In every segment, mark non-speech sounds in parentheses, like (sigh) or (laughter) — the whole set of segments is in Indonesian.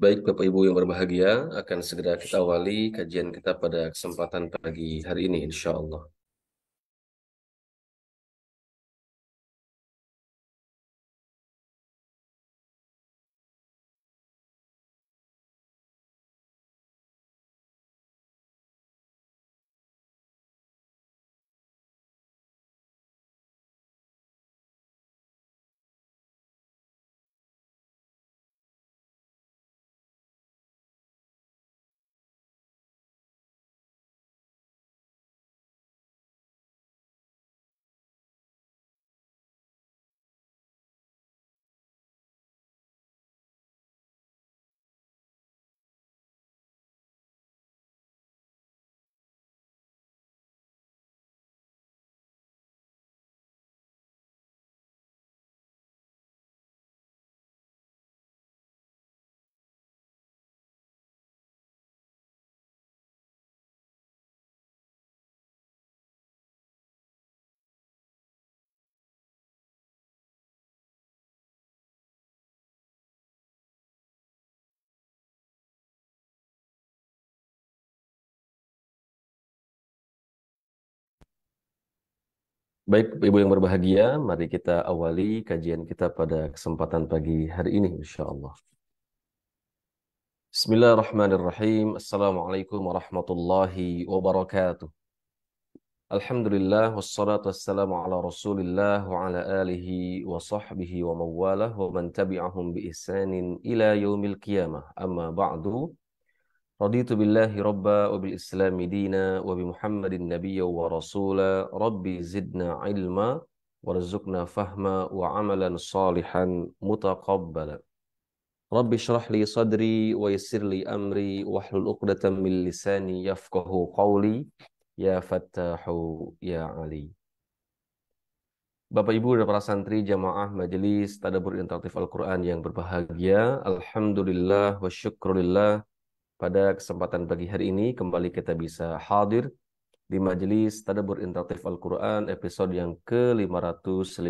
Baik Bapak Ibu yang berbahagia, akan segera kita awali kajian kita pada kesempatan pagi hari ini insya Allah. Baik, Ibu yang berbahagia, mari kita awali kajian kita pada kesempatan pagi hari ini, insyaAllah. Bismillahirrahmanirrahim. Assalamualaikum warahmatullahi wabarakatuh. Alhamdulillah, wassalatu wassalamu ala rasulillah wa ala alihi wa sahbihi wa mawalah wa man tabi'ahum bi ihsanin ila yaumil qiyamah. Amma ba'du, رضيت بالله ربا وبالإسلام دينا وبمحمد النبي ورسولا ربي زدنا علما ورزقنا فهما وعملا صالحا متقبلا ربي اشرح لي صدري ويسر لي أمري واحلل عقدة من لساني يفقه قولي يا فتاح يا علي Bapak Ibu dan para santri jamaah majelis tadabbur interaktif Al-Qur'an yang berbahagia, alhamdulillah wa syukrulillah Pada kesempatan pagi hari ini kembali kita bisa hadir di majelis Tadabur Interaktif Al-Qur'an episode yang ke-557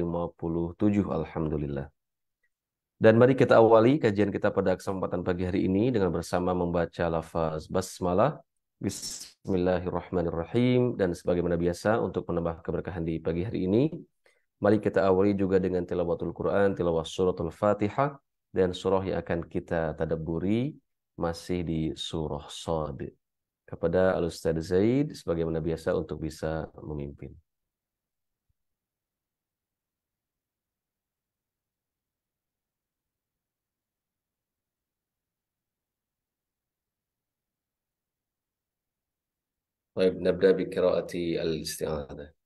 alhamdulillah. Dan mari kita awali kajian kita pada kesempatan pagi hari ini dengan bersama membaca lafaz basmalah Bismillahirrahmanirrahim dan sebagaimana biasa untuk menambah keberkahan di pagi hari ini mari kita awali juga dengan tilawatul Quran, tilawah suratul Fatihah dan surah yang akan kita tadaburi masih di surah Sod kepada al Ustaz Zaid sebagaimana biasa untuk bisa memimpin. طيب نبدأ بقراءة الاستعاذة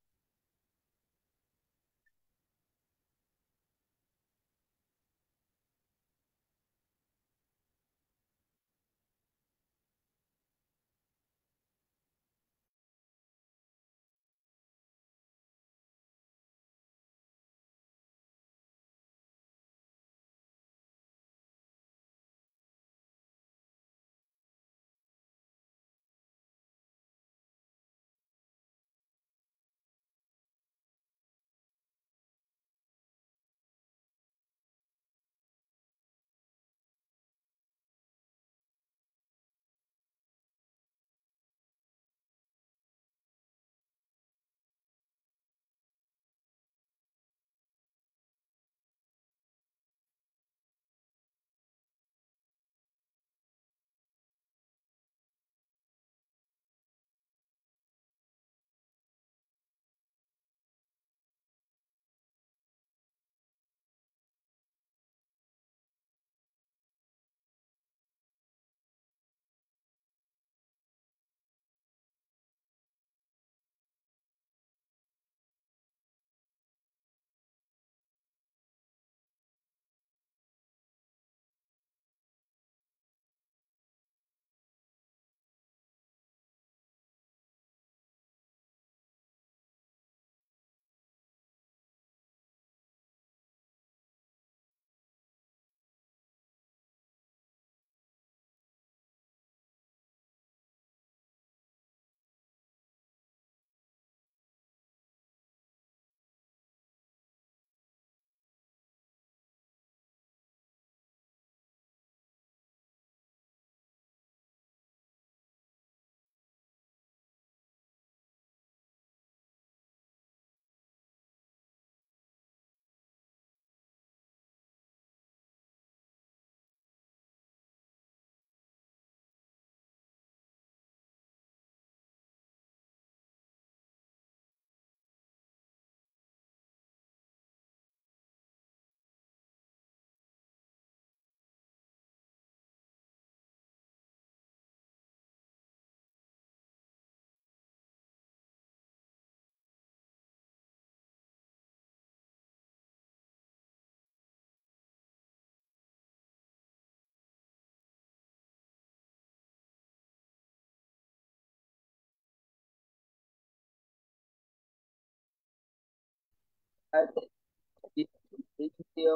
Itu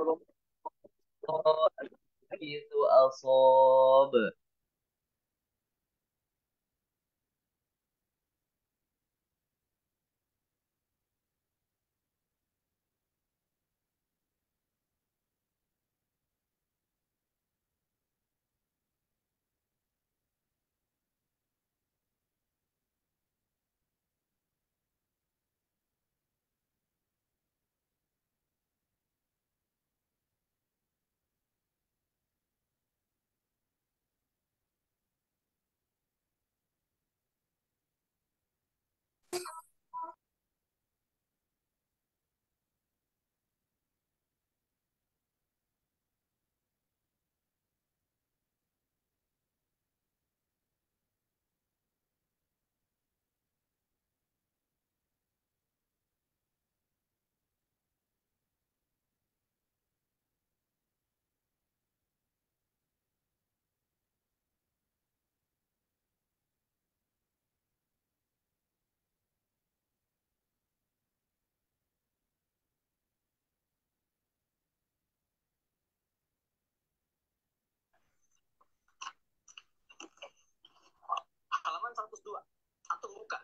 al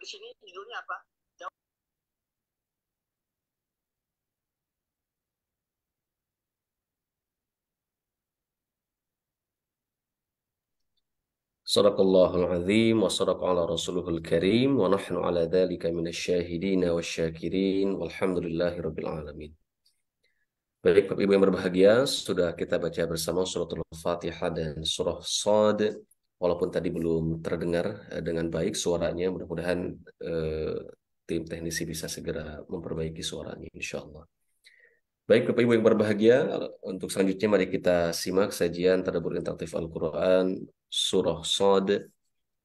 di sini judulnya apa? Sadaqallahul rasuluhul karim wa nahnu ala dhalika minasyahidin wasyakirin walhamdulillahi rabbil Baik Bapak Ibu yang berbahagia, sudah kita baca bersama al Fatihah dan surah Sad walaupun tadi belum terdengar eh, dengan baik suaranya mudah-mudahan eh, tim teknisi bisa segera memperbaiki suaranya insya Allah baik Bapak Ibu yang berbahagia untuk selanjutnya mari kita simak sajian tadabbur interaktif Al-Quran surah Sod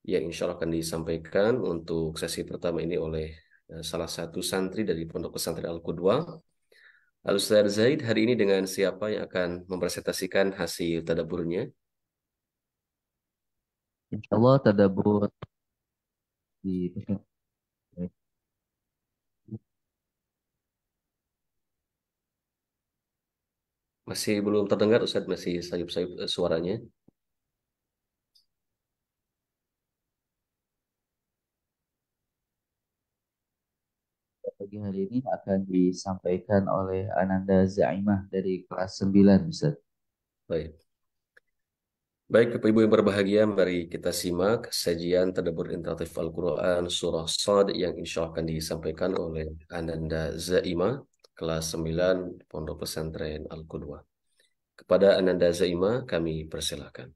yang insya Allah akan disampaikan untuk sesi pertama ini oleh eh, salah satu santri dari Pondok Pesantren Al-Qudwa Al-Ustaz Zaid hari ini dengan siapa yang akan mempresentasikan hasil tadaburnya Insya Allah tadabur di Masih belum terdengar Ustaz, masih sayup-sayup eh, suaranya. Pagi hari ini akan disampaikan oleh Ananda Zaimah dari kelas 9, Ustaz. Baik. Baik Bapak Ibu yang berbahagia, mari kita simak sajian Tadabbur Interaktif Al-Quran Surah Sad yang insya Allah akan disampaikan oleh Ananda Zaima, kelas 9 Pondok Pesantren Al-Qudwa. Kepada Ananda Zaima, kami persilahkan.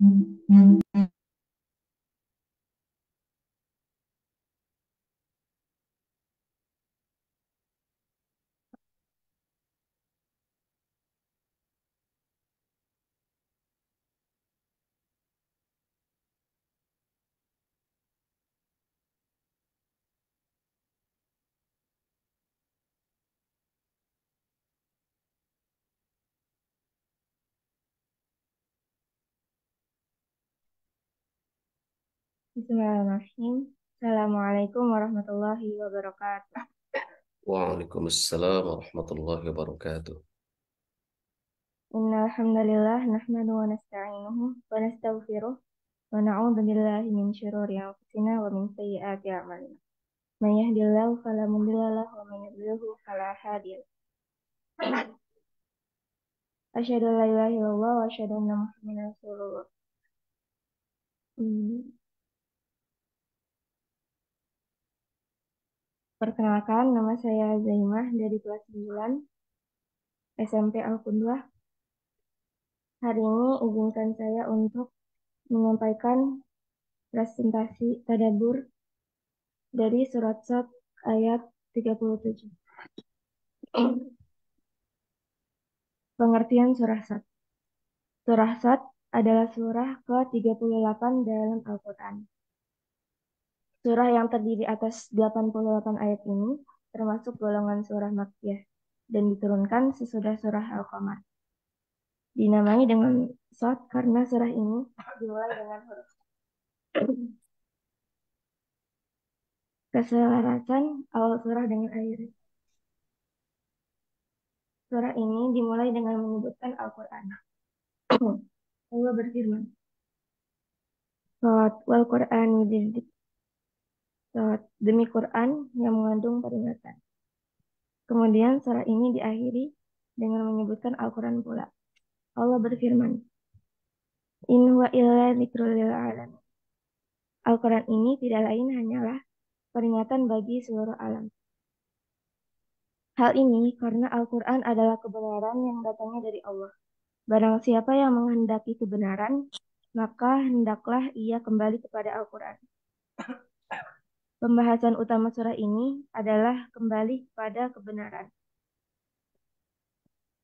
Mm-hmm. Bismillahirrahmanirrahim. Assalamualaikum warahmatullahi wabarakatuh. Waalaikumsalam warahmatullahi wabarakatuh. Innal hamdalillah nahmadu wa nasta'inuhu wa nastaghfiruh wa na'udzu billahi min syururi anfusina wa min sayyiati a'malina. May yahdihillahu fala wa man yudlilhu fala hadiya lahu. Asyhadu an la wa asyhadu anna Muhammadar Rasulullah. Hmm. Perkenalkan, nama saya Zaimah dari kelas 9 SMP al kundua Hari ini izinkan saya untuk menyampaikan presentasi tadabur dari surat Sat ayat 37. Pengertian surah Sat. Surah Sat adalah surah ke-38 dalam Al-Quran. Surah yang terdiri atas 88 ayat ini termasuk golongan surah Makkiyah dan diturunkan sesudah surah Al-Qamar. Dinamai dengan Sot karena surah ini dimulai dengan huruf. Keselarasan awal surah dengan akhir. Surah ini dimulai dengan menyebutkan Al-Quran. Allah berfirman, Sot wal Quran demi Quran yang mengandung peringatan. Kemudian surah ini diakhiri dengan menyebutkan Al-Quran pula. Allah berfirman, In huwa illa alam. Al-Quran ini tidak lain hanyalah peringatan bagi seluruh alam. Hal ini karena Al-Quran adalah kebenaran yang datangnya dari Allah. Barang siapa yang menghendaki kebenaran, maka hendaklah ia kembali kepada Al-Quran. Pembahasan utama surah ini adalah kembali pada kebenaran.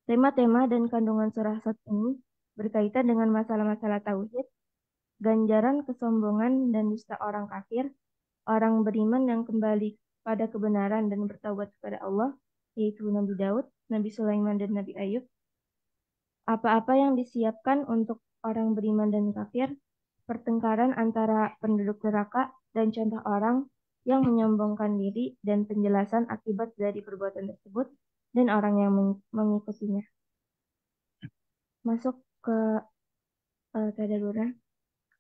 Tema-tema dan kandungan surah saat ini berkaitan dengan masalah-masalah tauhid, ganjaran kesombongan dan dusta orang kafir, orang beriman yang kembali pada kebenaran dan bertaubat kepada Allah, yaitu Nabi Daud, Nabi Sulaiman, dan Nabi Ayub. Apa-apa yang disiapkan untuk orang beriman dan kafir, pertengkaran antara penduduk neraka dan contoh orang yang menyombongkan diri dan penjelasan akibat dari perbuatan tersebut dan orang yang mengikutinya. Masuk ke uh, eh, tadaburan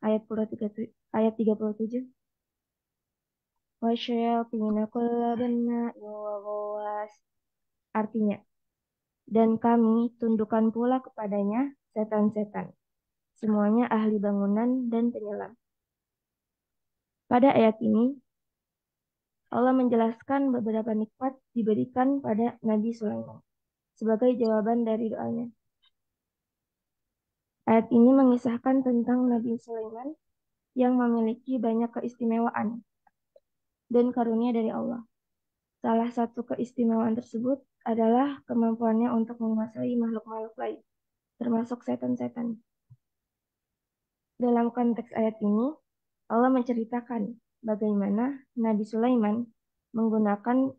ayat 37 ayat 37. Artinya, dan kami tundukkan pula kepadanya setan-setan. Semuanya ahli bangunan dan penyelam. Pada ayat ini, Allah menjelaskan beberapa nikmat diberikan pada Nabi Sulaiman sebagai jawaban dari doanya. Ayat ini mengisahkan tentang Nabi Sulaiman yang memiliki banyak keistimewaan dan karunia dari Allah. Salah satu keistimewaan tersebut adalah kemampuannya untuk menguasai makhluk-makhluk lain, termasuk setan-setan. Dalam konteks ayat ini, Allah menceritakan bagaimana Nabi Sulaiman menggunakan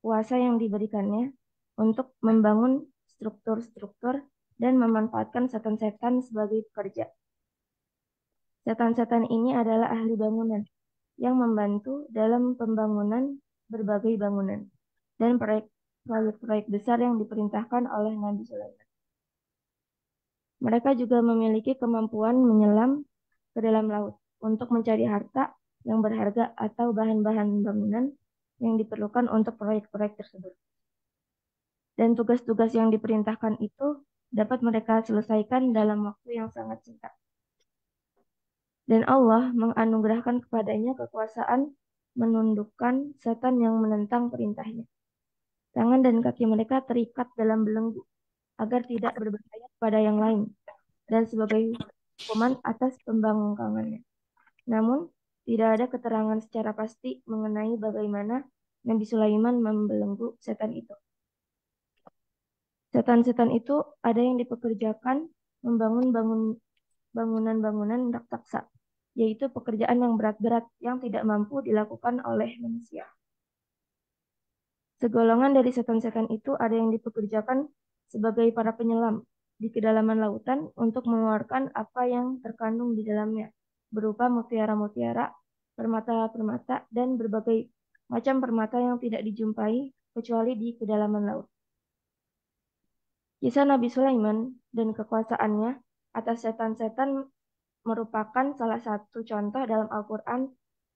kuasa yang diberikannya untuk membangun struktur-struktur dan memanfaatkan setan-setan sebagai pekerja. Setan-setan ini adalah ahli bangunan yang membantu dalam pembangunan berbagai bangunan dan proyek-proyek besar yang diperintahkan oleh Nabi Sulaiman. Mereka juga memiliki kemampuan menyelam ke dalam laut untuk mencari harta yang berharga atau bahan-bahan bangunan yang diperlukan untuk proyek-proyek tersebut. Dan tugas-tugas yang diperintahkan itu dapat mereka selesaikan dalam waktu yang sangat singkat. Dan Allah menganugerahkan kepadanya kekuasaan menundukkan setan yang menentang perintahnya. Tangan dan kaki mereka terikat dalam belenggu agar tidak berbahaya kepada yang lain dan sebagai hukuman atas pembangkangannya. Namun, tidak ada keterangan secara pasti mengenai bagaimana Nabi Sulaiman membelenggu setan itu. Setan-setan itu ada yang dipekerjakan membangun bangun bangunan-bangunan raksasa, yaitu pekerjaan yang berat-berat yang tidak mampu dilakukan oleh manusia. Segolongan dari setan-setan itu ada yang dipekerjakan sebagai para penyelam di kedalaman lautan untuk mengeluarkan apa yang terkandung di dalamnya, berupa mutiara-mutiara, permata-permata, dan berbagai macam permata yang tidak dijumpai kecuali di kedalaman laut. Kisah Nabi Sulaiman dan kekuasaannya atas setan-setan merupakan salah satu contoh dalam Al-Quran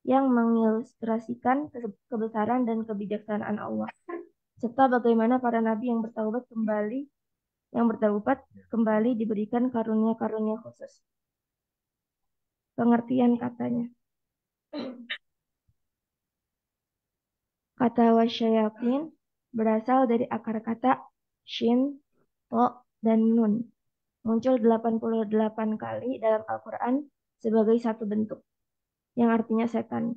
yang mengilustrasikan kebesaran dan kebijaksanaan Allah, serta bagaimana para nabi yang bertaubat kembali yang bertaubat kembali diberikan karunia-karunia khusus pengertian katanya. Kata wasyayatin berasal dari akar kata shin, to, dan nun. Muncul 88 kali dalam Al-Quran sebagai satu bentuk, yang artinya setan.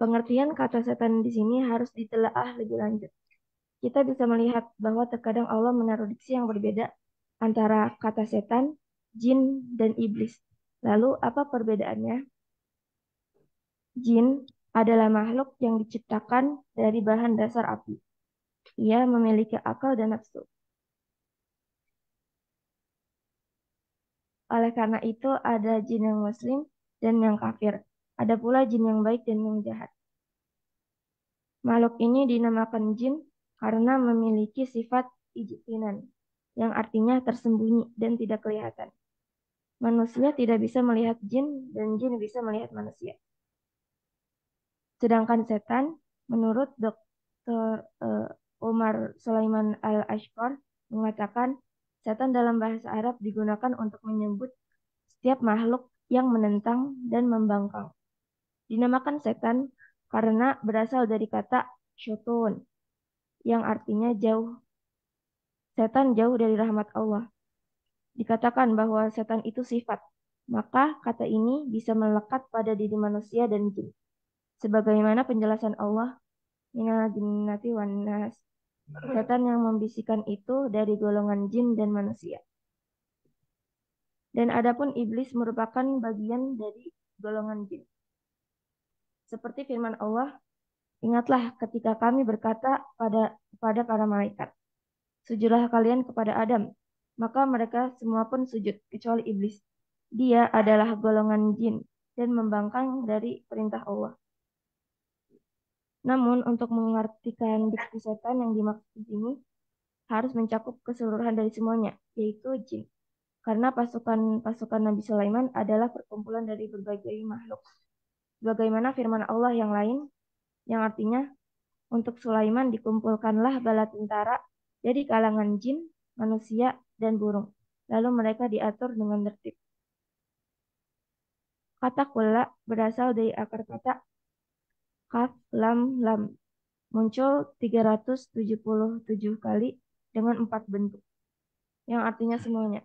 Pengertian kata setan di sini harus ditelaah lebih lanjut. Kita bisa melihat bahwa terkadang Allah menaruh diksi yang berbeda antara kata setan, jin, dan iblis. Lalu apa perbedaannya? Jin adalah makhluk yang diciptakan dari bahan dasar api. Ia memiliki akal dan nafsu. Oleh karena itu, ada jin yang muslim dan yang kafir. Ada pula jin yang baik dan yang jahat. Makhluk ini dinamakan jin karena memiliki sifat ijtinan yang artinya tersembunyi dan tidak kelihatan manusia tidak bisa melihat jin dan jin bisa melihat manusia. Sedangkan setan, menurut Dr. Umar eh, Sulaiman Al-Ashkor, mengatakan setan dalam bahasa Arab digunakan untuk menyebut setiap makhluk yang menentang dan membangkang. Dinamakan setan karena berasal dari kata syutun, yang artinya jauh. Setan jauh dari rahmat Allah dikatakan bahwa setan itu sifat, maka kata ini bisa melekat pada diri manusia dan jin. Sebagaimana penjelasan Allah, jinnati Setan yang membisikkan itu dari golongan jin dan manusia. Dan adapun iblis merupakan bagian dari golongan jin. Seperti firman Allah, ingatlah ketika kami berkata pada kepada para malaikat, sujudlah kalian kepada Adam, maka mereka semua pun sujud, kecuali iblis. Dia adalah golongan jin dan membangkang dari perintah Allah. Namun, untuk mengartikan biksu setan yang dimaksud ini harus mencakup keseluruhan dari semuanya, yaitu jin. Karena pasukan-pasukan Nabi Sulaiman adalah perkumpulan dari berbagai makhluk. Bagaimana firman Allah yang lain, yang artinya, untuk Sulaiman dikumpulkanlah bala tentara dari kalangan jin, manusia, dan burung. Lalu mereka diatur dengan tertib. Kata kula berasal dari akar kata kaf, lam, lam. Muncul 377 kali dengan empat bentuk, yang artinya semuanya.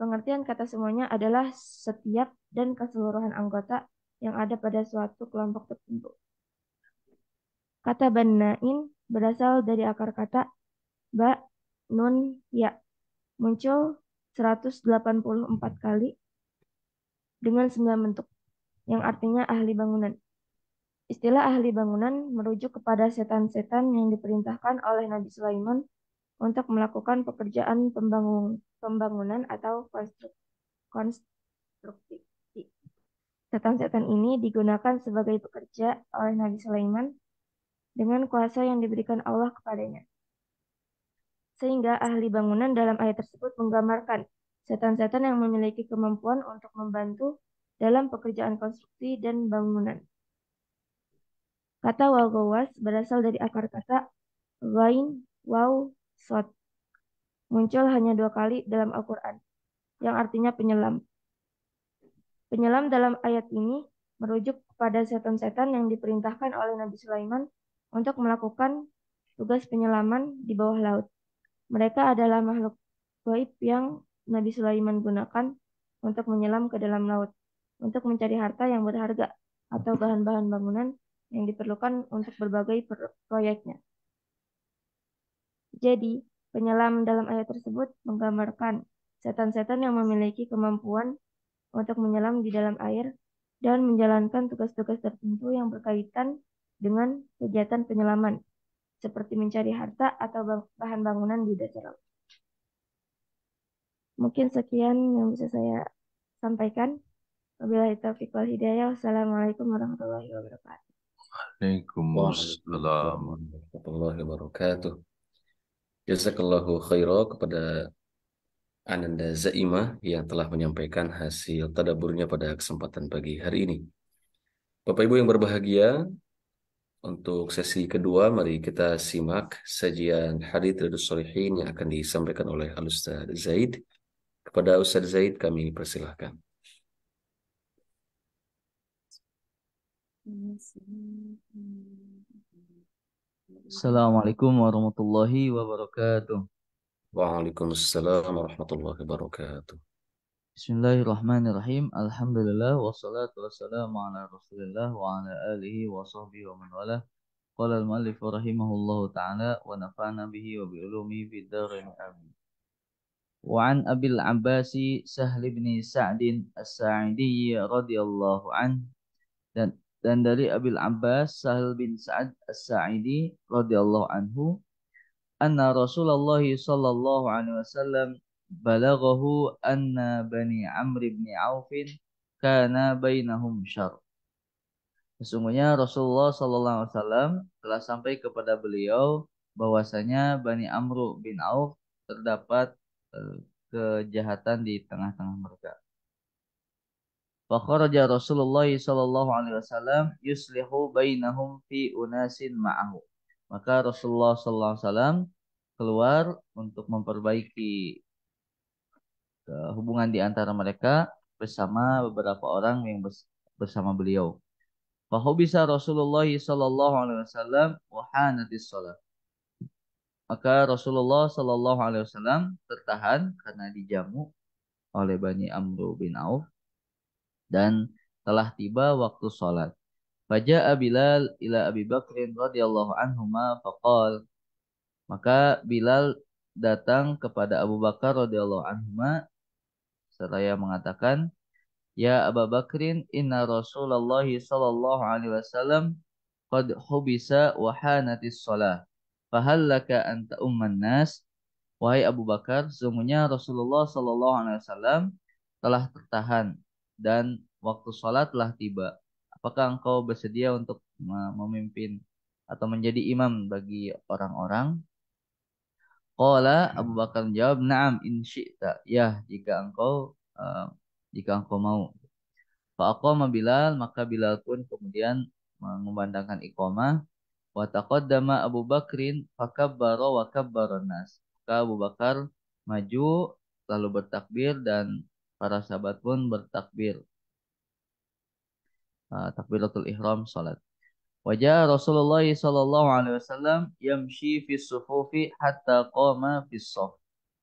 Pengertian kata semuanya adalah setiap dan keseluruhan anggota yang ada pada suatu kelompok tertentu. Kata banain berasal dari akar kata ba, nun, ya, muncul 184 kali dengan 9 bentuk, yang artinya ahli bangunan. Istilah ahli bangunan merujuk kepada setan-setan yang diperintahkan oleh Nabi Sulaiman untuk melakukan pekerjaan pembangun, pembangunan atau konstruksi. Setan-setan ini digunakan sebagai pekerja oleh Nabi Sulaiman dengan kuasa yang diberikan Allah kepadanya sehingga ahli bangunan dalam ayat tersebut menggambarkan setan-setan yang memiliki kemampuan untuk membantu dalam pekerjaan konstruksi dan bangunan. Kata wagowas berasal dari akar kata wain, waw, sot. Muncul hanya dua kali dalam Al-Quran, yang artinya penyelam. Penyelam dalam ayat ini merujuk kepada setan-setan yang diperintahkan oleh Nabi Sulaiman untuk melakukan tugas penyelaman di bawah laut. Mereka adalah makhluk gaib yang Nabi Sulaiman gunakan untuk menyelam ke dalam laut, untuk mencari harta yang berharga atau bahan-bahan bangunan yang diperlukan untuk berbagai proyeknya. Jadi, penyelam dalam ayat tersebut menggambarkan setan-setan yang memiliki kemampuan untuk menyelam di dalam air dan menjalankan tugas-tugas tertentu yang berkaitan dengan kegiatan penyelaman seperti mencari harta atau bahan bangunan di dasar laut. Mungkin sekian yang bisa saya sampaikan. Wabillahi taufiq wal hidayah. Wassalamualaikum warahmatullahi wabarakatuh. Waalaikumsalam warahmatullahi wabarakatuh. Jazakallahu khairah kepada Ananda Zaimah yang telah menyampaikan hasil tadaburnya pada kesempatan pagi hari ini. Bapak Ibu yang berbahagia, untuk sesi kedua, mari kita simak sajian hadith Ridus Solihin yang akan disampaikan oleh Al-Ustaz Zaid. Kepada Ustaz Zaid kami persilahkan. Assalamualaikum warahmatullahi wabarakatuh. Waalaikumsalam warahmatullahi wabarakatuh. Bismillahirrahmanirrahim. Alhamdulillah wassalatu wassalamu ala Rasulillah wa ala alihi wa sahbihi wa man walah. Qala al-muallif rahimahullahu ta'ala wa nafa'na bihi wa bi ulumi fid dharin amin. Wa an Abil Abbasi Sahl bin Sa'd As-Sa'idi radhiyallahu an dan dan dari Abil Abbas Sahl bin Sa'ad As-Sa'idi radhiyallahu anhu anna Rasulullah sallallahu alaihi wasallam balaghahu anna bani Amr bin Aufin kana bainahum syar. Sesungguhnya Rasulullah sallallahu alaihi wasallam telah sampai kepada beliau bahwasanya Bani Amr bin Auf terdapat eh, kejahatan di tengah-tengah mereka. Fakharaja Rasulullah sallallahu alaihi wasallam yuslihu bainahum fi unasin ma'ahu. Maka Rasulullah sallallahu alaihi wasallam keluar untuk memperbaiki hubungan di antara mereka bersama beberapa orang yang bersama beliau. bahwa bisa Rasulullah sallallahu alaihi wasallam wahanatis salat. Maka Rasulullah sallallahu alaihi wasallam tertahan karena dijamu oleh Bani Amr bin Auf dan telah tiba waktu salat. fajr Bilal ila Abi Bakrin radhiyallahu anhuma faqal Maka Bilal datang kepada Abu Bakar radhiyallahu anhuma seraya mengatakan, Ya Abu Bakrin, inna Rasulullah sallallahu alaihi wasallam qad hubisa wa hanatis shalah. Fahal laka anta umman nas? Wahai Abu Bakar, sesungguhnya Rasulullah sallallahu alaihi wasallam telah tertahan dan waktu salat telah tiba. Apakah engkau bersedia untuk memimpin atau menjadi imam bagi orang-orang? Qala Abu Bakar menjawab, "Na'am in syi'ta." Ya, jika engkau uh, jika engkau mau. Fa aqama Bilal, maka Bilal pun kemudian mengumandangkan iqamah. Wa taqaddama Abu Bakrin fakabbara wa kabbara nas. Maka Abu Bakar maju lalu bertakbir dan para sahabat pun bertakbir. Uh, takbiratul ihram salat. Wajah Rasulullah Sallallahu Alaihi Wasallam yamshi fi sufufi hatta qama fi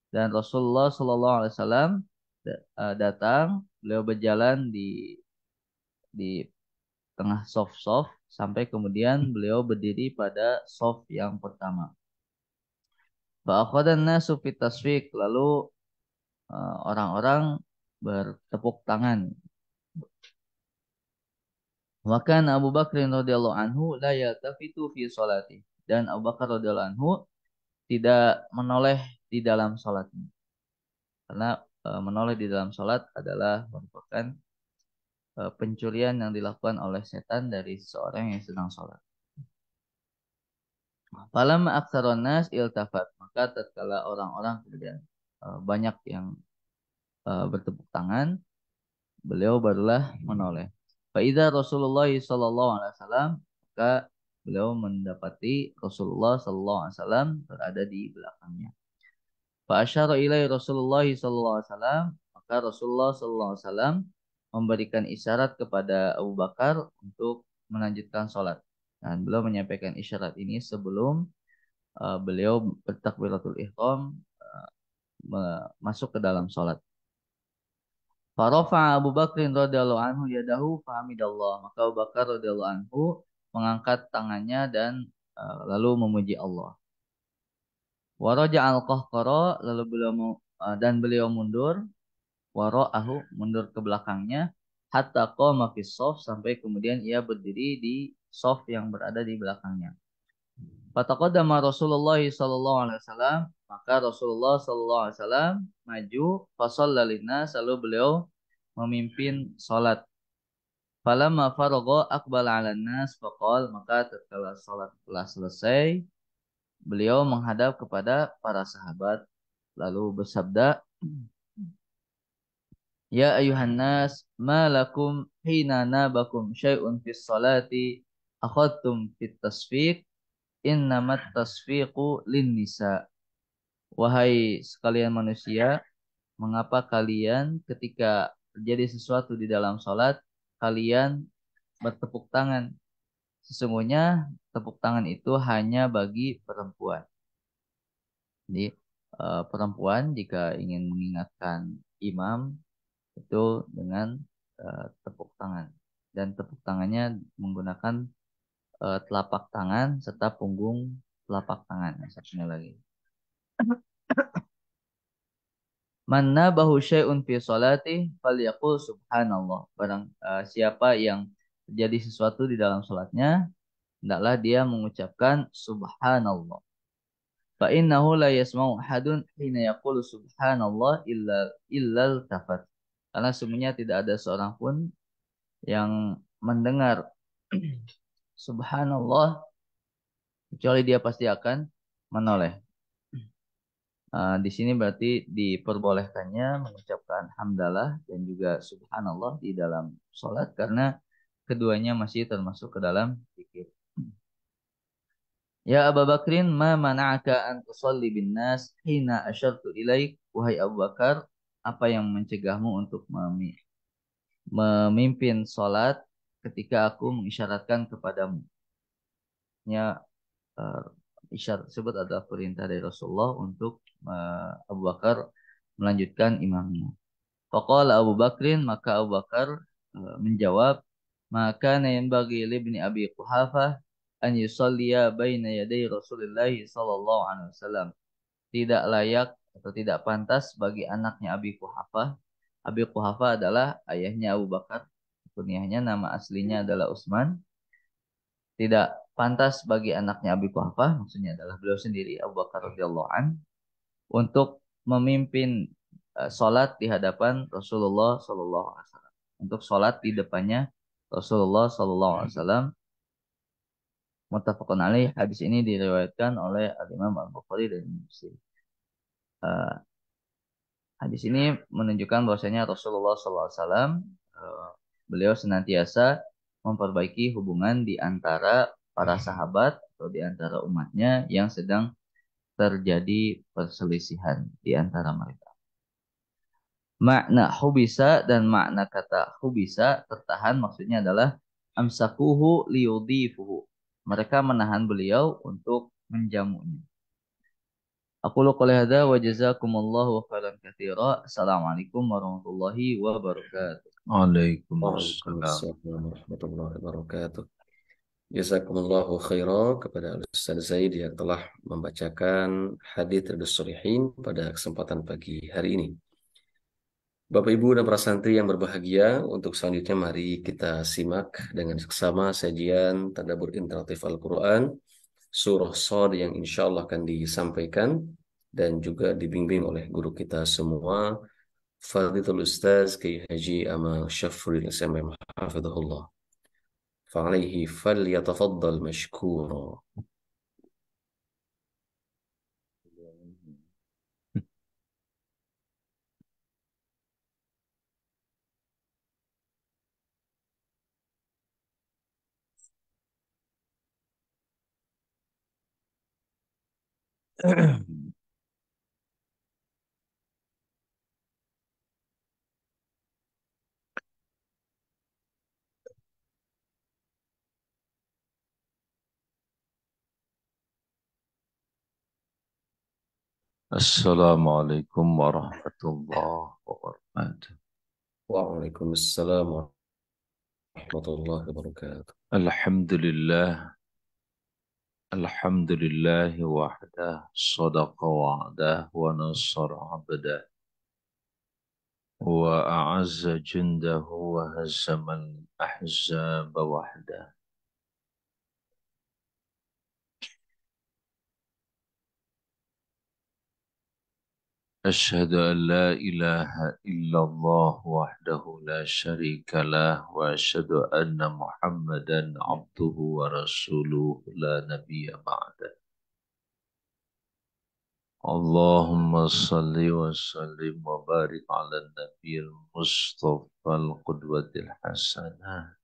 Dan Rasulullah Sallallahu Alaihi Wasallam eh, datang, beliau berjalan di di tengah soft-soft sampai kemudian beliau berdiri pada soft yang pertama. Fa'akhadan nasu fi tasfiq lalu eh, orang-orang bertepuk tangan maka Abu Bakar radhiyallahu anhu la yaltafitu fi salati dan Abu Bakar radhiyallahu anhu tidak menoleh di dalam salatnya. Karena e, menoleh di dalam salat adalah merupakan e, pencurian yang dilakukan oleh setan dari seorang yang sedang sholat. Falam nas iltafat maka tatkala orang-orang kemudian e, banyak yang e, bertepuk tangan, beliau barulah menoleh. Faidah Rasulullah Sallallahu Alaihi Wasallam maka beliau mendapati Rasulullah Sallallahu Alaihi Wasallam berada di belakangnya. Fa'asyara ilai Rasulullah Sallallahu Alaihi Wasallam maka Rasulullah Sallallahu Alaihi Wasallam memberikan isyarat kepada Abu Bakar untuk melanjutkan sholat. Dan beliau menyampaikan isyarat ini sebelum uh, beliau bertakbiratul ihram uh, masuk ke dalam sholat. Farofa Abu Bakrin radhiyallahu anhu yadahu fahamidallah. Maka Abu Bakar radhiyallahu anhu mengangkat tangannya dan uh, lalu memuji Allah. Waraja al qahqara lalu beliau uh, dan beliau mundur waraahu mundur ke belakangnya hatta qama fis sampai kemudian ia berdiri di sof yang berada di belakangnya. Fataqadama Rasulullah sallallahu alaihi wasallam, maka Rasulullah sallallahu alaihi wasallam maju sallalina lalu beliau memimpin salat. Falamma faragha aqbala 'alan nas faqal maka tatkala salat telah selesai beliau menghadap kepada para sahabat lalu bersabda Ya ayuhan nas ma lakum hina nabakum syai'un fis salati akhadtum fit tasfiq innamat tasfiqu lin nisa. Wahai sekalian manusia, mengapa kalian ketika terjadi sesuatu di dalam sholat, kalian bertepuk tangan? Sesungguhnya tepuk tangan itu hanya bagi perempuan. Jadi eh, perempuan jika ingin mengingatkan imam itu dengan eh, tepuk tangan dan tepuk tangannya menggunakan uh, telapak tangan serta punggung telapak tangan. Satunya lagi. Mana bahu syai'un fi salati falyaqul subhanallah. Barang uh, siapa yang terjadi sesuatu di dalam salatnya, hendaklah dia mengucapkan subhanallah. Fa innahu la yasma'u hadun hina yaqulu subhanallah illa illal tafat. Karena semuanya tidak ada seorang pun yang mendengar subhanallah kecuali dia pasti akan menoleh. Uh, di sini berarti diperbolehkannya mengucapkan hamdalah dan juga subhanallah di dalam sholat karena keduanya masih termasuk ke dalam pikir. Ya Abu Bakrin, ma mana'aka an tusalli bin nas hina asyartu ilaik? Wahai Abu Bakar, apa yang mencegahmu untuk memimpin sholat ketika aku mengisyaratkan kepadamu. Ya, uh, isyarat tersebut adalah perintah dari Rasulullah untuk uh, Abu Bakar melanjutkan imamnya. Faqala Abu Bakrin, maka Abu Bakar uh, menjawab, maka yang bagi ibni Abi Quhafah an yusalliya baina yaday Rasulullah sallallahu alaihi wasallam. Tidak layak atau tidak pantas bagi anaknya Abi Quhafah. Abi Quhafah adalah ayahnya Abu Bakar kunyahnya nama aslinya adalah Utsman tidak pantas bagi anaknya Abi Kuhafah maksudnya adalah beliau sendiri Abu Bakar radhiyallahu an untuk memimpin uh, eh, salat di hadapan Rasulullah sallallahu alaihi wasallam untuk salat di depannya Rasulullah sallallahu alaihi wasallam muttafaqun alaih hadis ini diriwayatkan oleh Imam Al-Bukhari dan Muslim uh, hadis ini menunjukkan bahwasanya Rasulullah sallallahu alaihi wasallam eh, beliau senantiasa memperbaiki hubungan di antara para hmm. sahabat atau di antara umatnya yang sedang terjadi perselisihan di antara mereka. Makna hubisa dan makna kata hubisa tertahan maksudnya adalah amsakuhu liyudifuhu. Mereka menahan beliau untuk menjamunya. Aku qouli lehada wa jazakumullahu khairan kathira. Assalamualaikum warahmatullahi wabarakatuh. Waalaikumsalam warahmatullahi wabarakatuh. Jazakumullahu khairah kepada Ustaz Zaid yang telah membacakan hadis Riyadhus Shalihin pada kesempatan pagi hari ini. Bapak Ibu dan para santri yang berbahagia, untuk selanjutnya mari kita simak dengan seksama sajian Tadabur Interaktif Al-Quran, Surah Sod yang insya Allah akan disampaikan dan juga dibimbing oleh guru kita semua, فرض الأستاذ كي يجيء مع شفر الأسامة حفظه الله فعليه فليتفضل مشكورا (clears throat) السلام عليكم ورحمة الله وبركاته وعليكم السلام ورحمة الله وبركاته الحمد لله الحمد لله وحده صدق وعده ونصر عبده وأعز جنده وهزم الأحزاب وحده أشهد أن لا إله إلا الله وحده لا شريك له وأشهد أن محمدا عبده ورسوله لا نبي بعده اللهم صل وسلم وبارك على النبي المصطفى القدوة الحسنة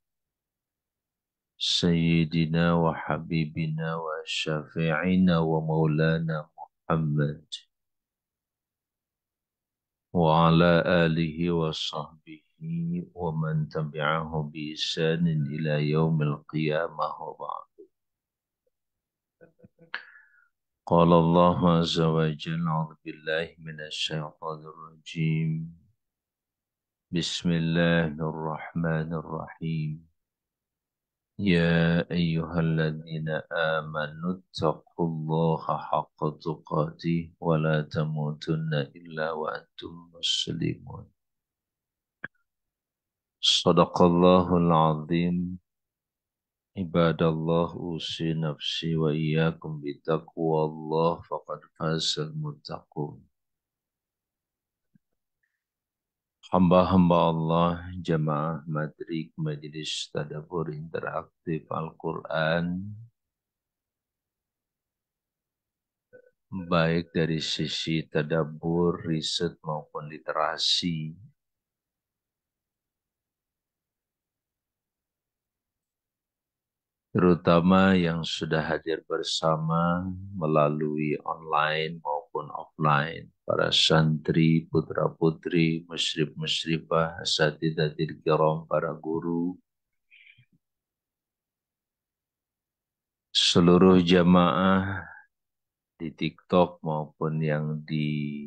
سيدنا وحبيبنا وشفيعنا ومولانا محمد وعلى آله وصحبه ومن تبعه بإحسان إلى يوم القيامة وبعد قال الله عز وجل أعوذ بالله من الشيطان الرجيم بسم الله الرحمن الرحيم يا أيها الذين آمنوا اتقوا الله حق تقاته ولا تموتن إلا وأنتم مسلمون صدق الله العظيم عباد الله أوصي نفسي وإياكم بتقوى الله فقد فاز المتقون Hamba-hamba Allah, jemaah madrik majelis tadabur interaktif Al-Quran, baik dari sisi tadabur, riset maupun literasi, terutama yang sudah hadir bersama melalui online maupun maupun offline, para santri, putra-putri, musyrib-musyribah, asatidatil kiram, para guru, seluruh jamaah di TikTok maupun yang di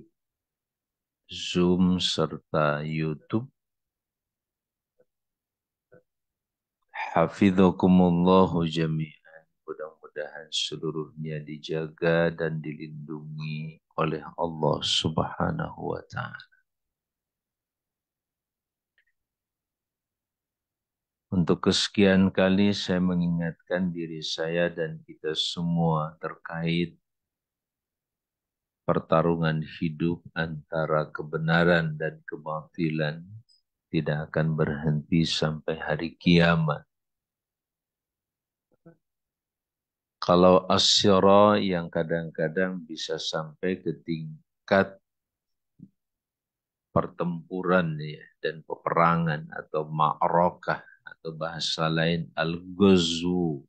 Zoom serta YouTube. Hafidhukumullahu jami'an mudah seluruhnya dijaga dan dilindungi oleh Allah Subhanahu wa taala. Untuk kesekian kali saya mengingatkan diri saya dan kita semua terkait pertarungan hidup antara kebenaran dan kebatilan tidak akan berhenti sampai hari kiamat. Kalau asyara yang kadang-kadang bisa sampai ke tingkat pertempuran ya, dan peperangan atau ma'rokah atau bahasa lain al guzu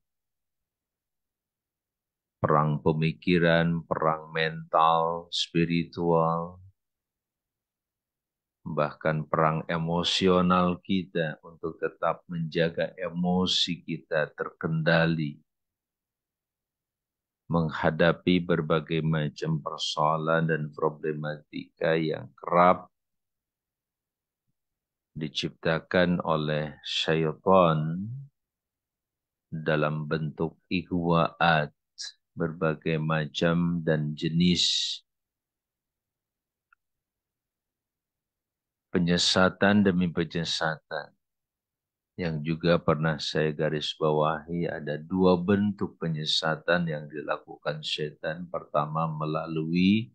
Perang pemikiran, perang mental, spiritual, bahkan perang emosional kita untuk tetap menjaga emosi kita terkendali menghadapi berbagai macam persoalan dan problematika yang kerap diciptakan oleh syaitan dalam bentuk ihwaat berbagai macam dan jenis penyesatan demi penyesatan yang juga pernah saya garis bawahi ada dua bentuk penyesatan yang dilakukan setan. Pertama melalui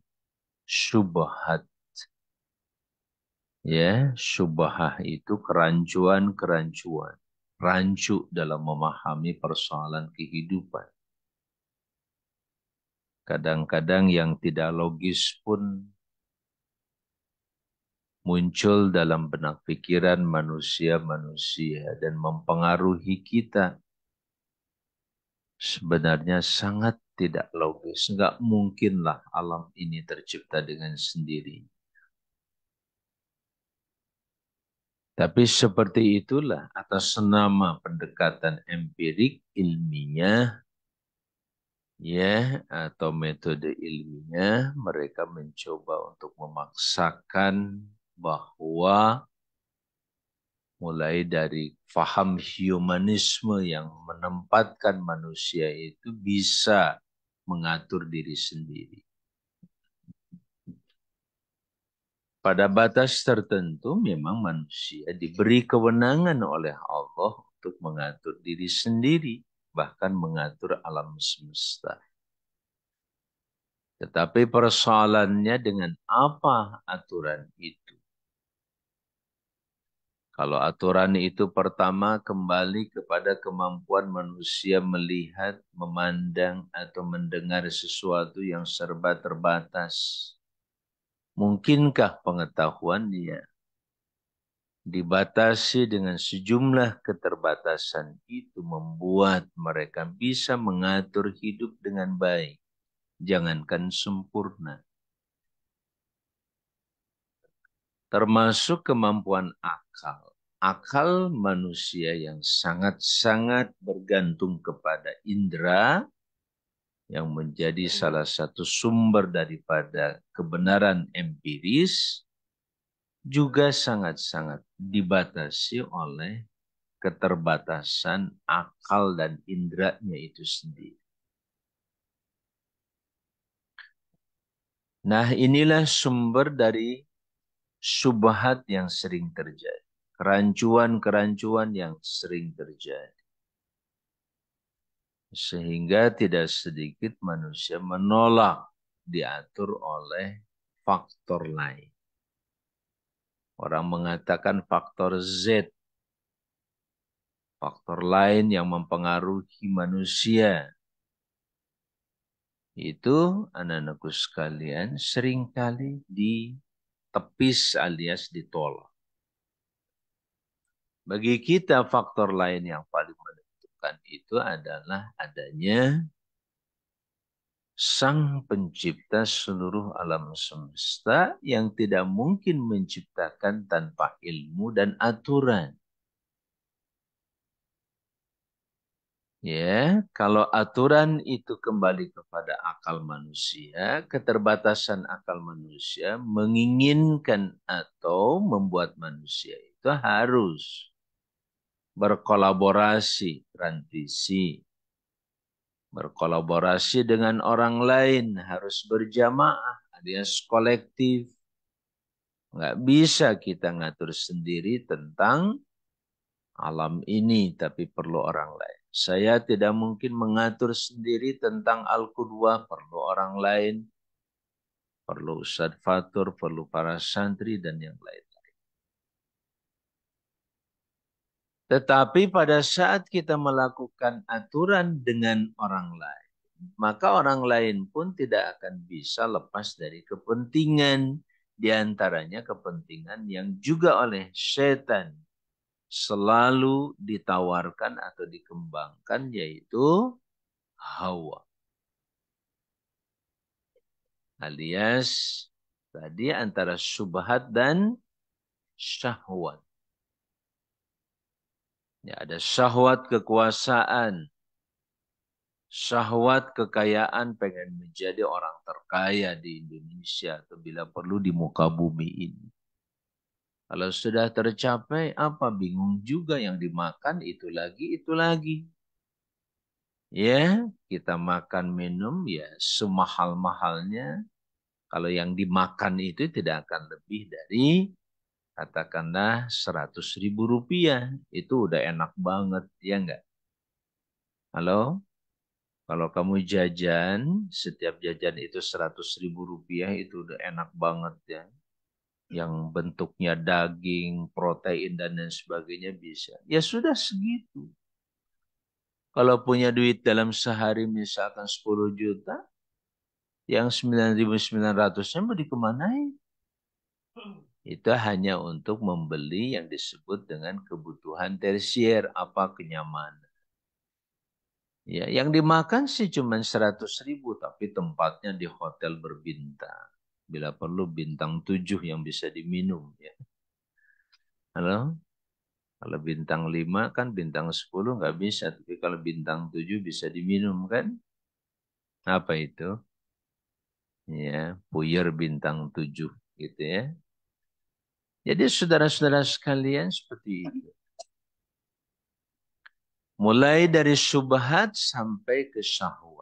syubhat. Ya, syubhah itu kerancuan-kerancuan. Rancu dalam memahami persoalan kehidupan. Kadang-kadang yang tidak logis pun muncul dalam benak pikiran manusia-manusia dan mempengaruhi kita sebenarnya sangat tidak logis. Nggak mungkinlah alam ini tercipta dengan sendiri. Tapi seperti itulah atas nama pendekatan empirik ilmiah ya atau metode ilmiah mereka mencoba untuk memaksakan bahwa mulai dari faham humanisme yang menempatkan manusia itu bisa mengatur diri sendiri. Pada batas tertentu memang manusia diberi kewenangan oleh Allah untuk mengatur diri sendiri, bahkan mengatur alam semesta. Tetapi persoalannya dengan apa aturan itu? Kalau aturan itu pertama kembali kepada kemampuan manusia melihat, memandang, atau mendengar sesuatu yang serba terbatas. Mungkinkah pengetahuan dia dibatasi dengan sejumlah keterbatasan itu membuat mereka bisa mengatur hidup dengan baik. Jangankan sempurna, termasuk kemampuan akal. Akal manusia yang sangat-sangat bergantung kepada indera yang menjadi salah satu sumber daripada kebenaran empiris juga sangat-sangat dibatasi oleh keterbatasan akal dan indranya itu sendiri. Nah, inilah sumber dari subhat yang sering terjadi, kerancuan-kerancuan yang sering terjadi. Sehingga tidak sedikit manusia menolak diatur oleh faktor lain. Orang mengatakan faktor Z, faktor lain yang mempengaruhi manusia. Itu anak-anakku sekalian seringkali di tepis alias ditolak. Bagi kita faktor lain yang paling menentukan itu adalah adanya sang pencipta seluruh alam semesta yang tidak mungkin menciptakan tanpa ilmu dan aturan. Ya, kalau aturan itu kembali kepada akal manusia, keterbatasan akal manusia menginginkan atau membuat manusia itu harus berkolaborasi, transisi, berkolaborasi dengan orang lain, harus berjamaah, alias kolektif. Nggak bisa kita ngatur sendiri tentang alam ini, tapi perlu orang lain. Saya tidak mungkin mengatur sendiri tentang Al-Qudwah, perlu orang lain, perlu Ustadz Fatur, perlu para santri, dan yang lain. Tetapi pada saat kita melakukan aturan dengan orang lain, maka orang lain pun tidak akan bisa lepas dari kepentingan. Di antaranya kepentingan yang juga oleh setan selalu ditawarkan atau dikembangkan yaitu hawa. Alias tadi antara subhat dan syahwat. Ya, ada syahwat kekuasaan, syahwat kekayaan pengen menjadi orang terkaya di Indonesia atau bila perlu di muka bumi ini. Kalau sudah tercapai, apa bingung juga yang dimakan itu lagi, itu lagi. Ya, kita makan minum ya semahal-mahalnya. Kalau yang dimakan itu tidak akan lebih dari katakanlah 100 ribu rupiah. Itu udah enak banget, ya enggak? Halo? Kalau kamu jajan, setiap jajan itu 100 ribu rupiah itu udah enak banget ya yang bentuknya daging, protein dan lain sebagainya bisa. Ya sudah segitu. Kalau punya duit dalam sehari misalkan 10 juta, yang 9.900-nya mau dikemanai Itu hanya untuk membeli yang disebut dengan kebutuhan tersier, apa kenyamanan. Ya, yang dimakan sih cuma 100 ribu, tapi tempatnya di hotel berbintang bila perlu bintang tujuh yang bisa diminum ya. Halo? Kalau bintang lima kan bintang sepuluh nggak bisa, tapi kalau bintang tujuh bisa diminum kan? Apa itu? Ya, puyer bintang tujuh gitu ya. Jadi saudara-saudara sekalian seperti itu. Mulai dari subhat sampai ke syahwat.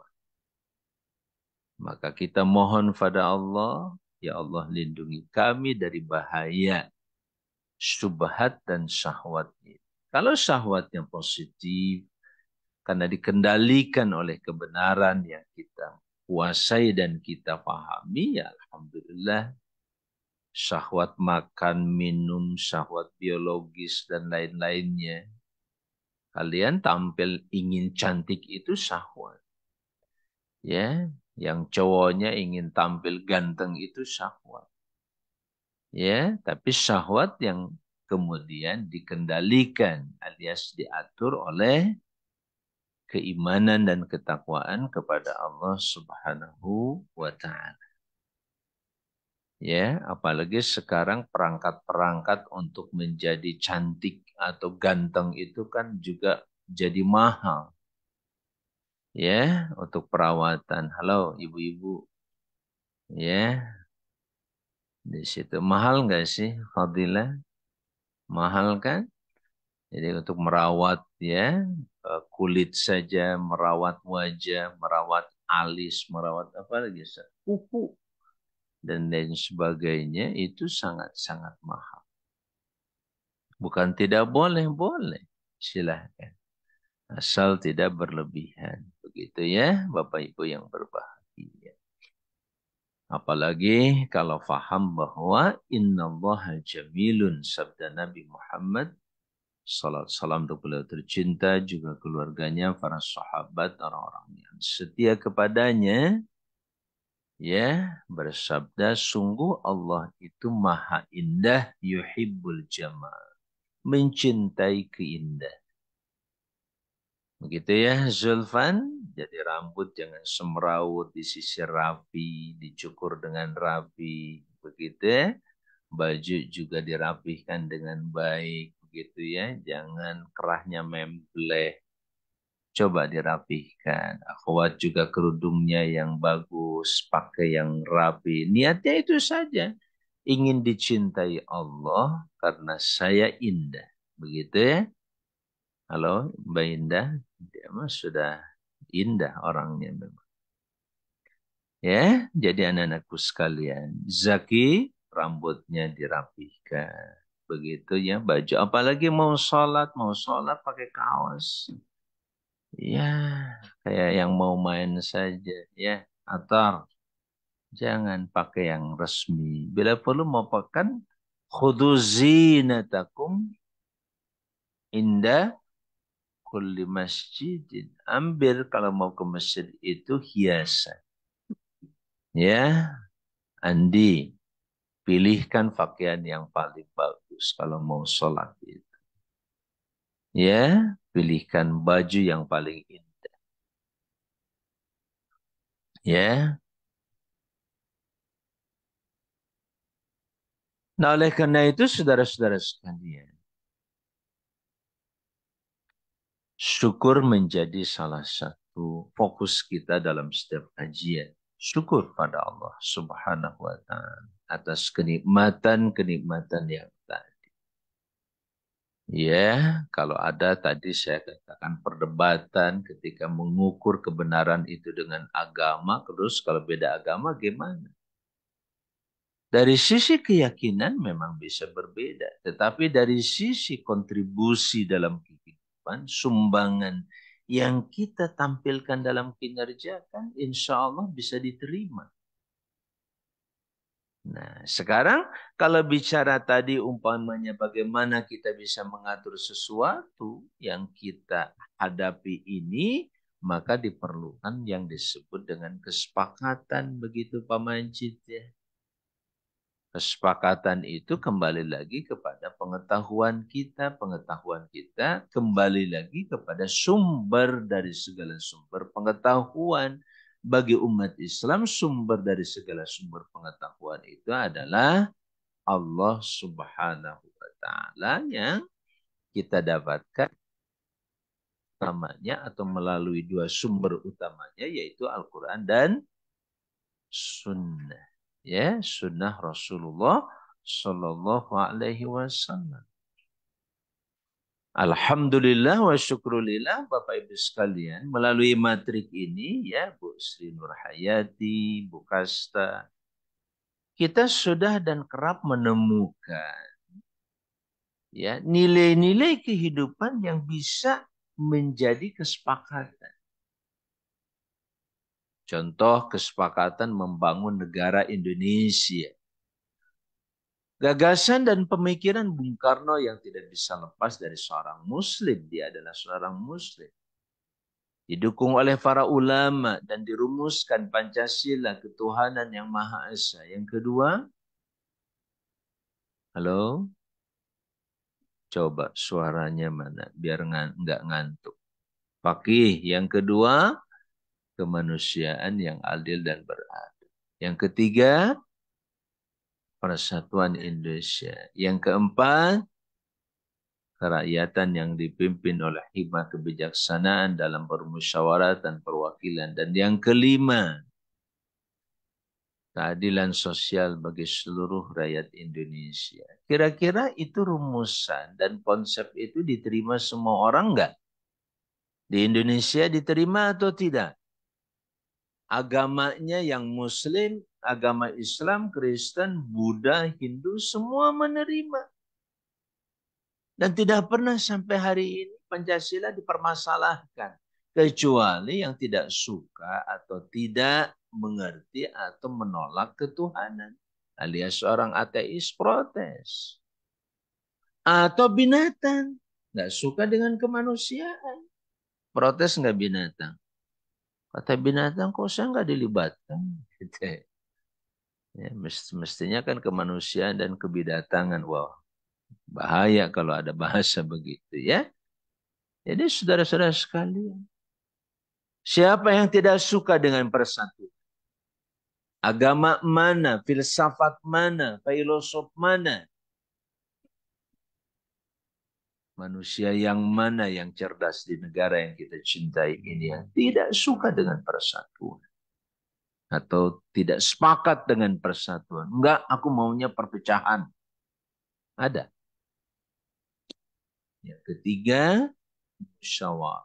Maka kita mohon pada Allah, ya Allah lindungi kami dari bahaya subhat dan syahwatnya. Kalau yang positif, karena dikendalikan oleh kebenaran yang kita kuasai dan kita pahami, ya Alhamdulillah. Syahwat makan, minum, syahwat biologis, dan lain-lainnya. Kalian tampil ingin cantik itu syahwat. Ya, yang cowoknya ingin tampil ganteng itu syahwat. Ya, tapi syahwat yang kemudian dikendalikan alias diatur oleh keimanan dan ketakwaan kepada Allah Subhanahu wa taala. Ya, apalagi sekarang perangkat-perangkat untuk menjadi cantik atau ganteng itu kan juga jadi mahal ya untuk perawatan. Halo ibu-ibu. Ya. Di situ mahal nggak sih fadilah? Mahal kan? Jadi untuk merawat ya e, kulit saja, merawat wajah, merawat alis, merawat apa lagi? Kuku dan lain sebagainya itu sangat-sangat mahal. Bukan tidak boleh, boleh. Silahkan. Asal tidak berlebihan gitu ya, Bapak Ibu yang berbahagia. Apalagi kalau faham bahwa Allah jamilun sabda Nabi Muhammad salat salam untuk beliau tercinta juga keluarganya para sahabat orang-orang yang setia kepadanya ya bersabda sungguh Allah itu maha indah yuhibbul jamal mencintai keindahan Begitu ya, Zulfan. Jadi rambut jangan semrawut, sisi rapi, dicukur dengan rapi. Begitu ya. Baju juga dirapihkan dengan baik. Begitu ya. Jangan kerahnya membleh. Coba dirapihkan. Akhwat juga kerudungnya yang bagus, pakai yang rapi. Niatnya itu saja. Ingin dicintai Allah karena saya indah. Begitu ya Halo, Mbak Indah. Dia mah sudah indah orangnya memang. Ya, jadi anak-anakku sekalian. Zaki, rambutnya dirapihkan. Begitu ya, baju. Apalagi mau sholat, mau sholat pakai kaos. Ya, kayak yang mau main saja. Ya, atar. Jangan pakai yang resmi. Bila perlu mau pakai khudu zinatakum indah kulli masjidin. Ambil kalau mau ke masjid itu hiasan. Ya, Andi, pilihkan pakaian yang paling bagus kalau mau sholat itu. Ya, pilihkan baju yang paling indah. Ya. Nah, oleh karena itu saudara-saudara sekalian, Syukur menjadi salah satu fokus kita dalam setiap kajian. Syukur pada Allah Subhanahu wa taala atas kenikmatan-kenikmatan yang tadi. Ya, kalau ada tadi saya katakan perdebatan ketika mengukur kebenaran itu dengan agama, terus kalau beda agama gimana? Dari sisi keyakinan memang bisa berbeda, tetapi dari sisi kontribusi dalam kehidupan sumbangan yang kita tampilkan dalam kinerja kan insya Allah bisa diterima. Nah, sekarang kalau bicara tadi umpamanya bagaimana kita bisa mengatur sesuatu yang kita hadapi ini, maka diperlukan yang disebut dengan kesepakatan begitu Pak Majid ya. Kesepakatan itu kembali lagi kepada pengetahuan kita, pengetahuan kita kembali lagi kepada sumber dari segala sumber pengetahuan. Bagi umat Islam, sumber dari segala sumber pengetahuan itu adalah Allah Subhanahu wa Ta'ala yang kita dapatkan utamanya atau melalui dua sumber utamanya yaitu Al-Quran dan Sunnah ya sunnah Rasulullah Shallallahu Alaihi Wasallam. Alhamdulillah wa syukrulillah Bapak Ibu sekalian melalui matrik ini ya Bu Sri Nurhayati, Bu Kasta kita sudah dan kerap menemukan ya nilai-nilai kehidupan yang bisa menjadi kesepakatan. Contoh kesepakatan membangun negara Indonesia. Gagasan dan pemikiran Bung Karno yang tidak bisa lepas dari seorang muslim. Dia adalah seorang muslim. Didukung oleh para ulama dan dirumuskan Pancasila ketuhanan yang Maha Esa. Yang kedua, halo? Coba suaranya mana biar nggak ngantuk. Pakih, yang kedua, kemanusiaan yang adil dan beradab. Yang ketiga, persatuan Indonesia. Yang keempat, kerakyatan yang dipimpin oleh hikmah kebijaksanaan dalam permusyawaratan perwakilan. Dan yang kelima, keadilan sosial bagi seluruh rakyat Indonesia. Kira-kira itu rumusan dan konsep itu diterima semua orang nggak? Di Indonesia diterima atau tidak? agamanya yang muslim, agama Islam, Kristen, Buddha, Hindu, semua menerima. Dan tidak pernah sampai hari ini Pancasila dipermasalahkan. Kecuali yang tidak suka atau tidak mengerti atau menolak ketuhanan. Alias seorang ateis protes. Atau binatang. Nggak suka dengan kemanusiaan. Protes nggak binatang Kata binatang kok saya nggak dilibatkan. (laughs) Gitu. Ya, ya mestinya kan kemanusiaan dan kebidatangan. Wow, bahaya kalau ada bahasa (laughs) begitu ya. Jadi saudara-saudara sekalian, siapa yang tidak suka dengan persatuan? Agama mana, filsafat mana, filosof mana manusia yang mana yang cerdas di negara yang kita cintai ini yang tidak suka dengan persatuan atau tidak sepakat dengan persatuan. Enggak, aku maunya perpecahan. Ada. Yang ketiga, musyawarah.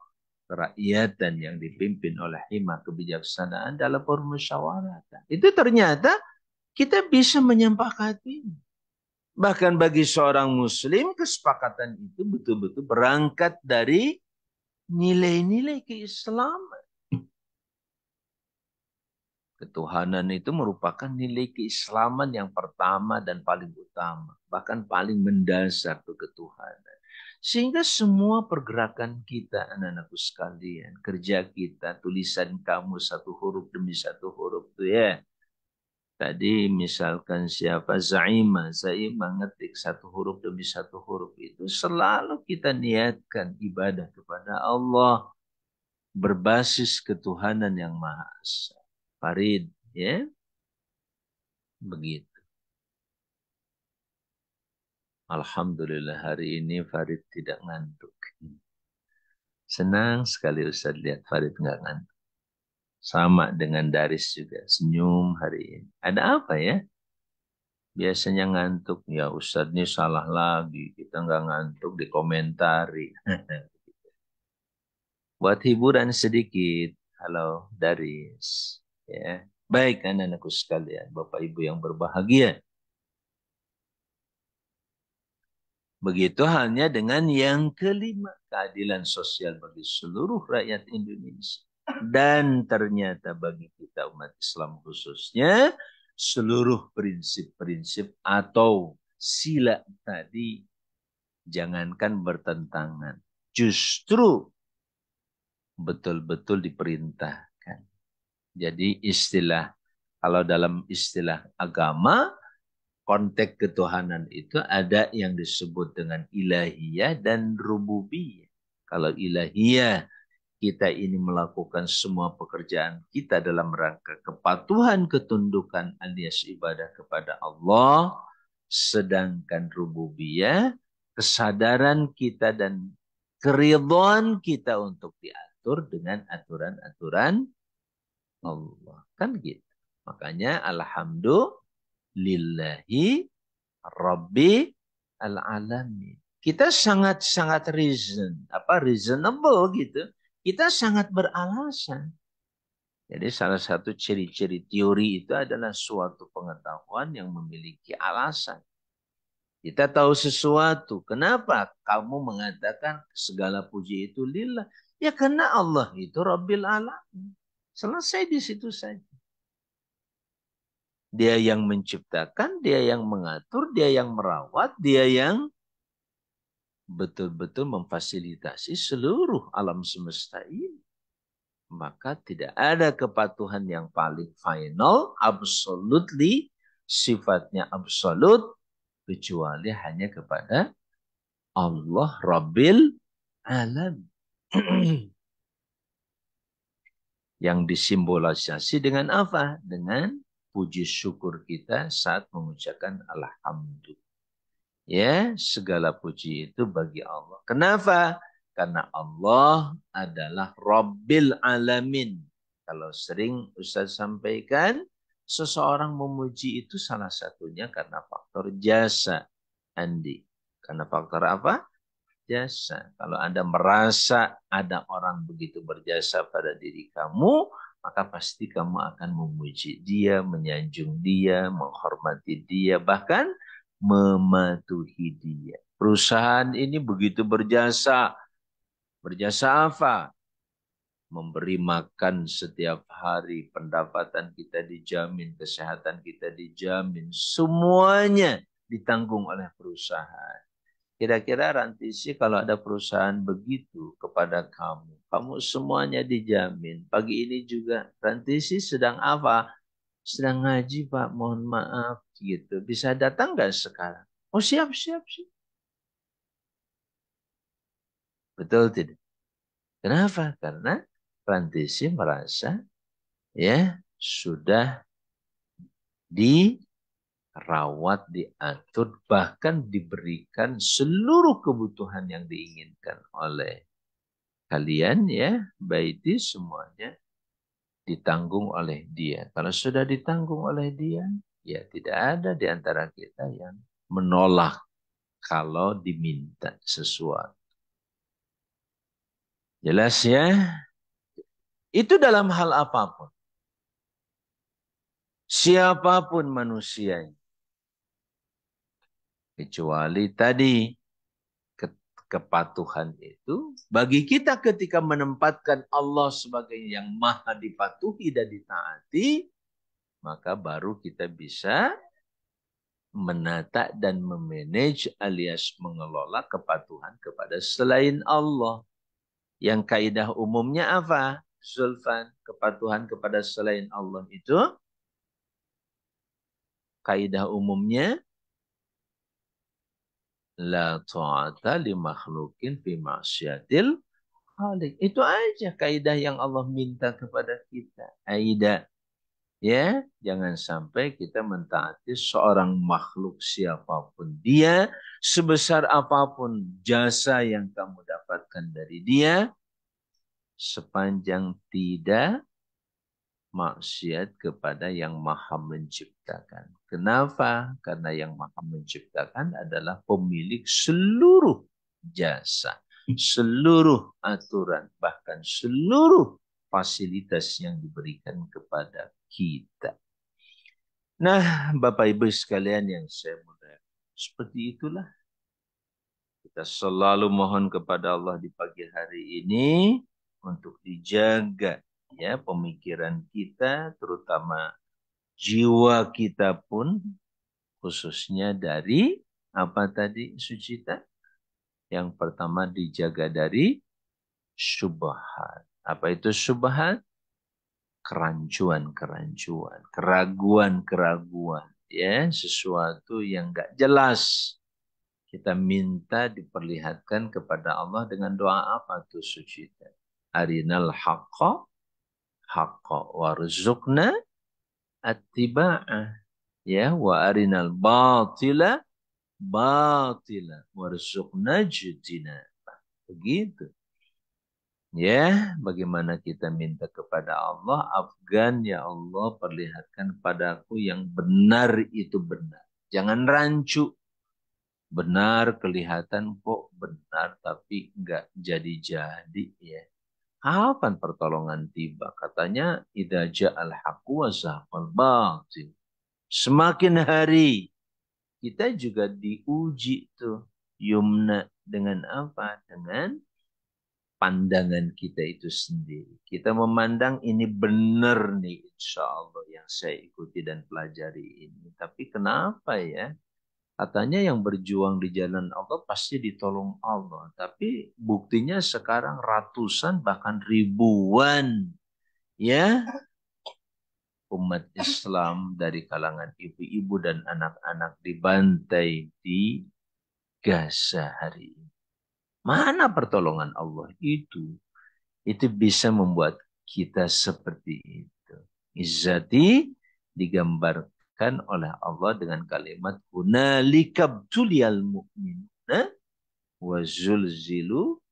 Kerakyatan yang dipimpin oleh hikmah kebijaksanaan dalam permusyawaratan. Itu ternyata kita bisa menyampakati Bahkan bagi seorang muslim kesepakatan itu betul-betul berangkat dari nilai-nilai keislaman. Ketuhanan itu merupakan nilai keislaman yang pertama dan paling utama, bahkan paling mendasar tuh ketuhanan. Sehingga semua pergerakan kita, anak-anakku sekalian, kerja kita, tulisan kamu satu huruf demi satu huruf tuh ya Tadi misalkan siapa Zaima, Zaima ngetik satu huruf demi satu huruf itu selalu kita niatkan ibadah kepada Allah berbasis ketuhanan yang maha esa. Farid, ya. Begitu. Alhamdulillah hari ini Farid tidak ngantuk. Senang sekali Ustaz lihat Farid nggak ngantuk. Sama dengan Daris juga, senyum hari ini. Ada apa ya? Biasanya ngantuk, ya Ustadz ini salah lagi, kita nggak ngantuk, dikomentari. (laughs) Buat hiburan sedikit, halo Daris. Ya. Baik anak-anakku sekalian, Bapak Ibu yang berbahagia. Begitu halnya dengan yang kelima, keadilan sosial bagi seluruh rakyat Indonesia. Dan ternyata bagi kita umat Islam khususnya, seluruh prinsip-prinsip atau sila tadi jangankan bertentangan. Justru betul-betul diperintahkan. Jadi istilah, kalau dalam istilah agama, konteks ketuhanan itu ada yang disebut dengan ilahiyah dan rububiyah. Kalau ilahiyah kita ini melakukan semua pekerjaan kita dalam rangka kepatuhan, ketundukan alias ibadah kepada Allah, sedangkan rububiyah kesadaran kita dan keridhaan kita untuk diatur dengan aturan-aturan Allah. Kan gitu. Makanya alhamdulillahi rabbi al alamin. Kita sangat-sangat reason, apa reasonable gitu kita sangat beralasan. Jadi salah satu ciri-ciri teori itu adalah suatu pengetahuan yang memiliki alasan. Kita tahu sesuatu. Kenapa kamu mengatakan segala puji itu lillah? Ya karena Allah itu Rabbil Alamin. Selesai di situ saja. Dia yang menciptakan, dia yang mengatur, dia yang merawat, dia yang betul-betul memfasilitasi seluruh alam semesta ini. Maka tidak ada kepatuhan yang paling final, absolutely, sifatnya absolut, kecuali hanya kepada Allah Rabbil Alam. (clears throat) yang disimbolisasi dengan apa? Dengan puji syukur kita saat mengucapkan Alhamdulillah. Ya, segala puji itu bagi Allah. Kenapa? Karena Allah adalah Rabbil Alamin. Kalau sering Ustaz sampaikan, seseorang memuji itu salah satunya karena faktor jasa. Andi, karena faktor apa? Jasa. Kalau Anda merasa ada orang begitu berjasa pada diri kamu, maka pasti kamu akan memuji dia, menyanjung dia, menghormati dia, bahkan mematuhi dia. Perusahaan ini begitu berjasa. Berjasa apa? Memberi makan setiap hari, pendapatan kita dijamin, kesehatan kita dijamin, semuanya ditanggung oleh perusahaan. Kira-kira Rantisi kalau ada perusahaan begitu kepada kamu, kamu semuanya dijamin. Pagi ini juga Rantisi sedang apa? Sedang ngaji Pak, mohon maaf gitu. Bisa datang nggak sekarang? Oh siap, siap, siap. Betul tidak? Kenapa? Karena Rantisi merasa ya sudah dirawat, diatur, bahkan diberikan seluruh kebutuhan yang diinginkan oleh kalian ya, baiti semuanya ditanggung oleh dia. Kalau sudah ditanggung oleh dia, ya tidak ada di antara kita yang menolak kalau diminta sesuatu. Jelas ya? Itu dalam hal apapun. Siapapun manusia, Kecuali tadi kepatuhan itu bagi kita ketika menempatkan Allah sebagai yang maha dipatuhi dan ditaati maka baru kita bisa menata dan memanage alias mengelola kepatuhan kepada selain Allah. Yang kaidah umumnya apa? Zulfan, kepatuhan kepada selain Allah itu kaidah umumnya la ta'ata li makhlukin fi ma'siyatil Itu aja kaidah yang Allah minta kepada kita. Aida Ya, jangan sampai kita mentaati seorang makhluk siapapun dia, sebesar apapun jasa yang kamu dapatkan dari dia, sepanjang tidak maksiat kepada yang maha menciptakan. Kenapa? Karena yang maha menciptakan adalah pemilik seluruh jasa, seluruh aturan, bahkan seluruh fasilitas yang diberikan kepada kita. Nah, Bapak Ibu sekalian yang saya mulai seperti itulah. Kita selalu mohon kepada Allah di pagi hari ini untuk dijaga ya pemikiran kita terutama jiwa kita pun khususnya dari apa tadi sucita yang pertama dijaga dari subhan apa itu subhan kerancuan-kerancuan, keraguan-keraguan, ya sesuatu yang gak jelas. Kita minta diperlihatkan kepada Allah dengan doa apa tuh sucita. Arinal haqqa haqqa warzuqna attiba'ah. Ya, wa arinal batila batila warzuqna jidina. Begitu. Ya, bagaimana kita minta kepada Allah, Afgan ya Allah perlihatkan padaku yang benar itu benar. Jangan rancu. Benar kelihatan kok benar tapi nggak jadi-jadi ya. Kapan pertolongan tiba? Katanya idaja al haqu batil. Semakin hari kita juga diuji tuh yumna dengan apa? Dengan pandangan kita itu sendiri. Kita memandang ini benar nih insya Allah yang saya ikuti dan pelajari ini. Tapi kenapa ya? Katanya yang berjuang di jalan Allah pasti ditolong Allah. Tapi buktinya sekarang ratusan bahkan ribuan ya umat Islam dari kalangan ibu-ibu dan anak-anak dibantai di Gaza hari ini Mana pertolongan Allah itu? Itu bisa membuat kita seperti itu. Izzati digambarkan oleh Allah dengan kalimat hunalika btuliyal wa zulzilu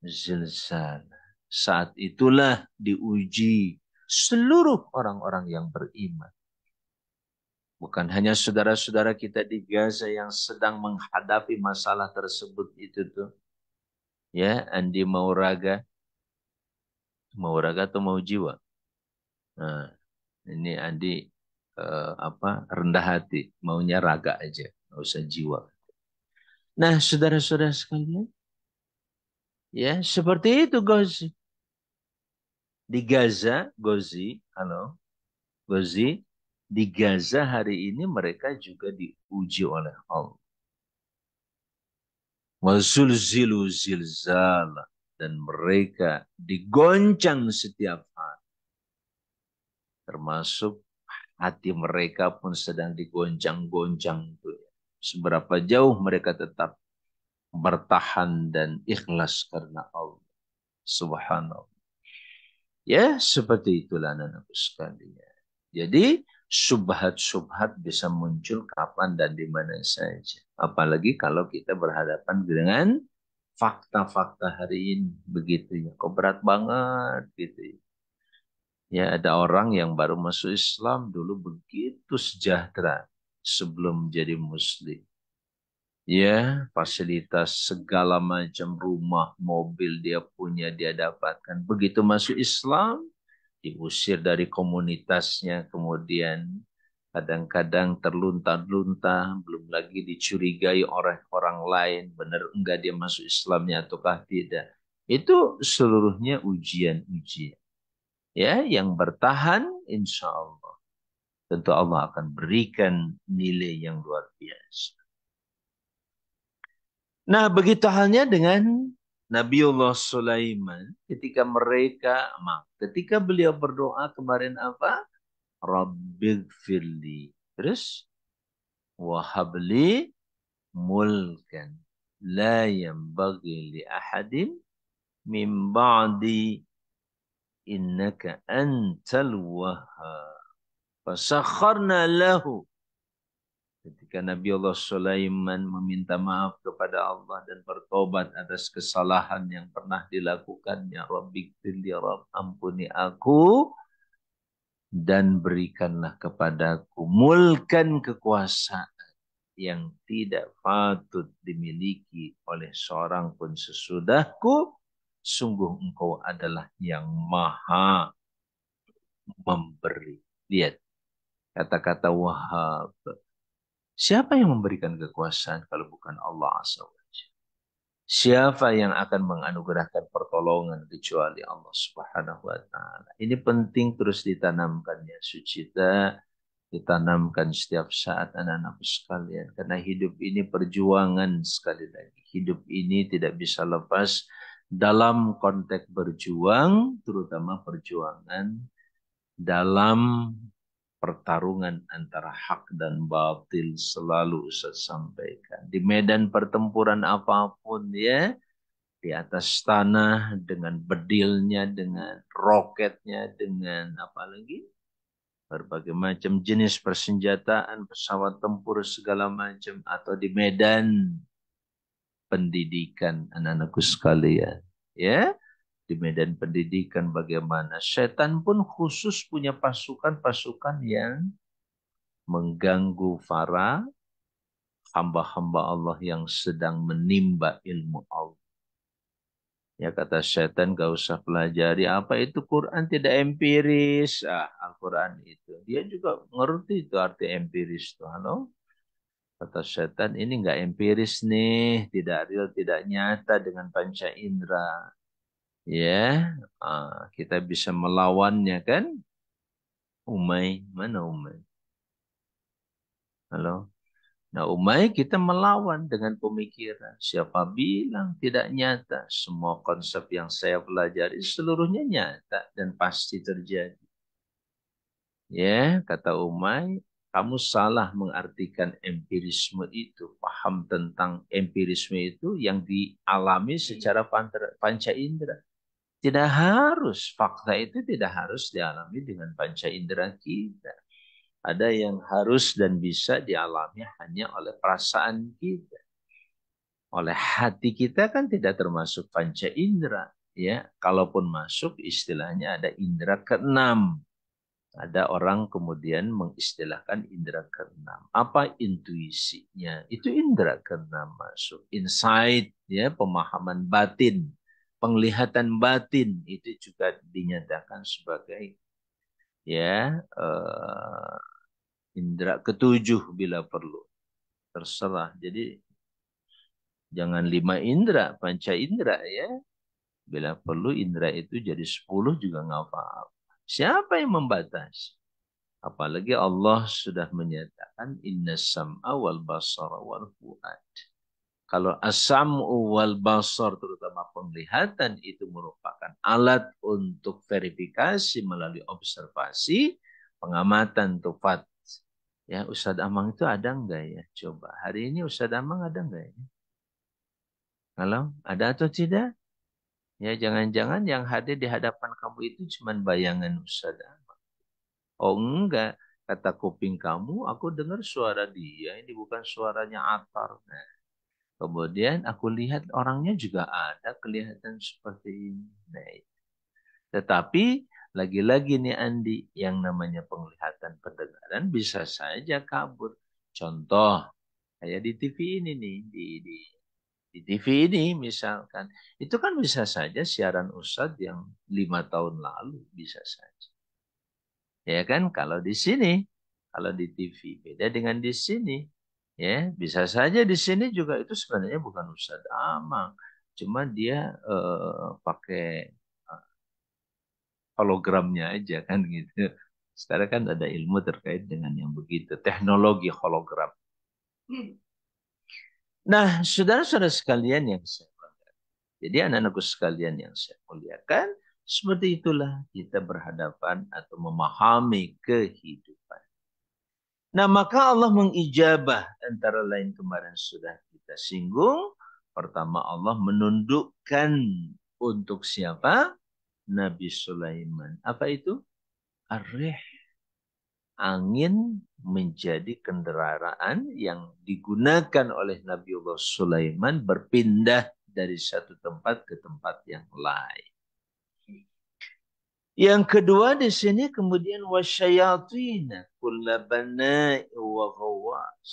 zilzala. Saat itulah diuji seluruh orang-orang yang beriman. Bukan hanya saudara-saudara kita di Gaza yang sedang menghadapi masalah tersebut itu tuh ya Andi mau raga mau raga atau mau jiwa nah, ini Andi eh, apa rendah hati maunya raga aja nggak usah jiwa nah saudara-saudara sekalian ya seperti itu Gozi di Gaza Gozi halo Gozi di Gaza hari ini mereka juga diuji oleh Allah Wazulzilu zilzala. Dan mereka digoncang setiap hari. Termasuk hati mereka pun sedang digoncang-goncang. Ya. Seberapa jauh mereka tetap bertahan dan ikhlas karena Allah. Subhanallah. Ya, seperti itulah anak-anakku sekalian. Jadi, subhat-subhat bisa muncul kapan dan di mana saja. Apalagi kalau kita berhadapan dengan fakta-fakta hari ini begitu ya. Kok berat banget gitu ya. Ya ada orang yang baru masuk Islam dulu begitu sejahtera sebelum jadi muslim. Ya, fasilitas segala macam rumah, mobil dia punya, dia dapatkan. Begitu masuk Islam, diusir dari komunitasnya, kemudian kadang-kadang terlunta-lunta, belum lagi dicurigai oleh orang lain, benar enggak dia masuk Islamnya ataukah tidak. Itu seluruhnya ujian-ujian. Ya, yang bertahan insya Allah. Tentu Allah akan berikan nilai yang luar biasa. Nah, begitu halnya dengan Nabiullah Sulaiman ketika mereka maaf, ketika beliau berdoa kemarin apa? Rabbighfirli. Terus wahabli mulkan la yanbaghi li ahadin min ba'di innaka antal wahhab. Fasakharna lahu ketika Nabi Allah Sulaiman meminta maaf kepada Allah dan bertobat atas kesalahan yang pernah dilakukannya. Rabbi ya Rabb, ampuni aku dan berikanlah kepadaku mulkan kekuasaan yang tidak patut dimiliki oleh seorang pun sesudahku. Sungguh engkau adalah yang maha memberi. Lihat kata-kata wahab Siapa yang memberikan kekuasaan kalau bukan Allah Azza wa Siapa yang akan menganugerahkan pertolongan kecuali Allah Subhanahu wa taala. Ini penting terus ditanamkan ya sucita ditanamkan setiap saat anak-anak sekalian karena hidup ini perjuangan sekali lagi. Hidup ini tidak bisa lepas dalam konteks berjuang terutama perjuangan dalam pertarungan antara hak dan batil selalu Ustaz sampaikan. Di medan pertempuran apapun ya, di atas tanah dengan bedilnya, dengan roketnya, dengan apa lagi? Berbagai macam jenis persenjataan, pesawat tempur segala macam atau di medan pendidikan anak-anakku sekalian, ya di medan pendidikan bagaimana setan pun khusus punya pasukan-pasukan yang mengganggu para hamba-hamba Allah yang sedang menimba ilmu Allah. Ya kata setan gak usah pelajari apa itu Quran tidak empiris. Ah, Al-Quran itu. Dia juga ngerti itu arti empiris tuh. Halo? Oh, kata setan ini nggak empiris nih, tidak real, tidak nyata dengan panca indera. Ya, ah, kita bisa melawannya kan? Umay, mana Umay? Halo? Nah, Umay kita melawan dengan pemikiran. Siapa bilang tidak nyata? Semua konsep yang saya pelajari seluruhnya nyata dan pasti terjadi. Ya, kata Umay, kamu salah mengartikan empirisme itu. Paham tentang empirisme itu yang dialami secara panca indera. Tidak harus, fakta itu tidak harus dialami dengan panca indera kita. Ada yang harus dan bisa dialami hanya oleh perasaan kita. Oleh hati kita kan tidak termasuk panca indera. ya Kalaupun masuk istilahnya ada indera keenam. Ada orang kemudian mengistilahkan indera keenam. Apa intuisinya? Itu indera keenam masuk. Insight, ya pemahaman batin penglihatan batin itu juga dinyatakan sebagai ya uh, indera ketujuh bila perlu terserah jadi jangan lima indera panca indera ya bila perlu indera itu jadi sepuluh juga nggak apa-apa siapa yang membatasi apalagi Allah sudah menyatakan inna sam'a wal basara wal fuad kalau asam wal basar terutama penglihatan itu merupakan alat untuk verifikasi melalui observasi, pengamatan tufat. Ya, Ustadz Amang itu ada enggak ya? Coba hari ini Ustadz Amang ada enggak ya? Kalau ada atau tidak? Ya, jangan-jangan yang hadir di hadapan kamu itu cuma bayangan Ustadz Amang. Oh enggak, kata kuping kamu, aku dengar suara dia, ini bukan suaranya Atar. Nah, Kemudian aku lihat orangnya juga ada kelihatan seperti ini. tetapi lagi-lagi nih Andi, yang namanya penglihatan pendengaran bisa saja kabur. Contoh, kayak di TV ini nih, di, di, di TV ini misalkan. Itu kan bisa saja siaran Ustadz yang lima tahun lalu, bisa saja. Ya kan, kalau di sini, kalau di TV. Beda dengan di sini, Ya, bisa saja di sini juga itu sebenarnya bukan Ustadz Amang, cuma dia uh, pakai eh, hologramnya aja kan gitu. Sekarang kan ada ilmu terkait dengan yang begitu, teknologi hologram. Nah, saudara-saudara sekalian yang saya banggakan. Jadi anak-anakku sekalian yang saya muliakan, seperti itulah kita berhadapan atau memahami kehidupan Nah, maka Allah mengijabah antara lain kemarin sudah kita singgung. Pertama Allah menundukkan untuk siapa? Nabi Sulaiman. Apa itu? Arih. Angin menjadi kendaraan yang digunakan oleh Nabi Allah Sulaiman berpindah dari satu tempat ke tempat yang lain. Yang kedua di sini kemudian wasyayatin kullabana wa ghawas.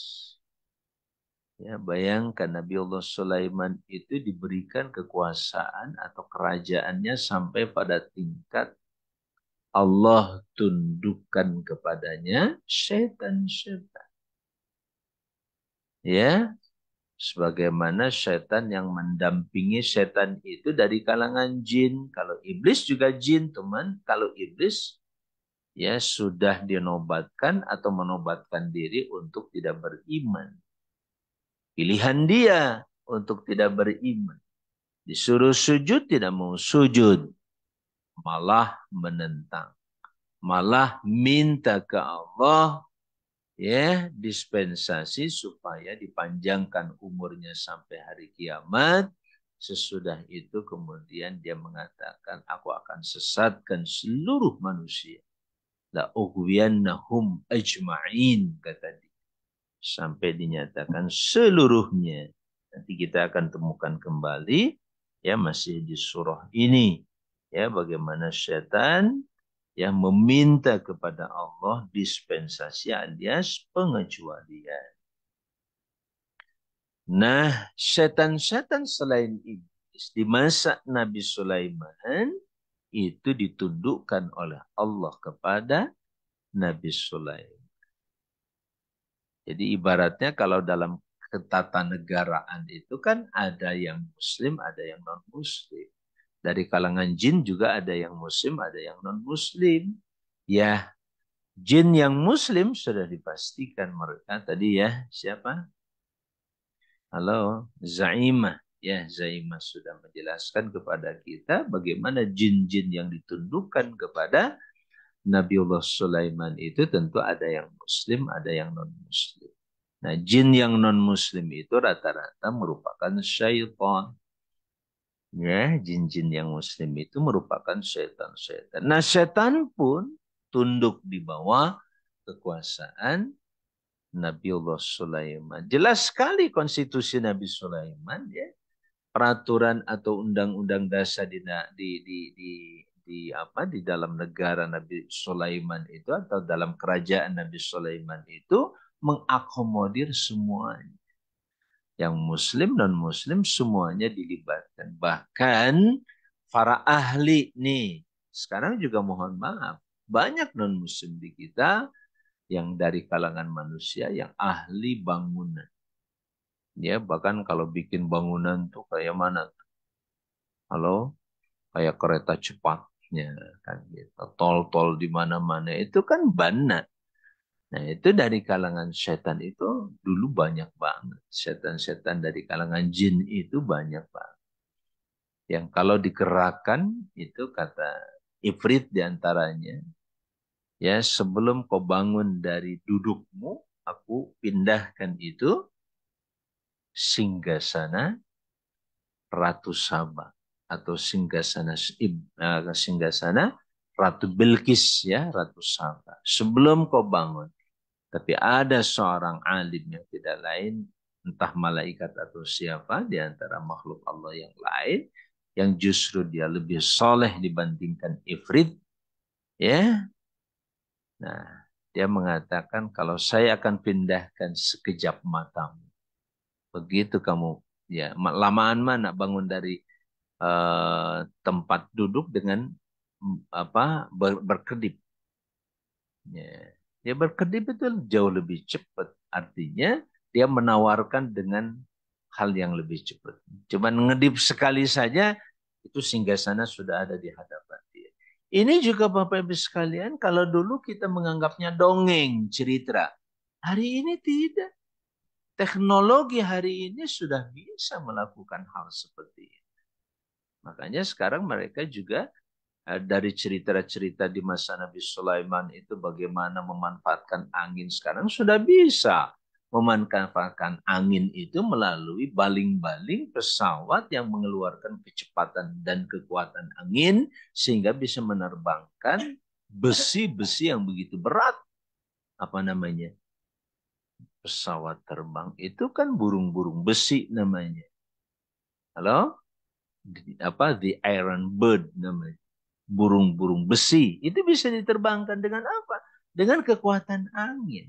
Ya, bayangkan Nabi Allah Sulaiman itu diberikan kekuasaan atau kerajaannya sampai pada tingkat Allah tundukkan kepadanya setan-setan. Ya, sebagaimana setan yang mendampingi setan itu dari kalangan jin. Kalau iblis juga jin, teman. Kalau iblis ya sudah dinobatkan atau menobatkan diri untuk tidak beriman. Pilihan dia untuk tidak beriman. Disuruh sujud tidak mau sujud. Malah menentang. Malah minta ke Allah ya dispensasi supaya dipanjangkan umurnya sampai hari kiamat sesudah itu kemudian dia mengatakan aku akan sesatkan seluruh manusia la ughwiyannahum ajma'in kata dia sampai dinyatakan seluruhnya nanti kita akan temukan kembali ya masih di surah ini ya bagaimana setan ya meminta kepada Allah dispensasi alias pengecualian. Nah, setan-setan selain iblis di masa Nabi Sulaiman itu ditundukkan oleh Allah kepada Nabi Sulaiman. Jadi ibaratnya kalau dalam ketatanegaraan itu kan ada yang muslim, ada yang non-muslim. Dari kalangan jin juga ada yang muslim, ada yang non-muslim. Ya, jin yang muslim sudah dipastikan mereka tadi ya, siapa? Halo, Zaimah. Ya, Zaimah sudah menjelaskan kepada kita bagaimana jin-jin yang ditundukkan kepada Nabi Allah Sulaiman itu tentu ada yang muslim, ada yang non-muslim. Nah, jin yang non-muslim itu rata-rata merupakan syaitan ya jin-jin yang muslim itu merupakan setan-setan. Nah, setan pun tunduk di bawah kekuasaan Nabiullah Sulaiman. Jelas sekali konstitusi Nabi Sulaiman ya. Peraturan atau undang-undang dasar di, di, di, di, di apa di dalam negara Nabi Sulaiman itu atau dalam kerajaan Nabi Sulaiman itu mengakomodir semuanya yang muslim non muslim semuanya dilibatkan bahkan para ahli nih sekarang juga mohon maaf banyak non muslim di kita yang dari kalangan manusia yang ahli bangunan ya bahkan kalau bikin bangunan tuh kayak mana Halo? kayak kereta cepatnya kan gitu tol-tol di mana-mana itu kan banyak. Nah, itu dari kalangan setan itu dulu banyak banget. Setan-setan dari kalangan jin itu banyak banget. Yang kalau dikerahkan itu kata ifrit diantaranya. Ya, sebelum kau bangun dari dudukmu, aku pindahkan itu singgasana Ratu Sabah atau singgasana eh, singgasana Ratu Belkis ya Ratu Sabah. Sebelum kau bangun, tapi ada seorang alim yang tidak lain, entah malaikat atau siapa di antara makhluk Allah yang lain, yang justru dia lebih soleh dibandingkan Ifrit. Ya, Nah, dia mengatakan kalau saya akan pindahkan sekejap matamu. Begitu kamu ya lamaan mana bangun dari uh, tempat duduk dengan apa ber, berkedip. Ya. Dia berkedip itu jauh lebih cepat. Artinya dia menawarkan dengan hal yang lebih cepat. Cuman ngedip sekali saja itu sehingga sana sudah ada di hadapan dia. Ini juga Bapak Ibu sekalian, kalau dulu kita menganggapnya dongeng, cerita. Hari ini tidak. Teknologi hari ini sudah bisa melakukan hal seperti ini. Makanya sekarang mereka juga Eh, dari cerita-cerita di masa Nabi Sulaiman itu bagaimana memanfaatkan angin sekarang sudah bisa memanfaatkan angin itu melalui baling-baling pesawat yang mengeluarkan kecepatan dan kekuatan angin sehingga bisa menerbangkan besi-besi yang begitu berat apa namanya pesawat terbang itu kan burung-burung besi namanya halo apa the iron bird namanya burung-burung besi. Itu bisa diterbangkan dengan apa? Dengan kekuatan angin.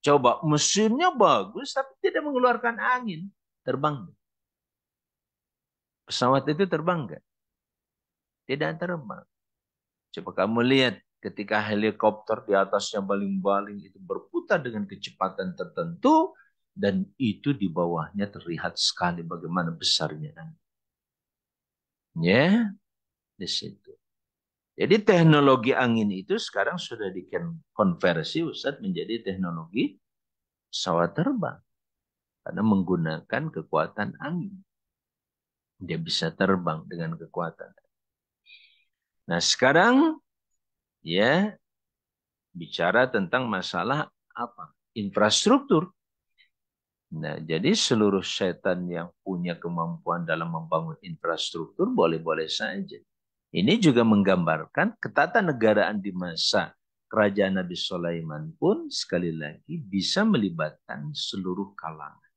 Coba mesinnya bagus tapi tidak mengeluarkan angin. Terbang. Pesawat itu terbang nggak? Tidak terbang. Coba kamu lihat ketika helikopter di atasnya baling-baling itu berputar dengan kecepatan tertentu dan itu di bawahnya terlihat sekali bagaimana besarnya angin. Ya, di situ. Jadi teknologi angin itu sekarang sudah dikonversi kan Ustaz menjadi teknologi pesawat terbang. Karena menggunakan kekuatan angin. Dia bisa terbang dengan kekuatan. Nah sekarang ya bicara tentang masalah apa? Infrastruktur. Nah, jadi seluruh setan yang punya kemampuan dalam membangun infrastruktur boleh-boleh saja. Ini juga menggambarkan ketatanegaraan di masa kerajaan Nabi Sulaiman pun sekali lagi bisa melibatkan seluruh kalangan.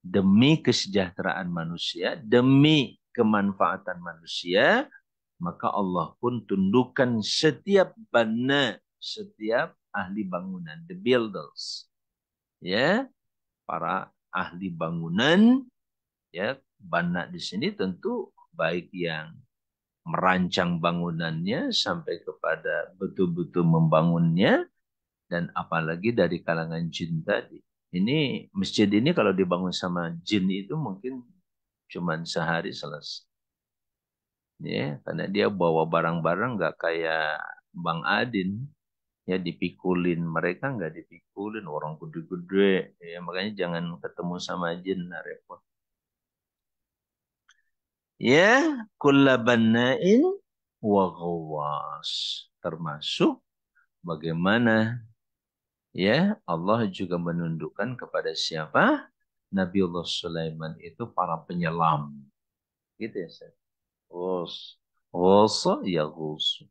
Demi kesejahteraan manusia, demi kemanfaatan manusia, maka Allah pun tundukkan setiap bana, setiap ahli bangunan, the builders. Ya, para ahli bangunan, ya, bana di sini tentu baik yang merancang bangunannya sampai kepada betul-betul membangunnya dan apalagi dari kalangan jin tadi. Ini masjid ini kalau dibangun sama jin itu mungkin cuma sehari selesai. Ya, karena dia bawa barang-barang nggak kayak Bang Adin ya dipikulin mereka nggak dipikulin orang gede-gede ya makanya jangan ketemu sama jin nah repot ya kullabannain wa ghawas termasuk bagaimana ya Allah juga menundukkan kepada siapa Nabi Allah Sulaiman itu para penyelam gitu ya saya Ghos ya ghusu.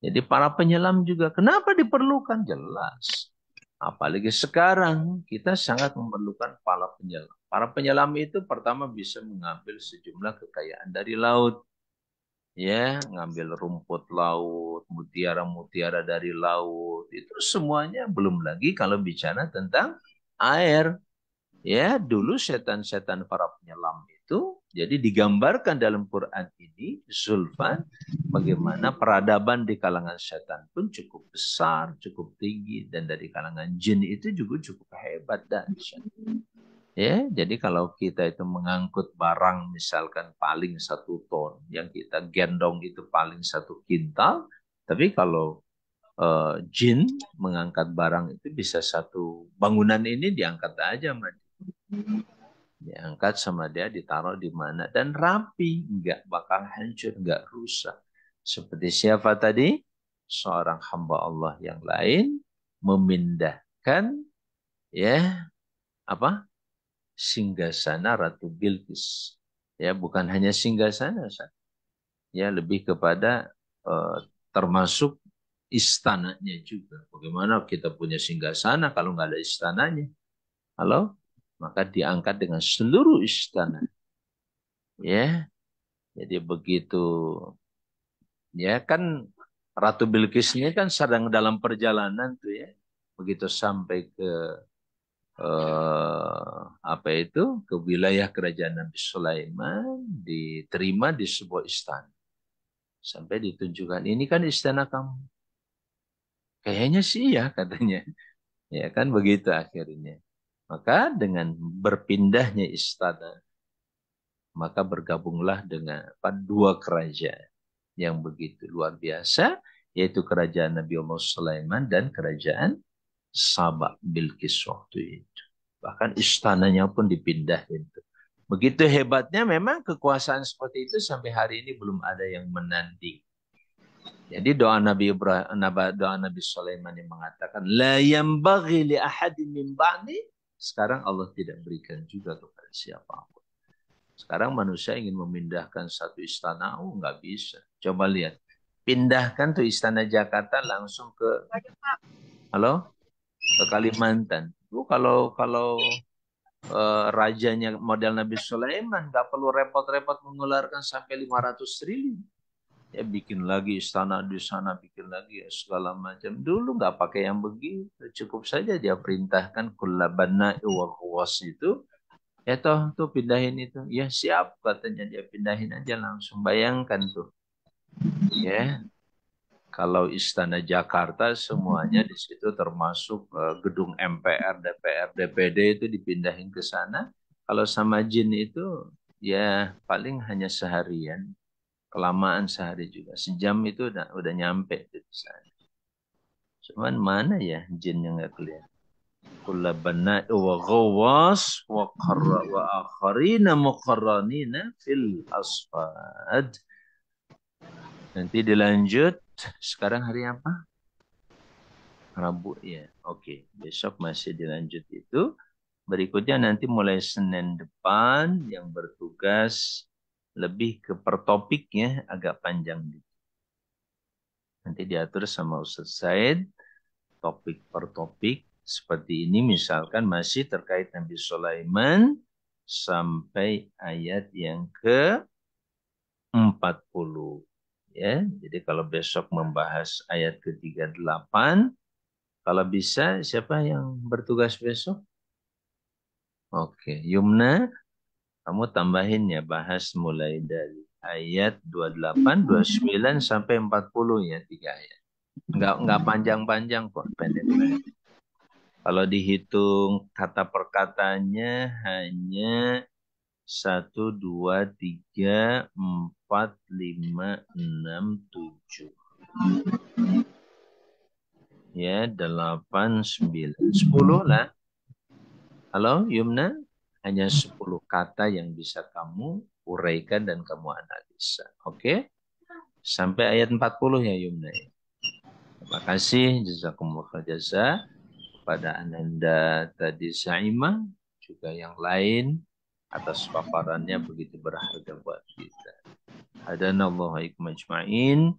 Jadi para penyelam juga kenapa diperlukan jelas apalagi sekarang kita sangat memerlukan para penyelam Para penyelam itu pertama bisa mengambil sejumlah kekayaan dari laut. Ya, ngambil rumput laut, mutiara-mutiara dari laut. Itu semuanya belum lagi kalau bicara tentang air. Ya, dulu setan-setan para penyelam itu jadi digambarkan dalam Quran ini Zulfan bagaimana peradaban di kalangan setan pun cukup besar, cukup tinggi dan dari kalangan jin itu juga cukup hebat dan Ya, jadi kalau kita itu mengangkut barang misalkan paling satu ton, yang kita gendong itu paling satu kintal, tapi kalau uh, jin mengangkat barang itu bisa satu bangunan ini diangkat aja sama diangkat sama dia ditaruh di mana dan rapi nggak bakal hancur nggak rusak seperti siapa tadi seorang hamba Allah yang lain memindahkan ya apa singgasana Ratu Bilqis. Ya, bukan hanya singgasana saja. Ya, lebih kepada eh, termasuk istananya juga. Bagaimana kita punya singgasana kalau nggak ada istananya? Halo? Maka diangkat dengan seluruh istana. Ya. Jadi begitu ya kan Ratu Bilqis ini kan sedang dalam perjalanan tuh ya. Begitu sampai ke eh, apa itu ke wilayah kerajaan Nabi Sulaiman diterima di sebuah istana sampai ditunjukkan ini kan istana kamu kayaknya sih ya (laughs) katanya ya kan begitu akhirnya maka dengan berpindahnya istana maka bergabunglah dengan dua kerajaan yang begitu luar biasa yaitu kerajaan Nabi Muhammad Sulaiman dan kerajaan Sabak Bilqis waktu itu. Bahkan istananya pun dipindahin. Begitu hebatnya memang kekuasaan seperti itu sampai hari ini belum ada yang menanding. Jadi doa Nabi Ibrahim, doa Nabi Sulaiman yang mengatakan, La yambaghi li ahadin min ba'di Sekarang Allah tidak berikan juga kepada siapapun. Sekarang manusia ingin memindahkan satu istana, oh nggak bisa. Coba lihat, pindahkan tuh istana Jakarta langsung ke halo ke Kalimantan. Lu kalau kalau e, rajanya model Nabi Sulaiman nggak perlu repot-repot mengeluarkan sampai 500 triliun. Ya bikin lagi istana di sana, bikin lagi ya, segala macam. Dulu nggak pakai yang begitu, cukup saja dia perintahkan kulabana iwakwas itu ya toh tuh pindahin itu ya siap katanya dia pindahin aja langsung bayangkan tuh ya kalau Istana Jakarta semuanya mm-hmm. di situ termasuk eh, gedung MPR, DPR, DPD itu dipindahin ke sana. Kalau sama Jin itu ya paling hanya seharian, kelamaan sehari juga. Sejam itu udah, udah nyampe di sana. Cuman mana ya Jin yang nggak kelihatan? kulla bana wa ghawas wa qarra wa akharina muqarranina fil asfad. Nanti dilanjut sekarang hari apa? Rabu ya. Oke, besok masih dilanjut itu. Berikutnya nanti mulai Senin depan yang bertugas lebih ke per topik ya, agak panjang Nanti diatur sama Ustaz Said topik per topik seperti ini misalkan masih terkait Nabi Sulaiman sampai ayat yang ke 40 ya. Jadi kalau besok membahas ayat ke-38 kalau bisa siapa yang bertugas besok? Oke, Yumna kamu tambahin ya bahas mulai dari ayat 28, 29 sampai 40 ya tiga ayat. Enggak enggak panjang-panjang kok, pendek Kalau dihitung kata perkatanya hanya 1 2 3 4 empat, lima, enam, tujuh. Ya, delapan, sembilan, sepuluh lah. Halo, Yumna? Hanya sepuluh kata yang bisa kamu uraikan dan kamu analisa. Oke? Sampai ayat 40 ya, Yumna. Terima kasih. Jazakumullah jaza. Kepada Ananda tadi Saima, juga yang lain atas paparannya begitu berharga buat kita. هدانا الله وإياكم أجمعين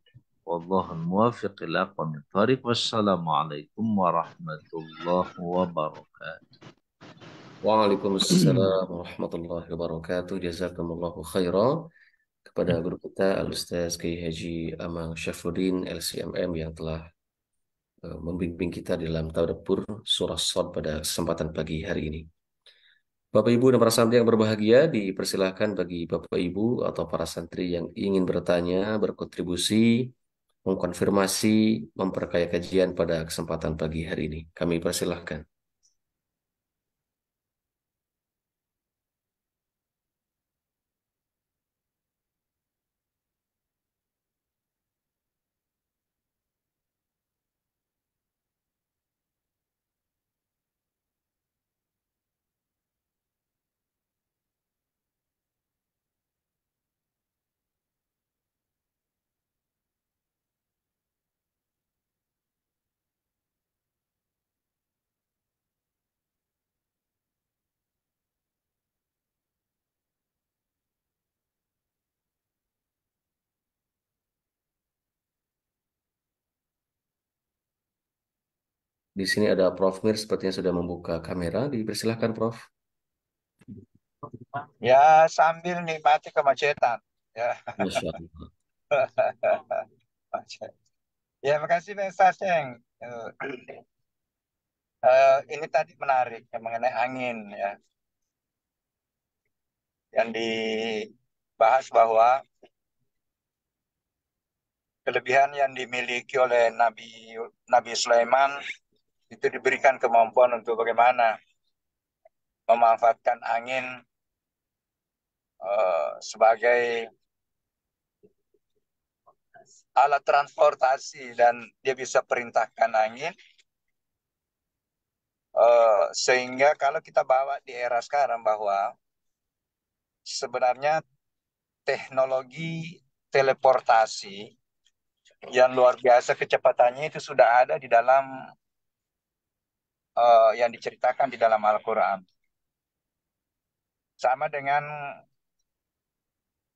والله الموافق إلى أقوم الطريق والسلام عليكم ورحمة الله وبركاته وعليكم السلام ورحمة الله وبركاته جزاكم الله خيرا kepada guru kita Al-Ustaz Kiai Haji Amang Syafuddin LCMM yang telah eh, membimbing kita dalam tadabbur surah Sad pada kesempatan pagi hari ini. Bapak Ibu dan para santri yang berbahagia, dipersilahkan bagi Bapak Ibu atau para santri yang ingin bertanya, berkontribusi, mengkonfirmasi, memperkaya kajian pada kesempatan pagi hari ini. Kami persilahkan. Di sini ada Prof. Mir sepertinya sudah membuka kamera. Dipersilahkan, Prof. Ya, sambil nikmati kemacetan. Ya. Masya Allah. (laughs) ya, makasih Mas Saseng. Uh, ini tadi menarik ya, mengenai angin ya. Yang dibahas bahwa kelebihan yang dimiliki oleh Nabi Nabi Sulaiman itu diberikan kemampuan untuk bagaimana memanfaatkan angin uh, sebagai alat transportasi dan dia bisa perintahkan angin uh, sehingga kalau kita bawa di era sekarang bahwa sebenarnya teknologi teleportasi yang luar biasa kecepatannya itu sudah ada di dalam uh, yang diceritakan di dalam Al-Quran. Sama dengan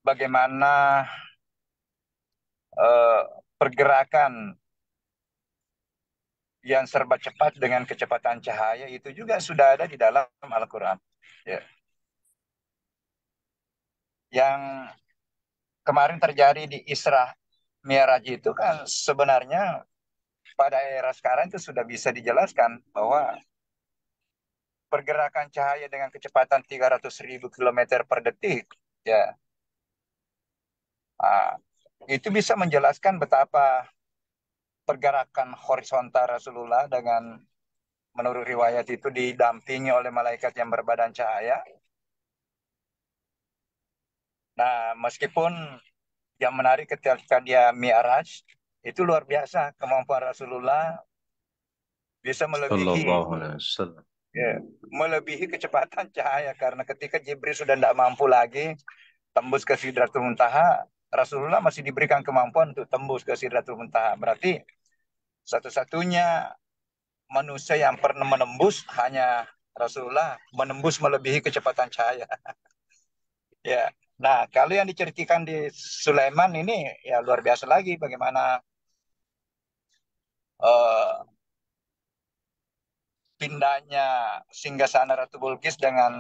bagaimana uh, pergerakan yang serba cepat dengan kecepatan cahaya itu juga sudah ada di dalam Al-Quran. Ya. Yang kemarin terjadi di Isra Mi'raj itu kan sebenarnya pada era sekarang itu sudah bisa dijelaskan bahwa pergerakan cahaya dengan kecepatan 300.000 km per detik ya nah, itu bisa menjelaskan betapa pergerakan horizontal Rasulullah dengan menurut riwayat itu didampingi oleh malaikat yang berbadan cahaya nah meskipun yang menarik ketika dia mi'raj itu luar biasa kemampuan Rasulullah bisa melebihi ya, melebihi kecepatan cahaya karena ketika Jibril sudah tidak mampu lagi tembus ke Sidratul Muntaha, Rasulullah masih diberikan kemampuan untuk tembus ke Sidratul Muntaha. Berarti satu-satunya manusia yang pernah menembus hanya Rasulullah menembus melebihi kecepatan cahaya. (laughs) ya. Nah, kalau yang diceritakan di Sulaiman ini ya luar biasa lagi bagaimana Eh, pindahnya singgasana ratu bulkis dengan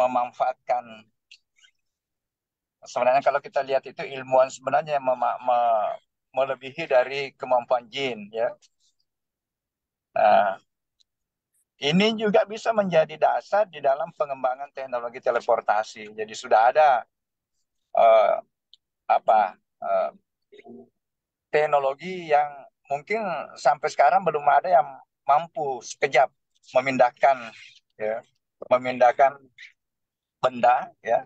memanfaatkan sebenarnya kalau kita lihat itu ilmuwan sebenarnya yang melebihi dari kemampuan jin ya. Nah, ini juga bisa menjadi dasar di dalam pengembangan teknologi teleportasi. Jadi sudah ada uh, apa uh, teknologi yang mungkin sampai sekarang belum ada yang mampu sekejap memindahkan ya, memindahkan benda ya.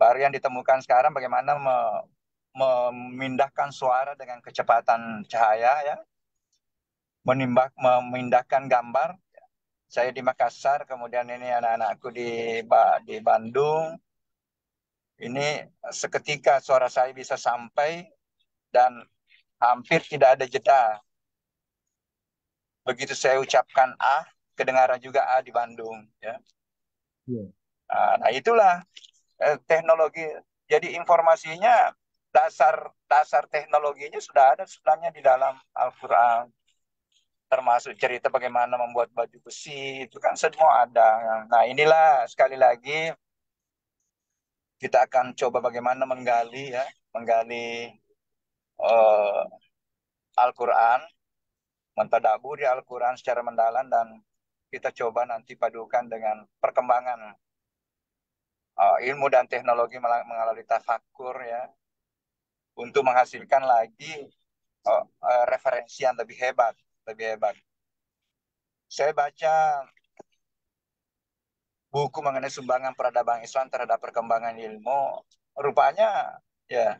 Baru yang ditemukan sekarang bagaimana me memindahkan suara dengan kecepatan cahaya ya. Menimbak memindahkan gambar. Saya di Makassar, kemudian ini anak-anakku di di Bandung. Ini seketika suara saya bisa sampai dan hampir tidak ada jeda. Begitu saya ucapkan A, kedengaran juga A di Bandung. Ya. Yeah. Iya. Nah itulah eh, teknologi. Jadi informasinya dasar dasar teknologinya sudah ada sebenarnya di dalam Al-Quran termasuk cerita bagaimana membuat baju besi itu kan semua ada nah inilah sekali lagi kita akan coba bagaimana menggali ya menggali Eh, Al-Quran, mentadaburi Al-Quran secara mendalam dan kita coba nanti padukan dengan perkembangan uh, ilmu dan teknologi mengalami tafakur ya untuk menghasilkan lagi uh, uh, referensi yang lebih hebat, lebih hebat. Saya baca buku mengenai sumbangan peradaban Islam terhadap perkembangan ilmu, rupanya ya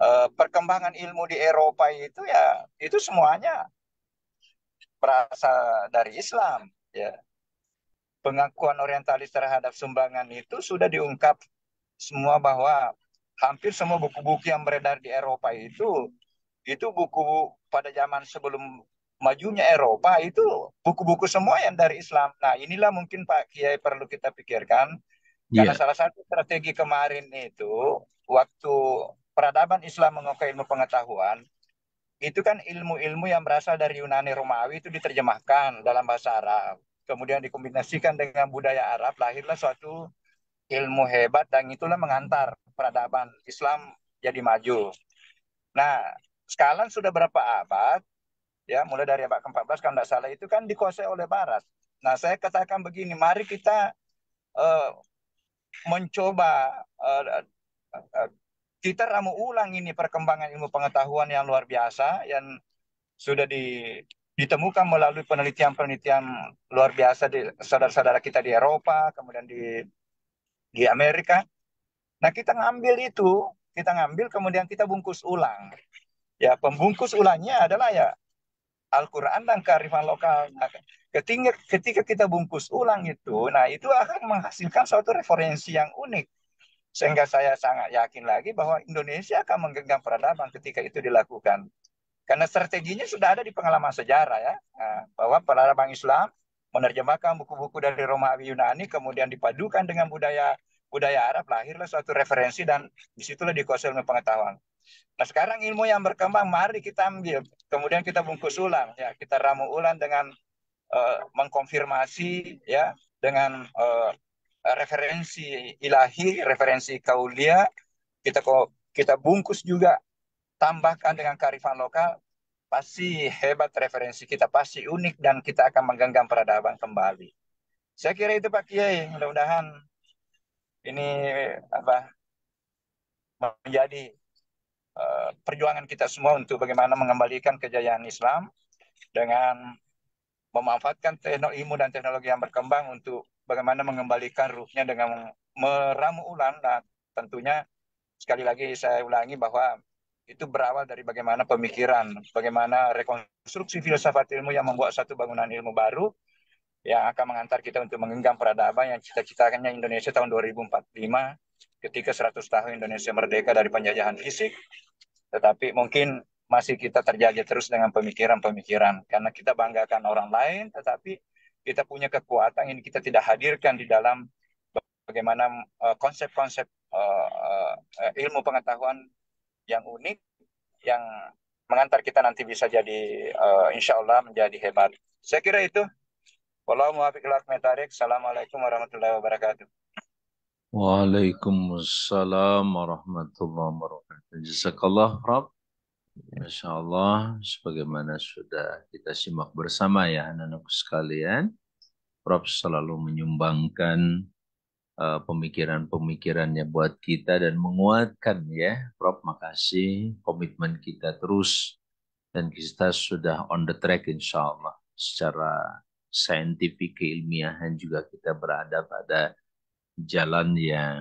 Eh, perkembangan ilmu di Eropa itu ya itu semuanya berasal dari Islam ya pengakuan orientalis terhadap sumbangan itu sudah diungkap semua bahwa hampir semua buku-buku yang beredar di Eropa itu itu buku pada zaman sebelum majunya Eropa itu buku-buku semua yang dari Islam. Nah, inilah mungkin Pak Kiai perlu kita pikirkan yeah. karena iya. salah satu strategi kemarin itu waktu peradaban Islam mengokai ilmu pengetahuan itu kan ilmu-ilmu yang berasal dari Yunani Romawi itu diterjemahkan dalam bahasa Arab. Kemudian dikombinasikan dengan budaya Arab, lahirlah suatu ilmu hebat dan itulah mengantar peradaban Islam jadi maju. Nah, sekarang sudah berapa abad, ya mulai dari abad ke-14 kalau tidak salah itu kan dikuasai oleh Barat. Nah, saya katakan begini, mari kita uh, mencoba uh, uh, kita ramu ulang ini perkembangan ilmu pengetahuan yang luar biasa yang sudah di, ditemukan melalui penelitian-penelitian luar biasa di saudara-saudara kita di Eropa, kemudian di di Amerika. Nah, kita ngambil itu, kita ngambil kemudian kita bungkus ulang. Ya, pembungkus ulangnya adalah ya Al-Quran dan kearifan lokal. Nah, ketika, ketika kita bungkus ulang itu, nah itu akan menghasilkan suatu referensi yang unik. Sehingga saya sangat yakin lagi bahwa Indonesia akan menggenggam peradaban ketika itu dilakukan. Karena strateginya sudah ada di pengalaman sejarah ya, nah, bahwa peradaban Islam menerjemahkan buku-buku dari Romawi Yunani kemudian dipadukan dengan budaya budaya Arab lahirlah suatu referensi dan disitulah dikuasai ilmu pengetahuan. Nah sekarang ilmu yang berkembang mari kita ambil kemudian kita bungkus ulang ya kita ramu ulang dengan uh, mengkonfirmasi ya dengan uh, Eh, referensi ilahi, referensi kaulia, kita kok kita bungkus juga tambahkan dengan karifan lokal, pasti hebat referensi kita, pasti unik dan kita akan menggenggam peradaban kembali. Saya kira itu Pak Kiai, mudah-mudahan ini apa menjadi uh, perjuangan kita semua untuk bagaimana mengembalikan kejayaan Islam dengan memanfaatkan teknologi ilmu dan teknologi yang berkembang untuk bagaimana mengembalikan ruhnya dengan meramu ulang. Nah, tentunya sekali lagi saya ulangi bahwa itu berawal dari bagaimana pemikiran, bagaimana rekonstruksi filsafat ilmu yang membuat satu bangunan ilmu baru yang akan mengantar kita untuk menggenggam peradaban yang cita-citakannya Indonesia tahun 2045 ketika 100 tahun Indonesia merdeka dari penjajahan fisik. Tetapi mungkin masih kita terjaga terus dengan pemikiran-pemikiran karena kita banggakan orang lain tetapi kita punya kekuatan yang kita tidak hadirkan di dalam bagaimana eh, konsep-konsep uh, uh, ilmu pengetahuan yang unik yang mengantar kita nanti bisa jadi uh, insya Allah menjadi hebat. Saya kira itu. Assalamualaikum warahmatullahi wabarakatuh. Waalaikumsalam warahmatullahi wabarakatuh. Jazakallah Rabb. Masya Allah, sebagaimana sudah kita simak bersama ya anak anak sekalian, Prof selalu menyumbangkan eh, pemikiran-pemikirannya buat kita dan menguatkan ya. Prof, makasih komitmen kita terus dan kita sudah on the track insya Allah. Secara saintifik keilmiahan juga kita berada pada jalan yang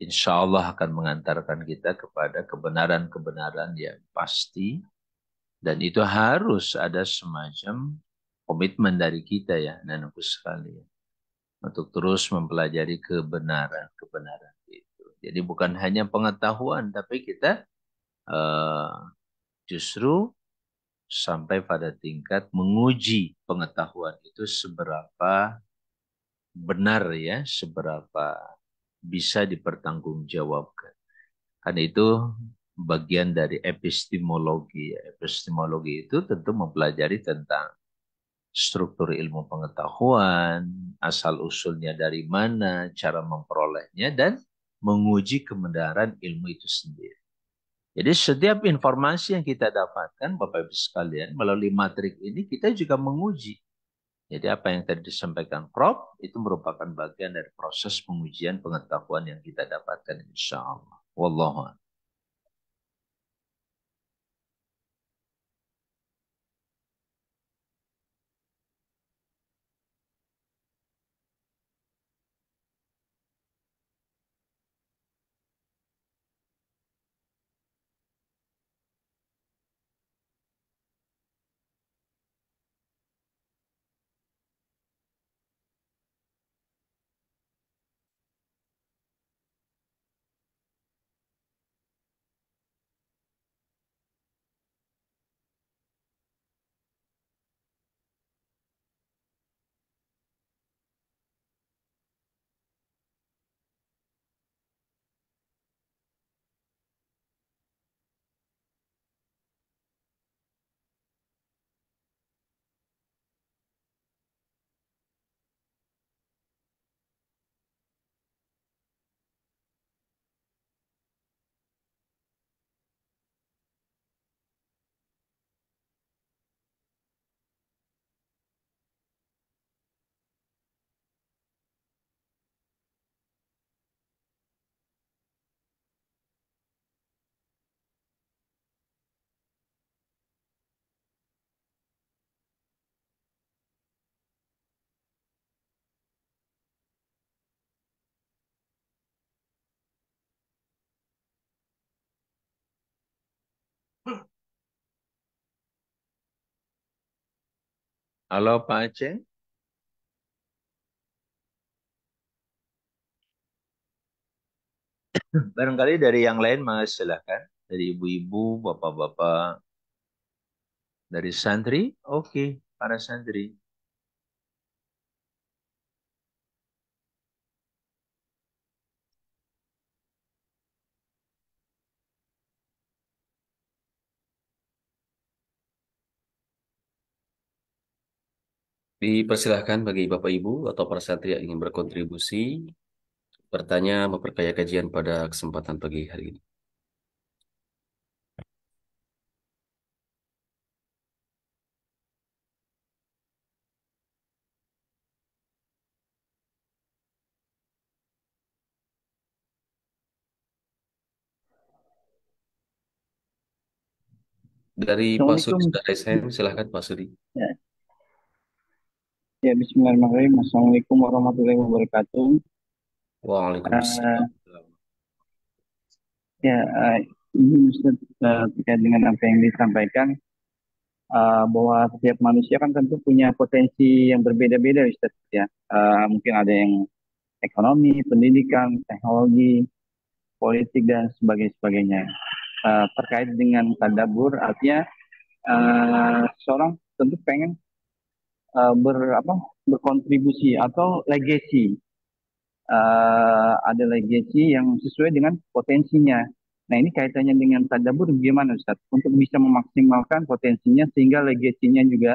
insya Allah akan mengantarkan kita kepada kebenaran-kebenaran yang pasti. Dan itu harus ada semacam komitmen dari kita ya, nanku sekali ya. Untuk terus mempelajari kebenaran-kebenaran itu. Jadi bukan hanya pengetahuan, tapi kita uh, justru sampai pada tingkat menguji pengetahuan itu seberapa benar ya, seberapa bisa dipertanggungjawabkan. Karena itu bagian dari epistemologi. Ya, epistemologi itu tentu mempelajari tentang struktur ilmu pengetahuan, asal-usulnya dari mana, cara memperolehnya, dan menguji kebenaran ilmu itu sendiri. Jadi setiap informasi yang kita dapatkan, Bapak-Ibu sekalian, melalui matrik ini kita juga menguji jadi apa yang tadi disampaikan crop itu merupakan bagian dari proses pengujian pengetahuan yang kita dapatkan insya Allah. Wallahu Halo Pak Aceh. Barangkali dari yang lain Mas silahkan Dari ibu-ibu, bapak-bapak, dari santri. Oke, para santri. Dipersilahkan bagi Bapak Ibu atau para santri yang ingin berkontribusi, bertanya, memperkaya kajian pada kesempatan pagi hari ini. Dari Pak Sudi silahkan Pak Sudi. Ya. Ya, bismillahirrahmanirrahim. Assalamualaikum warahmatullahi wabarakatuh. Waalaikumsalam. Uh, ya, uh, ini Ustaz, uh, terkait dengan apa yang disampaikan, uh, bahwa setiap manusia kan tentu punya potensi yang berbeda-beda, Ustaz. Ya. Uh, mungkin ada yang ekonomi, pendidikan, teknologi, politik, dan sebagainya. Uh, terkait dengan tadabur, artinya uh, seorang tentu pengen Eh, ber apa berkontribusi atau legacy uh, ada legacy yang sesuai dengan potensinya nah ini kaitannya dengan tadabur gimana Ustaz untuk bisa memaksimalkan potensinya sehingga legasinya juga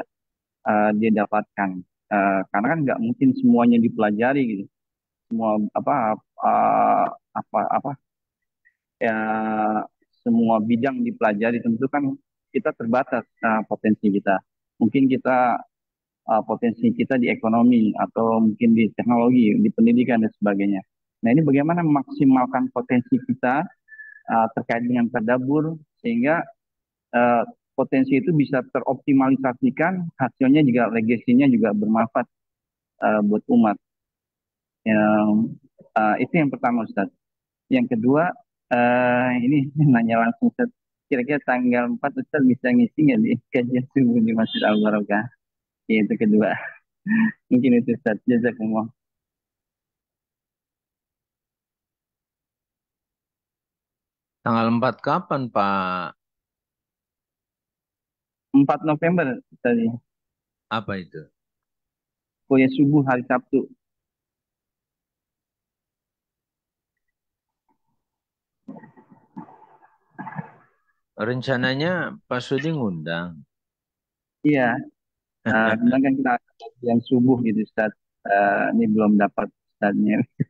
uh, dia dapatkan uh, karena kan nggak mungkin semuanya dipelajari gitu semua apa uh, apa apa ya semua bidang dipelajari tentu kan kita terbatas uh, potensi kita. Mungkin kita uh, potensi kita di ekonomi atau mungkin di teknologi, di pendidikan dan sebagainya. Nah ini bagaimana memaksimalkan potensi kita uh, terkait dengan terdabur sehingga uh, potensi itu bisa teroptimalisasikan hasilnya juga legasinya juga bermanfaat uh, buat umat. Yang, uh, itu yang pertama Ustaz. Yang kedua uh, ini (laughs) nanya langsung Ustaz. Kira-kira tanggal 4 Ustaz bisa ngisi nggak di kajian di Masjid Al-Barokah? Iya, itu kedua mungkin itu Ustaz jazakumullah tanggal 4 kapan Pak 4 November tadi apa itu kuliah subuh hari Sabtu rencananya Pak Sudi ngundang iya Uh, kan kita yang subuh gitu Ustaz. Uh, ini belum dapat Ustaznya (laughs)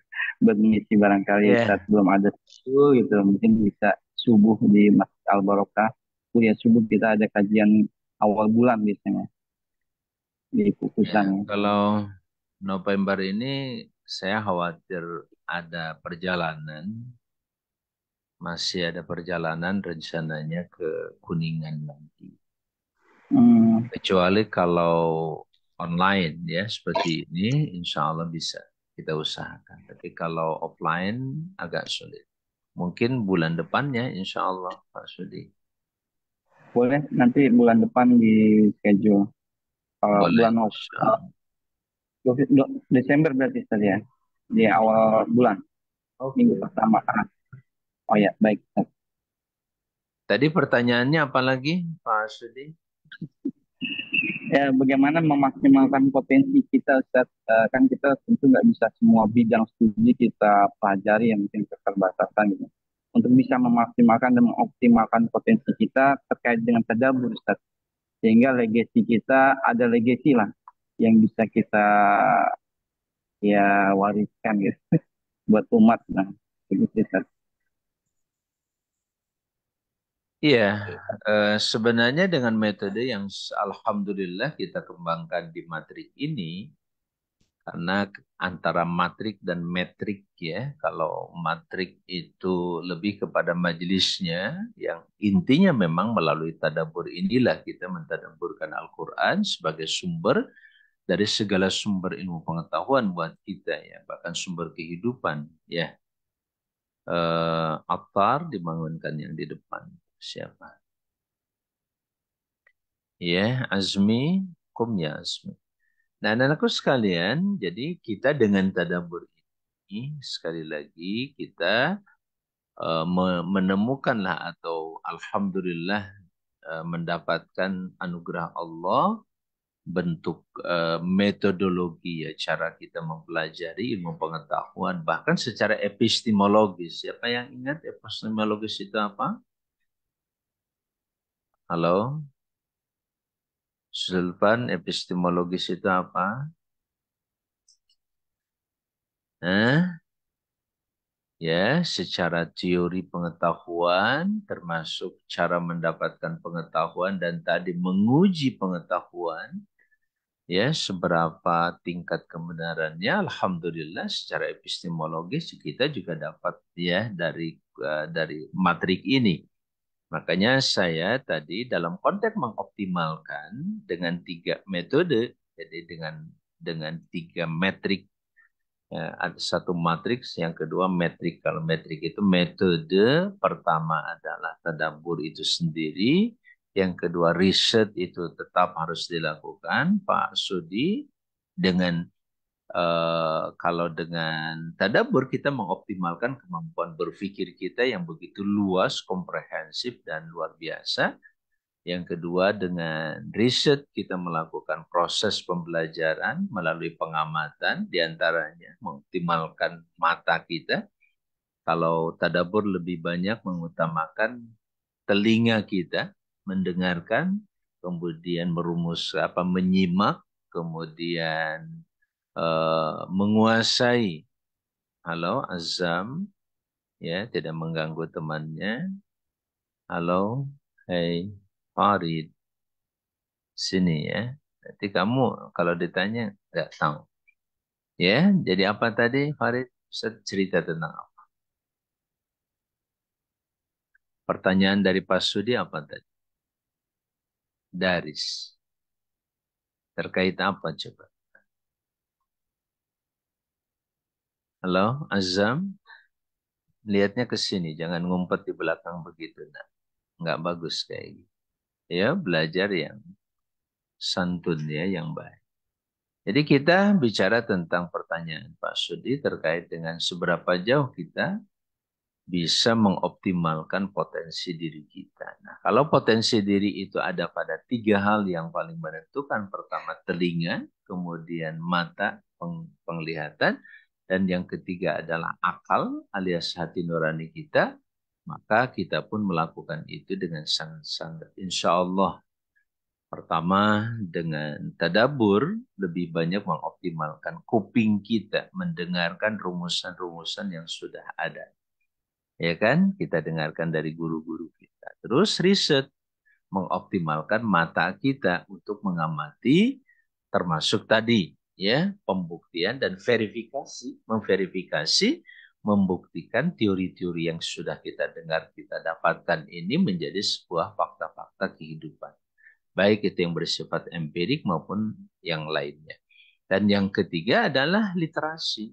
buat mengisi barangkali yeah. Ustaz belum ada subuh gitu. Mungkin bisa subuh di Masjid Al Barokah. Kuliah subuh kita ada kajian awal bulan biasanya di kukusan. Yeah. kalau November ini saya khawatir ada perjalanan masih ada perjalanan rencananya ke Kuningan nanti. Hmm. Kecuali kalau online ya seperti ini, insya Allah bisa kita usahakan. Tapi kalau offline agak sulit. Mungkin bulan depannya, insya Allah Pak Sudi. Boleh nanti bulan depan di schedule. uh, bulan uh, Desember berarti tadi ya, di awal bulan, okay. minggu pertama. Oh ya, baik. Tadi pertanyaannya apa lagi, Pak Sudi? ya bagaimana memaksimalkan potensi kita set, Uh, kan kita tentu nggak bisa semua bidang studi kita pelajari yang mungkin keterbatasan gitu. Untuk bisa memaksimalkan dan mengoptimalkan potensi kita terkait dengan tadabur Ustaz. Sehingga legasi kita ada legasi lah yang bisa kita ya wariskan gitu (laughs) buat umat nah begitu Ustaz. Iya, iya. Eh, sebenarnya dengan metode yang alhamdulillah kita kembangkan di matrik ini, karena antara matrik dan metrik ya, kalau matrik itu lebih kepada majelisnya, yang intinya memang melalui tadabur inilah kita mentadaburkan Al-Quran sebagai sumber dari segala sumber ilmu pengetahuan buat kita ya, bahkan sumber kehidupan ya. Eh, Atar dibangunkan yang di depan siapa? Ya, azmi, kum ya azmi. Nah, anak-anakku sekalian, jadi kita dengan tadabur ini, sekali lagi kita uh, menemukanlah atau alhamdulillah uh, mendapatkan anugerah Allah bentuk uh, metodologi ya cara kita mempelajari ilmu pengetahuan bahkan secara epistemologis siapa yang ingat epistemologis itu apa Halo? Zulfan, epistemologis itu apa? Eh? ya secara teori pengetahuan termasuk cara mendapatkan pengetahuan dan tadi menguji pengetahuan ya seberapa tingkat kebenarannya alhamdulillah secara epistemologis kita juga dapat ya dari eh, dari matrik ini Makanya saya tadi dalam konteks mengoptimalkan dengan tiga metode, jadi dengan dengan tiga metrik, ya, satu matriks, yang kedua metrik. Kalau metrik itu metode pertama adalah tadabur itu sendiri, yang kedua riset itu tetap harus dilakukan Pak Sudi dengan Eh, kalau dengan tadabur kita mengoptimalkan kemampuan berpikir kita yang begitu luas, komprehensif dan luar biasa. Yang kedua dengan riset kita melakukan proses pembelajaran melalui pengamatan diantaranya mengoptimalkan mata kita. Kalau tadabur lebih banyak mengutamakan telinga kita mendengarkan, kemudian merumus apa menyimak, kemudian Eh, menguasai halo azam ya tidak mengganggu temannya halo hai Farid sini ya nanti kamu kalau ditanya nggak tahu ya jadi apa tadi Farid cerita tentang apa pertanyaan dari Pak Sudi apa tadi daris terkait apa coba Halo, Azam. Lihatnya ke sini, jangan ngumpet di belakang begitu. Nah, nggak bagus kayak gitu. Ya, belajar yang santun ya, yang baik. Jadi kita bicara tentang pertanyaan Pak Sudi terkait dengan seberapa jauh kita bisa mengoptimalkan potensi diri kita. Nah, kalau potensi diri itu ada pada tiga hal yang paling menentukan. Pertama telinga, kemudian mata penglihatan, dan yang ketiga adalah akal alias hati nurani kita, maka kita pun melakukan itu dengan sangat-sangat insya Allah. Pertama, dengan tadabur, lebih banyak mengoptimalkan kuping kita, mendengarkan rumusan-rumusan yang sudah ada. Ya kan? Kita dengarkan dari guru-guru kita. Terus riset, mengoptimalkan mata kita untuk mengamati termasuk tadi ya pembuktian dan verifikasi memverifikasi membuktikan teori-teori yang sudah kita dengar kita dapatkan ini menjadi sebuah fakta-fakta kehidupan baik itu yang bersifat empirik maupun yang lainnya dan yang ketiga adalah literasi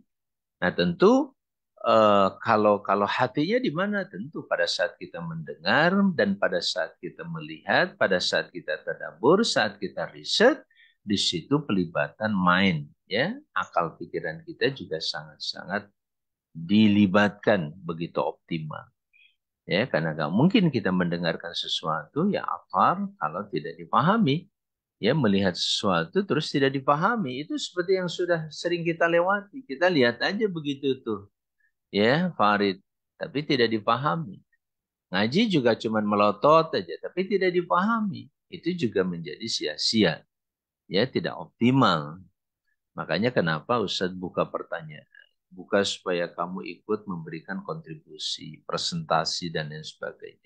nah tentu eh, kalau kalau hatinya di mana tentu pada saat kita mendengar dan pada saat kita melihat pada saat kita tadabur saat kita riset di situ pelibatan main ya akal pikiran kita juga sangat-sangat dilibatkan begitu optimal ya karena gak mungkin kita mendengarkan sesuatu ya akar kalau tidak dipahami ya melihat sesuatu terus tidak dipahami itu seperti yang sudah sering kita lewati kita lihat aja begitu tuh ya Farid tapi tidak dipahami ngaji juga cuman melotot aja tapi tidak dipahami itu juga menjadi sia-sia ya tidak optimal. Makanya kenapa Ustadz buka pertanyaan, buka supaya kamu ikut memberikan kontribusi, presentasi dan lain sebagainya.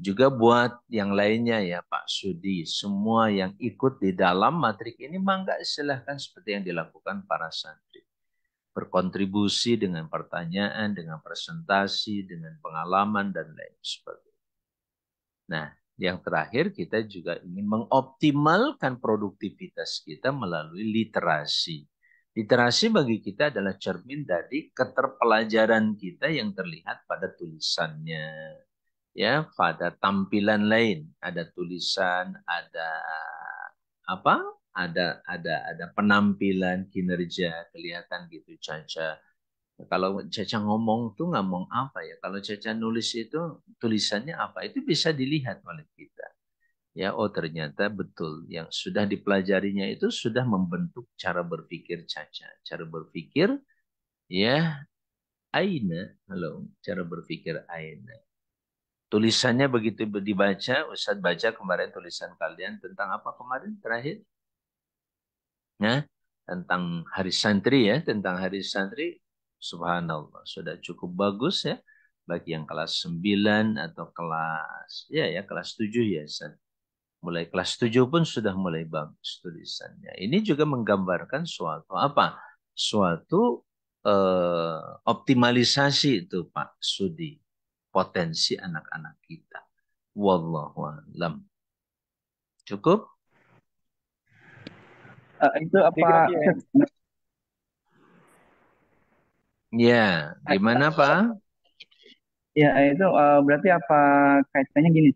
Juga buat yang lainnya ya Pak Sudi, semua yang ikut di dalam matrik ini mangga silahkan seperti yang dilakukan para santri. Berkontribusi dengan pertanyaan, dengan presentasi, dengan pengalaman dan lain sebagainya. Nah, yang terakhir, kita juga ingin mengoptimalkan produktivitas kita melalui literasi. Literasi bagi kita adalah cermin dari keterpelajaran kita yang terlihat pada tulisannya. Ya, pada tampilan lain ada tulisan, ada apa? Ada ada ada penampilan kinerja kelihatan gitu caca kalau Caca ngomong tuh ngomong apa ya? Kalau Caca nulis itu tulisannya apa? Itu bisa dilihat oleh kita. Ya, oh ternyata betul yang sudah dipelajarinya itu sudah membentuk cara berpikir Caca. Cara berpikir ya Aina, halo, cara berpikir Aina. Tulisannya begitu dibaca, Ustaz baca kemarin tulisan kalian tentang apa kemarin terakhir? Nah, tentang hari santri ya, tentang hari santri Subhanallah, sudah cukup bagus ya bagi yang kelas 9 atau kelas ya ya kelas 7 ya San. Mulai kelas 7 pun sudah mulai bagus tulisannya. Ini juga menggambarkan suatu apa? Suatu eh, optimalisasi itu Pak Sudi potensi anak-anak kita. Wallahu a'lam. Cukup? Uh, itu apa? Ya, gimana Pak? Ya, itu uh, berarti apa kaitannya gini,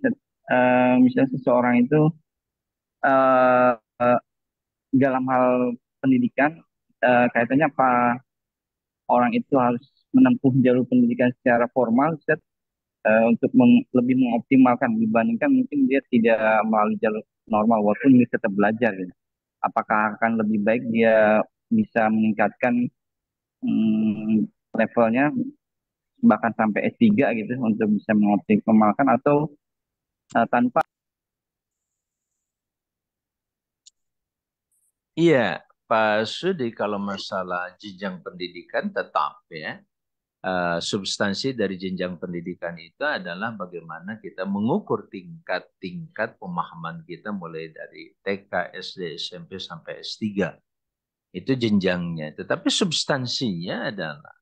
Uh, misalnya seseorang itu uh, dalam hal pendidikan, uh, kaitannya apa orang itu harus menempuh jalur pendidikan secara formal, set uh, untuk meng lebih mengoptimalkan dibandingkan mungkin dia tidak melalui jalur normal, walaupun dia tetap belajar. ya. Apakah akan lebih baik dia bisa meningkatkan hmm, levelnya bahkan sampai S3 gitu untuk bisa mengoptimalkan atau uh, tanpa Iya, Pak Sudi kalau masalah jenjang pendidikan tetap ya uh, substansi dari jenjang pendidikan itu adalah bagaimana kita mengukur tingkat-tingkat pemahaman kita mulai dari TK, SD, SMP sampai S3 itu jenjangnya. Tetapi substansinya adalah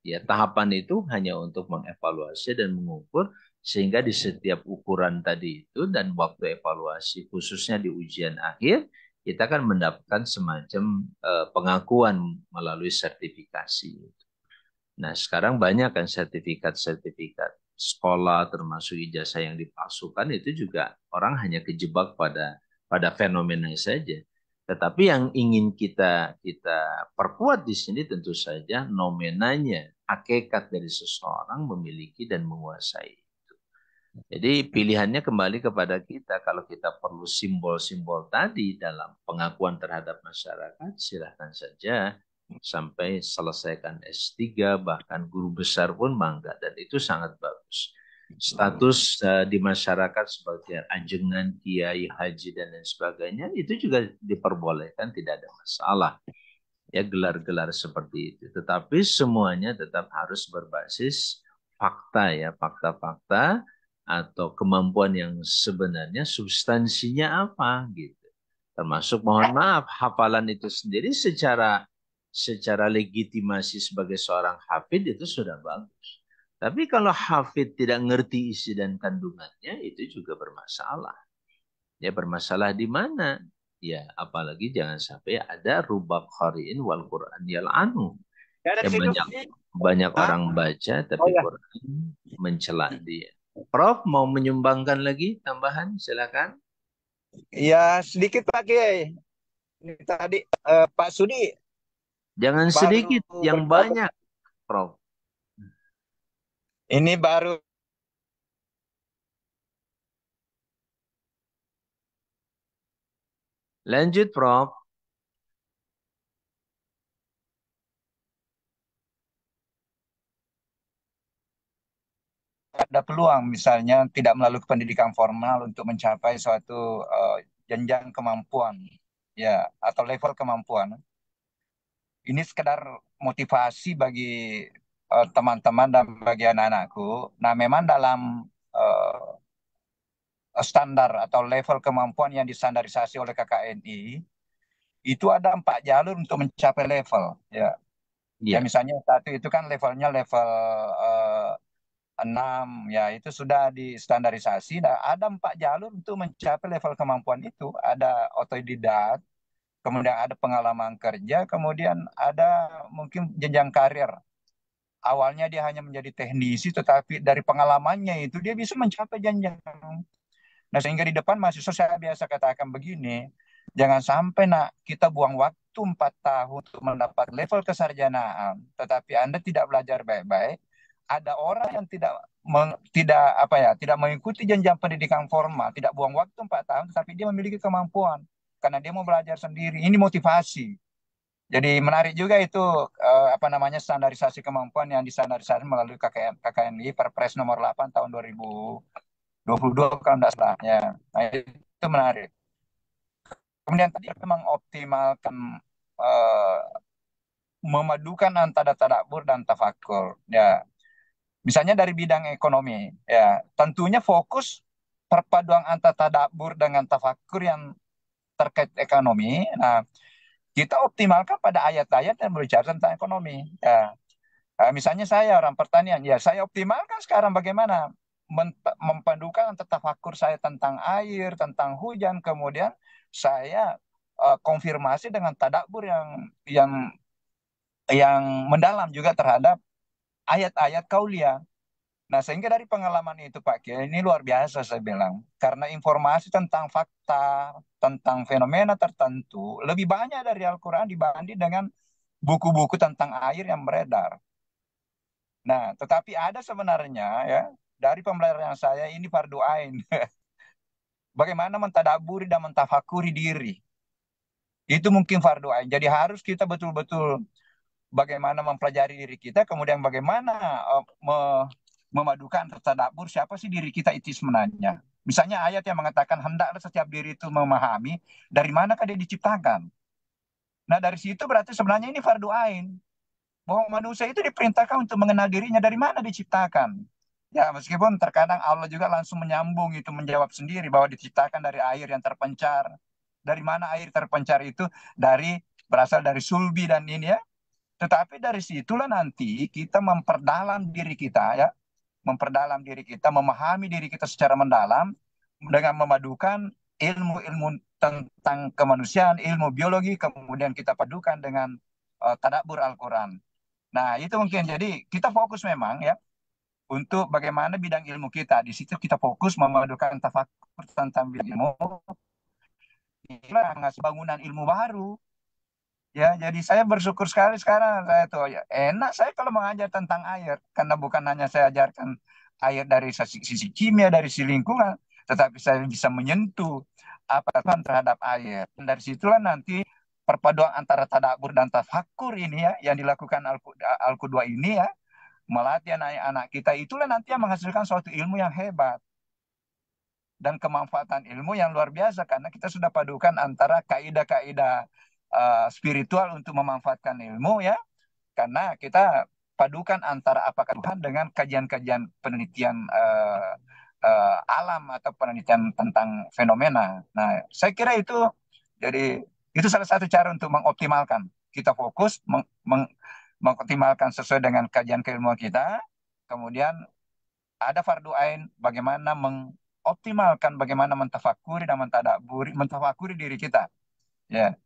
ya tahapan itu hanya untuk mengevaluasi dan mengukur sehingga di setiap ukuran tadi itu dan waktu evaluasi khususnya di ujian akhir kita akan mendapatkan semacam eh, pengakuan melalui sertifikasi. Nah sekarang banyak kan sertifikat-sertifikat sekolah termasuk ijazah yang dipalsukan itu juga orang hanya kejebak pada pada fenomena saja. Tetapi yang ingin kita kita perkuat di sini tentu saja nomenanya, hakikat dari seseorang memiliki dan menguasai itu. Jadi pilihannya kembali kepada kita. Kalau kita perlu simbol-simbol tadi dalam pengakuan terhadap masyarakat, silahkan saja sampai selesaikan S3, bahkan guru besar pun mangga. Dan itu sangat bagus status uh, di masyarakat sebagai anjungan kiai, haji dan lain sebagainya itu juga diperbolehkan tidak ada masalah ya gelar-gelar seperti itu. Tetapi semuanya tetap harus berbasis fakta ya fakta-fakta atau kemampuan yang sebenarnya substansinya apa gitu. Termasuk mohon maaf hafalan itu sendiri secara secara legitimasi sebagai seorang hafid itu sudah bagus. Tapi kalau hafid tidak ngerti isi dan kandungannya, itu juga bermasalah. Ya bermasalah di mana? Ya apalagi jangan sampai ada rubak khari'in wal Qur'an yal anu ya banyak, banyak orang baca tapi oh, ya. Quran mencela dia. Prof mau menyumbangkan lagi tambahan silakan. Ya sedikit Pak Kiai. Tadi uh, Pak Sudi. Jangan sedikit, yang banyak, Prof ini baru Lanjut, Prof. Ada peluang misalnya tidak melalui pendidikan formal untuk mencapai suatu uh, jenjang kemampuan ya atau level kemampuan. Ini sekedar motivasi bagi Eh, teman-teman dan bagi anak-anakku. Nah, memang dalam uh, standar atau level kemampuan yang disandarisasi oleh KKNI itu ada empat jalur untuk mencapai level. Ya, yeah. ya misalnya satu itu kan levelnya level uh, enam, ya itu sudah distandarisasi Nah, ada empat jalur untuk mencapai level kemampuan itu ada otodidak kemudian ada pengalaman kerja kemudian ada mungkin jenjang karir awalnya dia hanya menjadi teknisi tetapi dari pengalamannya itu dia bisa mencapai jenjang nah sehingga di depan mahasiswa saya biasa katakan begini jangan sampai nak kita buang waktu empat tahun untuk mendapat level kesarjanaan tetapi anda tidak belajar baik-baik ada orang yang tidak meng, tidak apa ya tidak mengikuti jenjang pendidikan formal tidak buang waktu empat tahun tetapi dia memiliki kemampuan karena dia mau belajar sendiri ini motivasi jadi menarik juga itu uh, apa namanya standarisasi kemampuan yang disandarisasi melalui KKN, KKNI Perpres nomor 8 tahun 2022 kalau tidak salah ya. Nah, itu menarik. Kemudian tadi memang optimalkan eh, memadukan antara tadabur dan tafakur ya misalnya dari bidang ekonomi ya tentunya fokus perpaduan antara tadabur dengan tafakur yang terkait ekonomi nah kita optimalkan pada ayat-ayat yang berbicara tentang ekonomi. Ya. Eh, misalnya saya orang pertanian, ya saya optimalkan sekarang bagaimana mempandukan tetap fakur saya tentang air, tentang hujan, kemudian saya eh, konfirmasi dengan tadabur yang yang yang mendalam juga terhadap ayat-ayat kaulia. Nah, sehingga dari pengalaman itu Pak Kiai ini luar biasa saya bilang. Karena informasi tentang fakta, tentang fenomena tertentu lebih banyak dari Al-Quran dibanding dengan buku-buku tentang air yang beredar. Nah, tetapi ada sebenarnya ya dari pembelajaran saya ini fardu ain. (laughs) Bagaimana mentadaburi dan mentafakuri diri. Itu mungkin fardu ain. Jadi harus kita betul-betul bagaimana mempelajari diri kita, kemudian bagaimana uh, me memadukan tertadabur siapa sih diri kita itu sebenarnya. Misalnya ayat yang mengatakan hendaklah setiap diri itu memahami dari manakah dia diciptakan. Nah dari situ berarti sebenarnya ini fardu ain. Bahwa manusia itu diperintahkan untuk mengenal dirinya dari mana diciptakan. Ya meskipun terkadang Allah juga langsung menyambung itu menjawab sendiri bahwa diciptakan dari air yang terpencar. Dari mana air terpencar itu? Dari berasal dari sulbi dan ini ya. Tetapi dari situlah nanti kita memperdalam diri kita ya memperdalam diri kita, memahami diri kita secara mendalam dengan memadukan ilmu-ilmu tentang kemanusiaan, ilmu biologi, kemudian kita padukan dengan uh, tadabur Al-Quran. Nah, itu mungkin. Jadi kita fokus memang ya untuk bagaimana bidang ilmu kita. Di situ kita fokus memadukan tafakur tentang ilmu. Ini bangunan ilmu baru Ya, jadi saya bersyukur sekali sekarang saya tuh ya, enak saya kalau mengajar tentang air karena bukan hanya saya ajarkan air dari sisi, sisi kimia dari sisi lingkungan, tetapi saya bisa menyentuh apa terhadap air. Dan dari situlah nanti perpaduan antara tadabur dan tafakur ini ya yang dilakukan Al-Qudwa Al ini ya melatih anak-anak kita itulah nanti yang menghasilkan suatu ilmu yang hebat dan kemanfaatan ilmu yang luar biasa karena kita sudah padukan antara kaidah-kaidah Eh, spiritual untuk memanfaatkan ilmu ya karena kita padukan antara apakah Tuhan dengan kajian-kajian penelitian uh, uh, alam atau penelitian tentang fenomena. Nah, saya kira itu jadi itu salah satu cara untuk mengoptimalkan. Kita fokus meng, meng, mengoptimalkan sesuai dengan kajian ilmu kita. Kemudian ada fardu ain bagaimana mengoptimalkan bagaimana mentafakuri dan mentadaburi mentafakuri diri kita. Ya,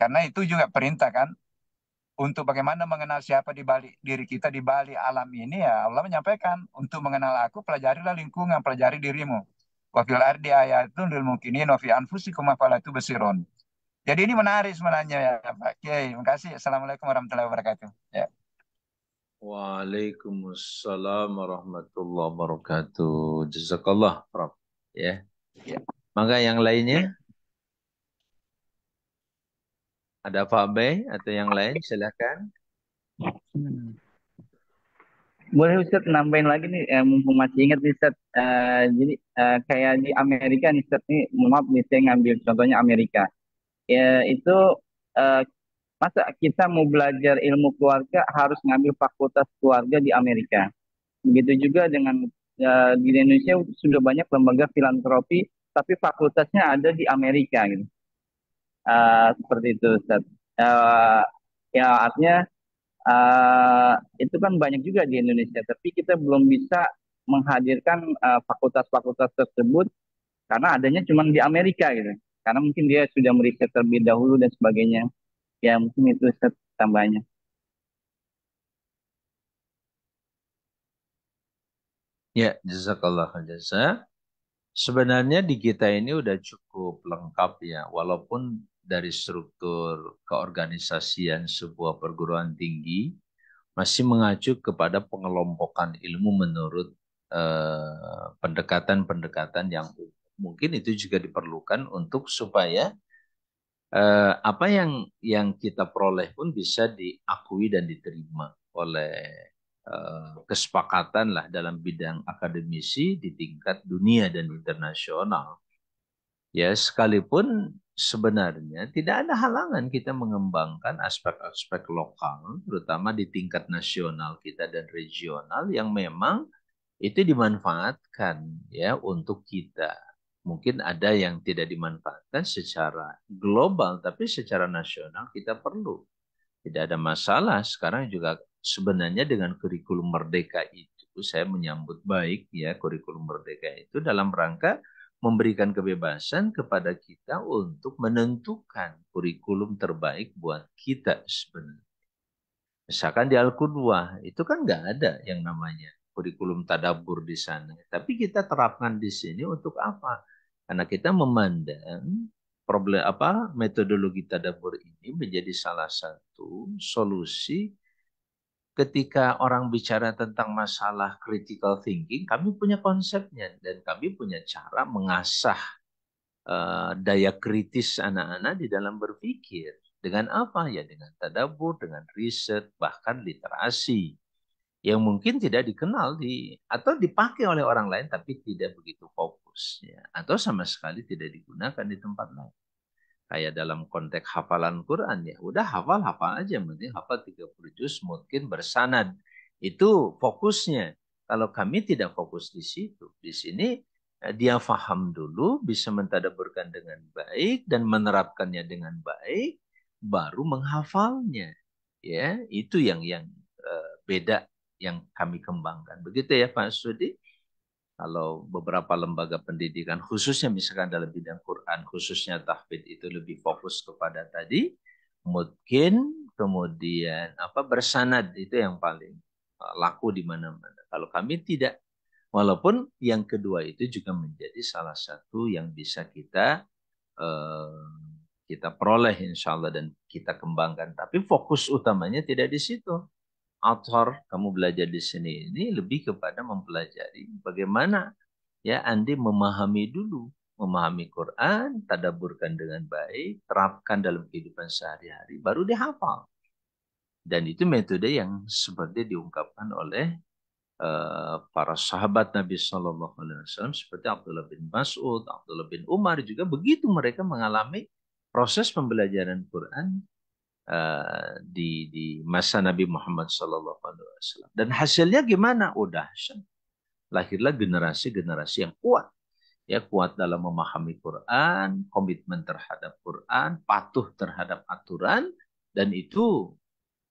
karena itu juga perintah kan untuk bagaimana mengenal siapa di balik diri kita di balik alam ini ya Allah menyampaikan untuk mengenal aku pelajarilah lingkungan pelajari dirimu wafil ardi ayatun lil mukminin wa fi anfusikum afalatu basirun jadi ini menarik sebenarnya ya Pak Kiai. Terima kasih. Assalamualaikum warahmatullahi wabarakatuh. Ya. Waalaikumsalam warahmatullahi wabarakatuh. Jazakallah, Prof. Ya. ya. Maka yang lainnya ada Fabe atau yang lain? Silakan. Hmm. Boleh Ustaz nambahin lagi nih, eh, mumpung masih ingat nih Ustaz. Uh, jadi uh, kayak di Amerika nih Ustaz, nih, maaf nih saya ngambil contohnya Amerika. Ya, itu uh, masa kita mau belajar ilmu keluarga harus ngambil fakultas keluarga di Amerika. Begitu juga dengan uh, di Indonesia sudah banyak lembaga filantropi, tapi fakultasnya ada di Amerika gitu uh, seperti itu Ustaz. Uh, ya artinya uh, itu kan banyak juga di Indonesia tapi kita belum bisa menghadirkan fakultas-fakultas uh, tersebut karena adanya cuma di Amerika gitu karena mungkin dia sudah meriset terlebih dahulu dan sebagainya ya mungkin itu Ustaz tambahnya Ya, jazakallah jaza. Sebenarnya di kita ini udah cukup lengkap ya, walaupun dari struktur keorganisasian sebuah perguruan tinggi masih mengacu kepada pengelompokan ilmu menurut eh, pendekatan-pendekatan eh, yang mungkin itu juga diperlukan untuk supaya eh, apa yang yang kita peroleh pun bisa diakui dan diterima oleh eh, kesepakatan lah dalam bidang akademisi di tingkat dunia dan internasional. Ya, sekalipun sebenarnya tidak ada halangan kita mengembangkan aspek-aspek lokal, terutama di tingkat nasional kita dan regional yang memang itu dimanfaatkan ya untuk kita. Mungkin ada yang tidak dimanfaatkan secara global, tapi secara nasional kita perlu. Tidak ada masalah. Sekarang juga sebenarnya dengan kurikulum merdeka itu saya menyambut baik ya kurikulum merdeka itu dalam rangka memberikan kebebasan kepada kita untuk menentukan kurikulum terbaik buat kita sebenarnya. Misalkan di Al-Qudwah, itu kan nggak ada yang namanya kurikulum tadabur di sana. Tapi kita terapkan di sini untuk apa? Karena kita memandang problem apa metodologi tadabur ini menjadi salah satu solusi ketika orang bicara tentang masalah critical thinking, kami punya konsepnya dan kami punya cara mengasah uh, daya kritis anak-anak di dalam berpikir. Dengan apa? Ya dengan tadabur, dengan riset, bahkan literasi yang mungkin tidak dikenal di atau dipakai oleh orang lain tapi tidak begitu fokus ya atau sama sekali tidak digunakan di tempat lain kayak dalam konteks hafalan Quran ya udah hafal hafal aja mending hafal 30 juz mungkin bersanad itu fokusnya kalau kami tidak fokus di situ di sini eh, dia faham dulu bisa mentadaburkan dengan baik dan menerapkannya dengan baik baru menghafalnya ya itu yang yang eh, beda yang kami kembangkan begitu ya Pak Sudi kalau beberapa lembaga pendidikan khususnya misalkan dalam bidang Quran khususnya tahfid itu lebih fokus kepada tadi mungkin kemudian apa bersanad itu yang paling eh, laku di mana-mana. Kalau kami tidak walaupun yang kedua itu juga menjadi salah satu yang bisa kita eh, kita peroleh insya Allah dan kita kembangkan tapi fokus utamanya tidak di situ athar kamu belajar di sini ini lebih kepada mempelajari bagaimana ya Andi memahami dulu memahami Quran tadaburkan dengan baik terapkan dalam kehidupan sehari-hari baru dihafal dan itu metode yang seperti diungkapkan oleh uh, para sahabat Nabi Shallallahu Alaihi Wasallam seperti Abdullah bin Mas'ud, Abdullah bin Umar juga begitu mereka mengalami proses pembelajaran Quran uh, di, di masa Nabi Muhammad Sallallahu Alaihi Wasallam. Dan hasilnya gimana? Udah oh, lahirlah generasi-generasi yang kuat, ya kuat dalam memahami Quran, komitmen terhadap Quran, patuh terhadap aturan, dan itu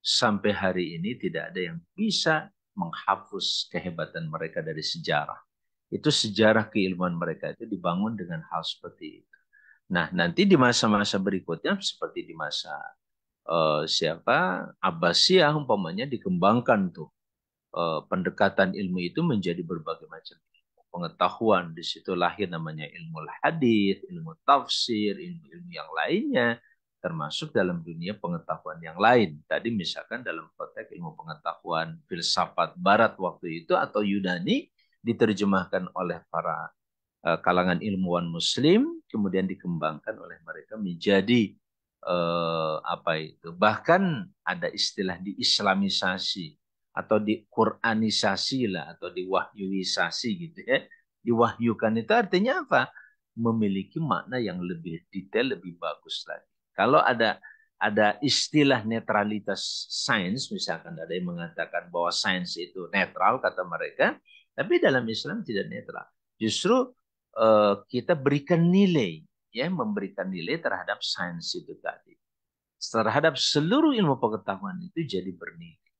sampai hari ini tidak ada yang bisa menghapus kehebatan mereka dari sejarah. Itu sejarah keilmuan mereka itu dibangun dengan hal seperti itu. Nah, nanti di masa-masa berikutnya seperti di masa uh, siapa Abbasiyah umpamanya dikembangkan tuh uh, pendekatan ilmu itu menjadi berbagai macam pengetahuan di situ lahir namanya ilmu hadis, ilmu tafsir, ilmu-ilmu yang lainnya termasuk dalam dunia pengetahuan yang lain. Tadi misalkan dalam konteks ilmu pengetahuan filsafat barat waktu itu atau Yunani diterjemahkan oleh para eh, kalangan ilmuwan muslim kemudian dikembangkan oleh mereka menjadi eh, apa itu bahkan ada istilah diislamisasi atau diquranisasi lah atau diwahyuisasi gitu ya diwahyukan itu artinya apa memiliki makna yang lebih detail lebih bagus lagi kalau ada ada istilah netralitas sains misalkan ada yang mengatakan bahwa sains itu netral kata mereka tapi dalam Islam tidak netral justru eh, kita berikan nilai ya memberikan nilai terhadap sains itu tadi. Terhadap seluruh ilmu pengetahuan itu jadi bernilai.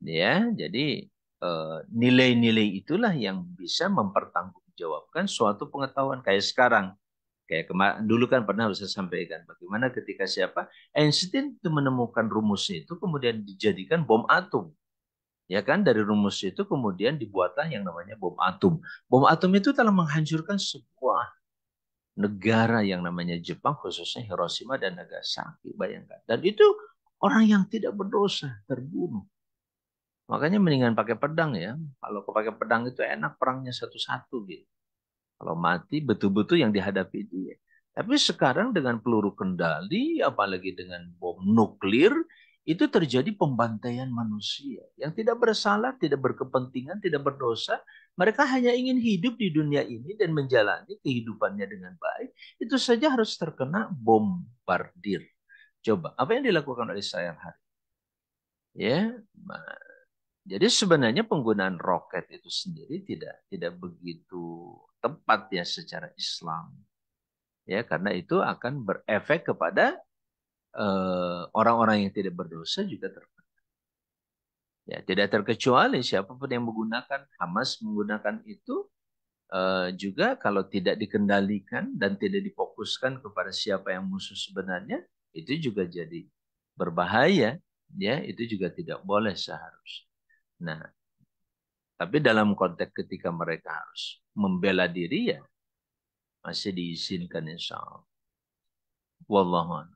Ya, jadi eh, nilai-nilai e, itulah yang bisa mempertanggungjawabkan suatu pengetahuan kayak sekarang. Kayak kemarin dulu kan pernah saya sampaikan bagaimana ketika siapa Einstein itu menemukan rumus itu kemudian dijadikan bom atom ya kan dari rumus itu kemudian dibuatlah yang namanya bom atom. Bom atom itu telah menghancurkan sebuah negara yang namanya Jepang, khususnya Hiroshima dan Nagasaki. Bayangkan. Dan itu orang yang tidak berdosa terbunuh. Makanya mendingan pakai pedang ya. Kalau pakai pedang itu enak perangnya satu-satu gitu. Kalau mati betul-betul yang dihadapi dia. Tapi sekarang dengan peluru kendali, apalagi dengan bom nuklir, itu terjadi pembantaian manusia yang tidak bersalah, tidak berkepentingan, tidak berdosa, mereka hanya ingin hidup di dunia ini dan menjalani kehidupannya dengan baik. Itu saja harus terkena bombardir. Coba, apa yang dilakukan oleh Israel hari ini? Ya, jadi sebenarnya penggunaan roket itu sendiri tidak tidak begitu tepat ya secara Islam. Ya, karena itu akan berefek kepada eh, orang-orang uh, orang -orang yang tidak berdosa juga terkena Ya, tidak terkecuali siapapun yang menggunakan Hamas menggunakan itu uh, juga kalau tidak dikendalikan dan tidak difokuskan kepada siapa yang musuh sebenarnya itu juga jadi berbahaya ya itu juga tidak boleh seharusnya. Nah, tapi dalam konteks ketika mereka harus membela diri ya masih diizinkan insya Allah. Wallahu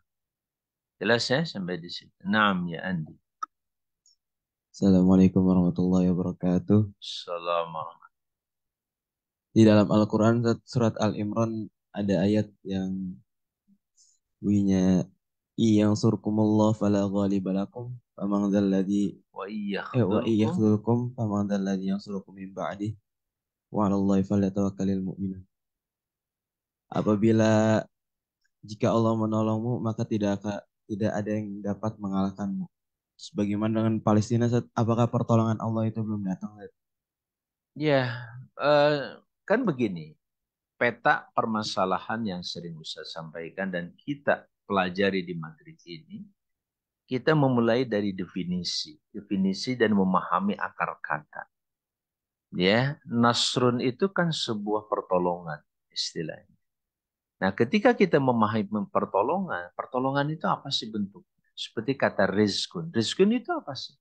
Jelas ya sampai di situ. Naam ya Andi. Assalamualaikum warahmatullahi wabarakatuh. Salam Di dalam Al-Quran surat Al-Imran ada ayat yang bunyinya iyansurkumullah fala ghaliba lakum faman dzalladzi wa iyyakhzulukum eh, faman yang surkum min ba'di wa 'alallahi falyatawakkalul mu'minun. Apabila jika Allah menolongmu maka tidak tidak ada yang dapat mengalahkanmu sebagaimana dengan Palestina apakah pertolongan Allah itu belum datang ya uh, kan begini peta permasalahan yang sering saya sampaikan dan kita pelajari di Madrid ini kita memulai dari definisi definisi dan memahami akar kata ya nasrun itu kan sebuah pertolongan istilahnya nah ketika kita memahami pertolongan pertolongan itu apa sih bentuk seperti kata rizkun. Rizkun itu apa sih?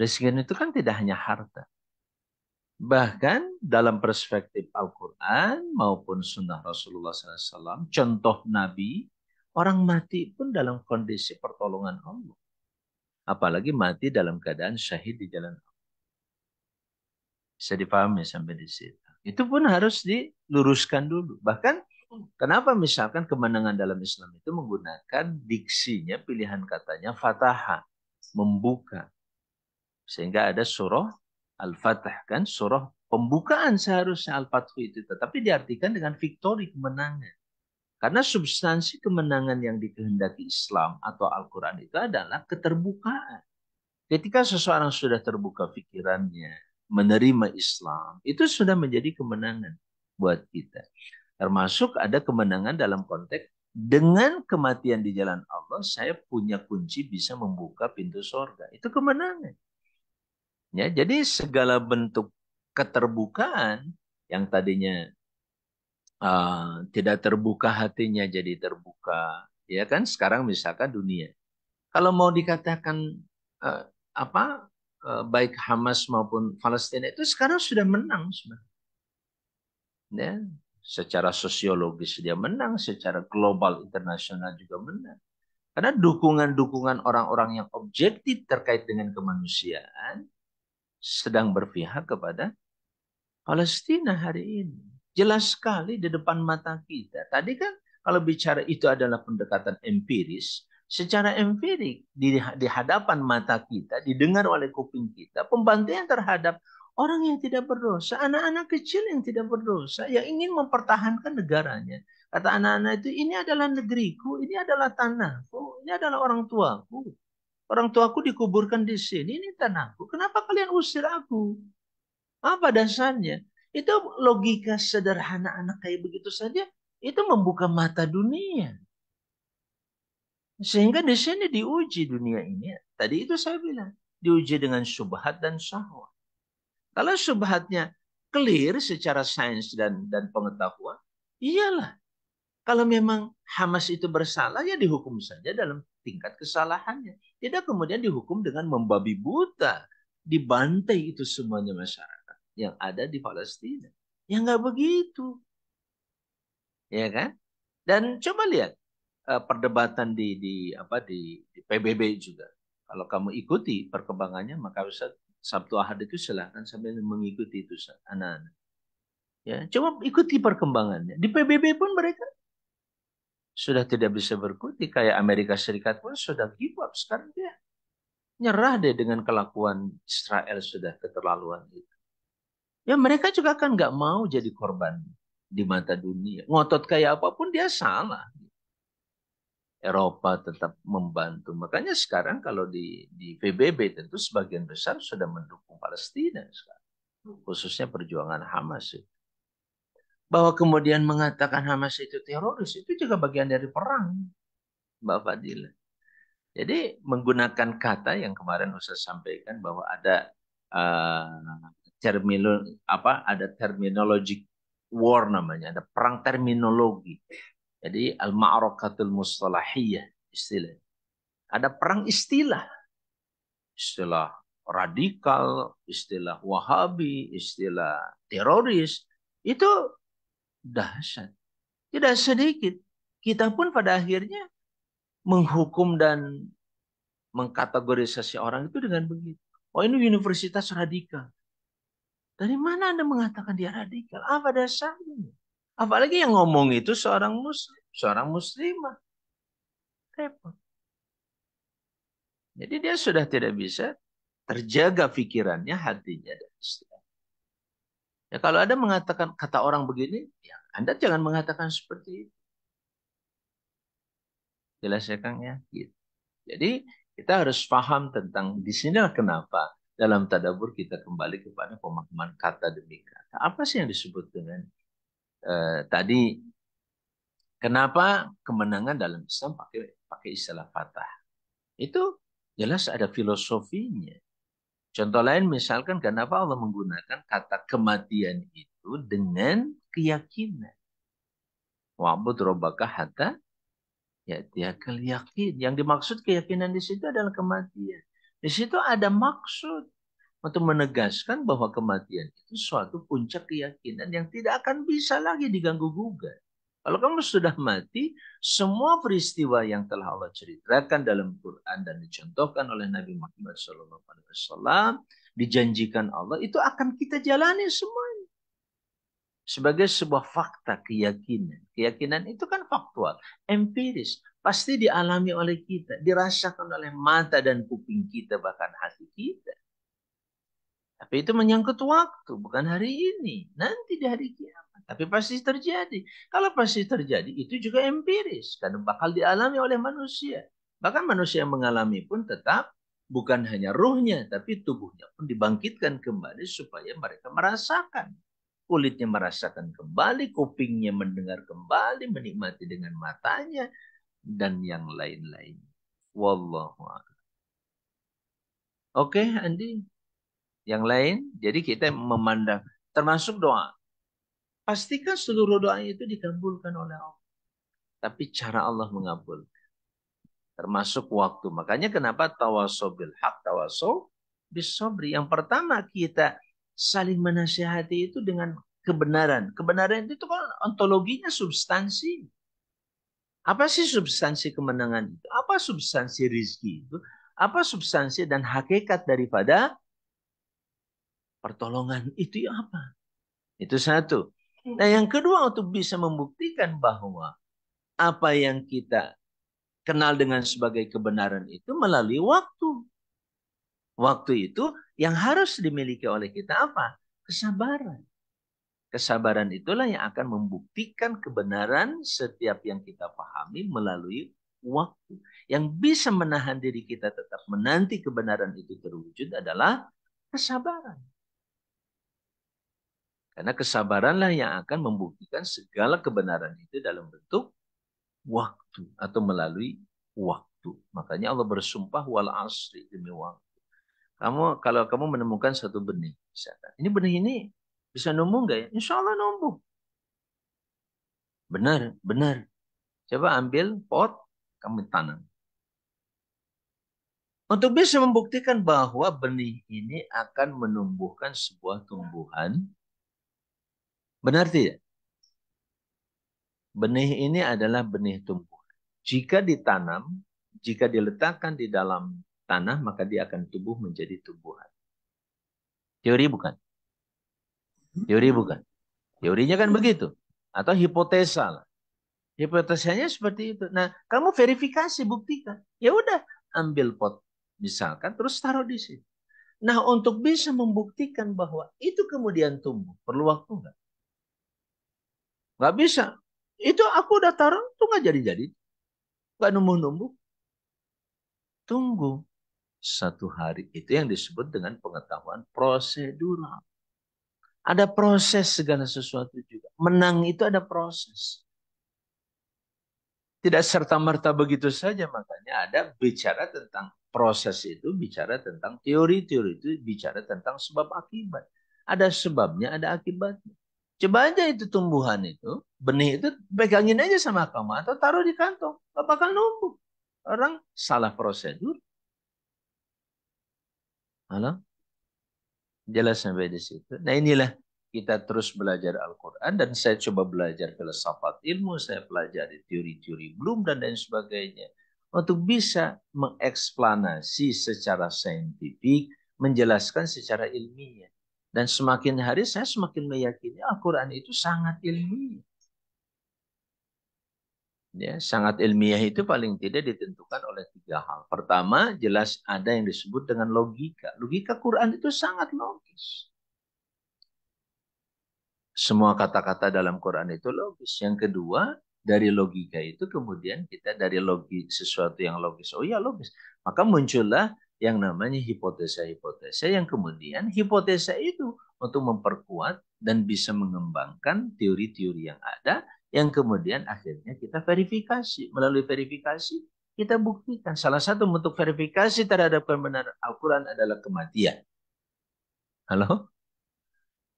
Rizkun itu kan tidak hanya harta. Bahkan dalam perspektif Al-Quran maupun sunnah Rasulullah SAW, contoh Nabi, orang mati pun dalam kondisi pertolongan Allah. Apalagi mati dalam keadaan syahid di jalan Allah. Bisa dipahami sampai di situ. Itu pun harus diluruskan dulu. Bahkan Kenapa misalkan kemenangan dalam Islam itu menggunakan diksinya, pilihan katanya fataha, membuka. Sehingga ada surah Al-Fatah kan, surah pembukaan seharusnya al fatuh itu. Tetapi diartikan dengan victory, kemenangan. Karena substansi kemenangan yang dikehendaki Islam atau Al-Quran itu adalah keterbukaan. Ketika seseorang sudah terbuka pikirannya, menerima Islam, itu sudah menjadi kemenangan buat kita. Termasuk ada kemenangan dalam konteks dengan kematian di jalan Allah, saya punya kunci bisa membuka pintu sorga. Itu kemenangan. Ya, jadi segala bentuk keterbukaan yang tadinya uh, tidak terbuka hatinya jadi terbuka, ya kan? Sekarang misalkan dunia. Kalau mau dikatakan uh, apa uh, baik Hamas maupun Palestina itu sekarang sudah menang sebenarnya. Ya, Secara sosiologis dia menang, secara global internasional juga menang. Karena dukungan-dukungan orang-orang yang objektif terkait dengan kemanusiaan sedang berpihak kepada Palestina hari ini. Jelas sekali di depan mata kita. Tadi kan kalau bicara itu adalah pendekatan empiris, secara empirik di, di hadapan mata kita, didengar oleh kuping kita, pembantian terhadap orang yang tidak berdosa, anak-anak kecil yang tidak berdosa, yang ingin mempertahankan negaranya. Kata anak-anak itu, ini adalah negeriku, ini adalah tanahku, ini adalah orang tuaku. Orang tuaku dikuburkan di sini, ini tanahku. Kenapa kalian usir aku? Apa dasarnya? Itu logika sederhana anak kayak begitu saja, itu membuka mata dunia. Sehingga di sini diuji dunia ini. Tadi itu saya bilang, diuji dengan subhat dan syahwat. Kalau subhatnya clear secara sains dan dan pengetahuan, iyalah. Kalau memang Hamas itu bersalah, ya dihukum saja dalam tingkat kesalahannya. Tidak kemudian dihukum dengan membabi buta. Dibantai itu semuanya masyarakat yang ada di Palestina. Ya nggak begitu. Ya kan? Dan coba lihat eh, perdebatan di di apa di, di PBB juga. Kalau kamu ikuti perkembangannya maka Ustaz Sabtu Ahad itu silahkan sambil mengikuti itu anak-anak. Ya, coba ikuti perkembangannya. Di PBB pun mereka sudah tidak bisa berkutik. Kayak Amerika Serikat pun sudah give up. Sekarang dia nyerah deh dengan kelakuan Israel sudah keterlaluan itu. Ya mereka juga kan nggak mau jadi korban di mata dunia. Ngotot kayak apapun dia salah. Eropa tetap membantu. Makanya sekarang kalau di, di PBB tentu sebagian besar sudah mendukung Palestina sekarang. Hmm. Khususnya perjuangan Hamas itu. Bahwa kemudian mengatakan Hamas itu teroris itu juga bagian dari perang. Mbak Fadila. Jadi menggunakan kata yang kemarin Ustadz sampaikan bahwa ada uh, apa ada terminologi war namanya, ada perang terminologi. Jadi al-ma'rakatul mustalahiyah istilah. Ada perang istilah. Istilah radikal, istilah wahabi, istilah teroris. Itu dahsyat. Tidak sedikit. Kita pun pada akhirnya menghukum dan mengkategorisasi orang itu dengan begitu. Oh ini universitas radikal. Dari mana Anda mengatakan dia radikal? Apa dasarnya? Apalagi yang ngomong itu seorang muslim, seorang muslimah. Repot. Jadi dia sudah tidak bisa terjaga pikirannya, hatinya dan istilah. Ya kalau ada mengatakan kata orang begini, ya Anda jangan mengatakan seperti itu. Jelas ya Kang ya? Gitu. Jadi kita harus paham tentang di sini kenapa dalam tadabur kita kembali kepada pemahaman kata demi kata. Apa sih yang disebut dengan eh, tadi kenapa kemenangan dalam Islam pakai pakai istilah fatah? Itu jelas ada filosofinya. Contoh lain misalkan kenapa Allah menggunakan kata kematian itu dengan keyakinan. Wa'bud robbaka hatta ya dia yakin. Yang dimaksud keyakinan di situ adalah kematian. Di situ ada maksud untuk menegaskan bahwa kematian itu suatu puncak keyakinan yang tidak akan bisa lagi diganggu gugat. Kalau kamu sudah mati, semua peristiwa yang telah Allah ceritakan dalam Quran dan dicontohkan oleh Nabi Muhammad SAW, dijanjikan Allah, itu akan kita jalani semuanya. Sebagai sebuah fakta keyakinan. Keyakinan itu kan faktual, empiris. Pasti dialami oleh kita, dirasakan oleh mata dan kuping kita, bahkan hati kita. Tapi itu menyangkut waktu, bukan hari ini. Nanti di hari kiamat. Tapi pasti terjadi. Kalau pasti terjadi, itu juga empiris. Karena bakal dialami oleh manusia. Bahkan manusia yang mengalami pun tetap bukan hanya ruhnya, tapi tubuhnya pun dibangkitkan kembali supaya mereka merasakan. Kulitnya merasakan kembali, kupingnya mendengar kembali, menikmati dengan matanya, dan yang lain-lain. Wallahu a'lam. Oke, okay, Andi yang lain. Jadi kita memandang termasuk doa. Pastikan seluruh doa itu dikabulkan oleh Allah. Tapi cara Allah mengabulkan. Termasuk waktu. Makanya kenapa tawasobil hak tawasso tawasob bisobri. Yang pertama kita saling menasihati itu dengan kebenaran. Kebenaran itu kan ontologinya substansi. Apa sih substansi kemenangan itu? Apa substansi rizki itu? Apa substansi dan hakikat daripada pertolongan itu apa? Itu satu. Nah yang kedua untuk bisa membuktikan bahwa apa yang kita kenal dengan sebagai kebenaran itu melalui waktu. Waktu itu yang harus dimiliki oleh kita apa? Kesabaran. Kesabaran itulah yang akan membuktikan kebenaran setiap yang kita pahami melalui waktu. Yang bisa menahan diri kita tetap menanti kebenaran itu terwujud adalah kesabaran. Karena kesabaranlah yang akan membuktikan segala kebenaran itu dalam bentuk waktu atau melalui waktu. Makanya Allah bersumpah wal asri demi waktu. Kamu kalau kamu menemukan satu benih, misalkan, ini benih ini bisa numbuh nggak ya? Insya Allah numbuh. Benar, benar. Coba ambil pot, kamu tanam. Untuk bisa membuktikan bahwa benih ini akan menumbuhkan sebuah tumbuhan Benar tidak? Benih ini adalah benih tumbuhan Jika ditanam, jika diletakkan di dalam tanah, maka dia akan tumbuh menjadi tumbuhan. Teori bukan? Teori bukan? Teorinya kan begitu. Atau hipotesa lah. Hipotesanya seperti itu. Nah, kamu verifikasi, buktikan. Ya udah, ambil pot misalkan, terus taruh di sini Nah, untuk bisa membuktikan bahwa itu kemudian tumbuh, perlu waktu nggak? Gak bisa. Itu aku udah taruh, tuh nggak jadi-jadi. Nggak numbuh-numbuh. Tunggu satu hari. Itu yang disebut dengan pengetahuan prosedural. Ada proses segala sesuatu juga. Menang itu ada proses. Tidak serta-merta begitu saja. Makanya ada bicara tentang proses itu, bicara tentang teori. Teori itu bicara tentang sebab akibat. Ada sebabnya, ada akibatnya. Coba aja itu tumbuhan itu, benih itu pegangin aja sama kamu atau taruh di kantong. Gak bakal numbuh. Orang salah prosedur. Halo? Jelas sampai di situ. Nah inilah kita terus belajar Al-Quran dan saya coba belajar filsafat ilmu, saya pelajari teori-teori belum dan lain sebagainya. Untuk bisa mengeksplanasi secara saintifik, menjelaskan secara ilmiah. Dan semakin hari saya semakin meyakini Al-Quran itu sangat ilmiah. Ya, sangat ilmiah itu paling tidak ditentukan oleh tiga hal. Pertama, jelas ada yang disebut dengan logika. Logika Quran itu sangat logis. Semua kata-kata dalam Quran itu logis. Yang kedua, dari logika itu kemudian kita dari logis sesuatu yang logis. Oh iya logis. Maka muncullah yang namanya hipotesa-hipotesa yang kemudian hipotesa itu untuk memperkuat dan bisa mengembangkan teori-teori yang ada yang kemudian akhirnya kita verifikasi melalui verifikasi kita buktikan salah satu bentuk verifikasi terhadap kebenaran Al-Qur'an adalah kematian. Halo?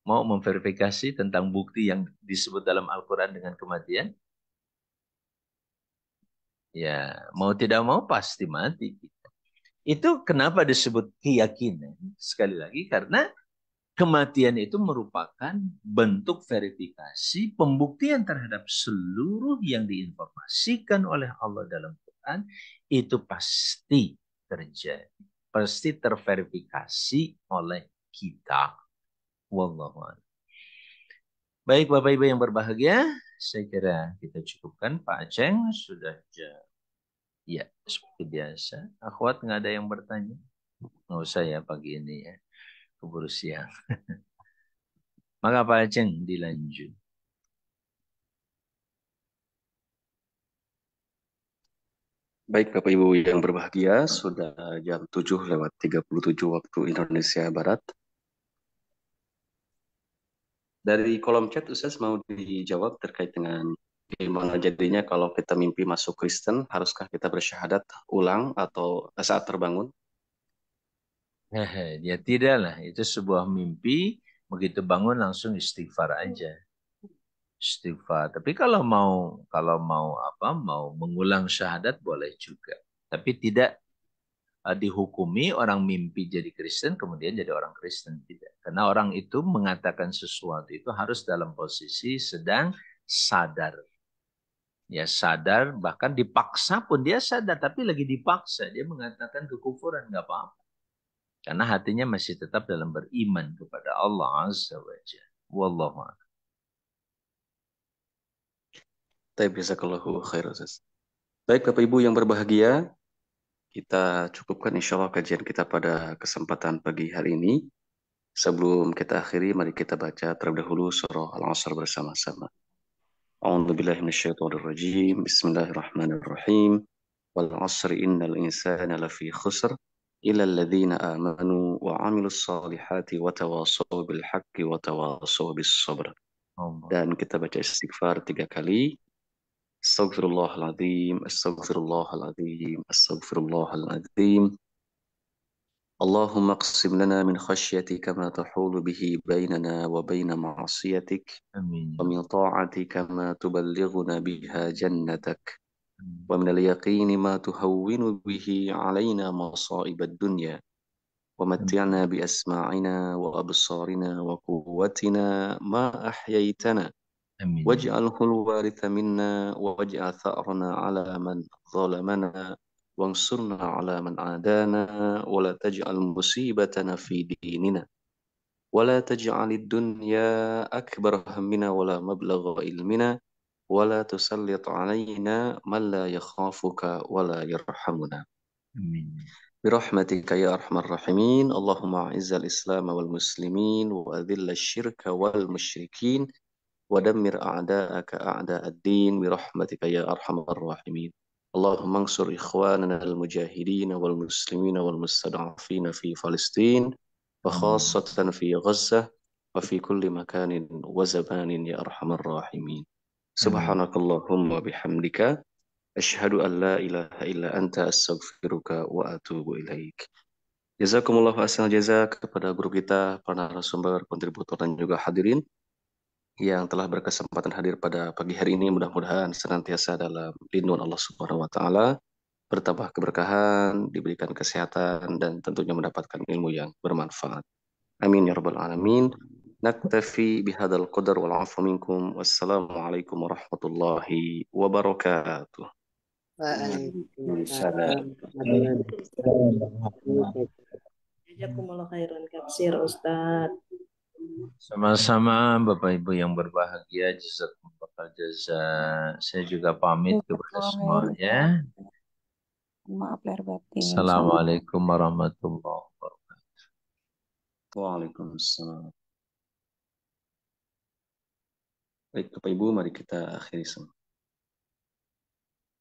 Mau memverifikasi tentang bukti yang disebut dalam Al-Qur'an dengan kematian? Ya, mau tidak mau pasti mati. Itu kenapa disebut keyakinan? Sekali lagi karena kematian itu merupakan bentuk verifikasi pembuktian terhadap seluruh yang diinformasikan oleh Allah dalam Quran itu pasti terjadi, pasti terverifikasi oleh kita. Wallahu Baik Bapak Ibu yang berbahagia, saya kira kita cukupkan Pak Aceh sudah jam Ya, seperti biasa. Akhwat nggak ada yang bertanya? Nggak usah ya pagi ini ya. Keburu siang. (laughs) Maka Pak Aceng dilanjut. Baik Bapak Ibu yang berbahagia, sudah jam 7 lewat 37 waktu Indonesia Barat. Dari kolom chat Ustaz mau dijawab terkait dengan Gimana jadinya kalau kita mimpi masuk Kristen, haruskah kita bersyahadat ulang atau saat terbangun? Nah, ya tidaklah, itu sebuah mimpi. Begitu bangun langsung istighfar aja. Istighfar. Tapi kalau mau kalau mau apa? Mau mengulang syahadat boleh juga. Tapi tidak eh, dihukumi orang mimpi jadi Kristen kemudian jadi orang Kristen tidak. Karena orang itu mengatakan sesuatu itu harus dalam posisi sedang sadar ya sadar bahkan dipaksa pun dia sadar tapi lagi dipaksa dia mengatakan kekufuran nggak apa-apa karena hatinya masih tetap dalam beriman kepada Allah azza wajalla wallahu a'lam Baik Bapak Ibu yang berbahagia, kita cukupkan insya Allah kajian kita pada kesempatan pagi hari ini. Sebelum kita akhiri, mari kita baca terlebih dahulu surah Al-Asr bersama-sama. أعوذ بالله من الشيطان الرجيم بسم الله الرحمن الرحيم والعصر إن الإنسان لفي خسر إلى الذين آمنوا وعملوا الصالحات وتواصوا بالحق وتواصوا بالصبر Allah. dan kita baca istighfar tiga kali استغفر الله العظيم اللهم اقسم لنا من خشيتك ما تحول به بيننا وبين معصيتك أمين. ومن طاعتك ما تبلغنا بها جنتك ومن اليقين ما تهون به علينا مصائب الدنيا ومتعنا بأسماعنا وأبصارنا وقوتنا ما أحييتنا واجعله الوارث منا واجعل ثأرنا على من ظلمنا وانصرنا على من عادانا ولا تجعل مصيبتنا في ديننا ولا تجعل الدنيا أكبر همنا ولا مبلغ علمنا ولا تسلط علينا من لا يخافك ولا يرحمنا برحمتك يا أرحم الراحمين اللهم أعز الإسلام والمسلمين وأذل الشرك والمشركين ودمر أعداءك أعداء الدين برحمتك يا أرحم الراحمين اللهم انصر إخواننا المجاهدين والمسلمين والمستضعفين في فلسطين وخاصة في غزة وفي كل مكان وزمان يا أرحم الراحمين سبحانك اللهم وبحمدك أشهد أن لا إله إلا أنت أستغفرك وأتوب إليك Jazakumullah hasil jaza kepada guru kita, para narasumber, kontributor, dan juga hadirin yang telah berkesempatan hadir pada pagi hari ini mudah-mudahan senantiasa dalam lindungan Allah Subhanahu wa taala, bertambah keberkahan, diberikan kesehatan dan tentunya mendapatkan ilmu yang bermanfaat. Amin ya rabbal alamin. Naktafi bihadzal qadar wal afu minkum. Wassalamualaikum warahmatullahi wabarakatuh. Waalaikumsalam. Jazakumullah khairan katsir Ustaz. Sama-sama Bapak Ibu yang berbahagia, jazakumullah jaza. Saya juga pamit iya, kepada semuanya. Maaf lahir batin. Assalamualaikum warahmatullahi wabarakatuh. Waalaikumsalam. Baik Bapak Ibu, mari kita akhiri semua.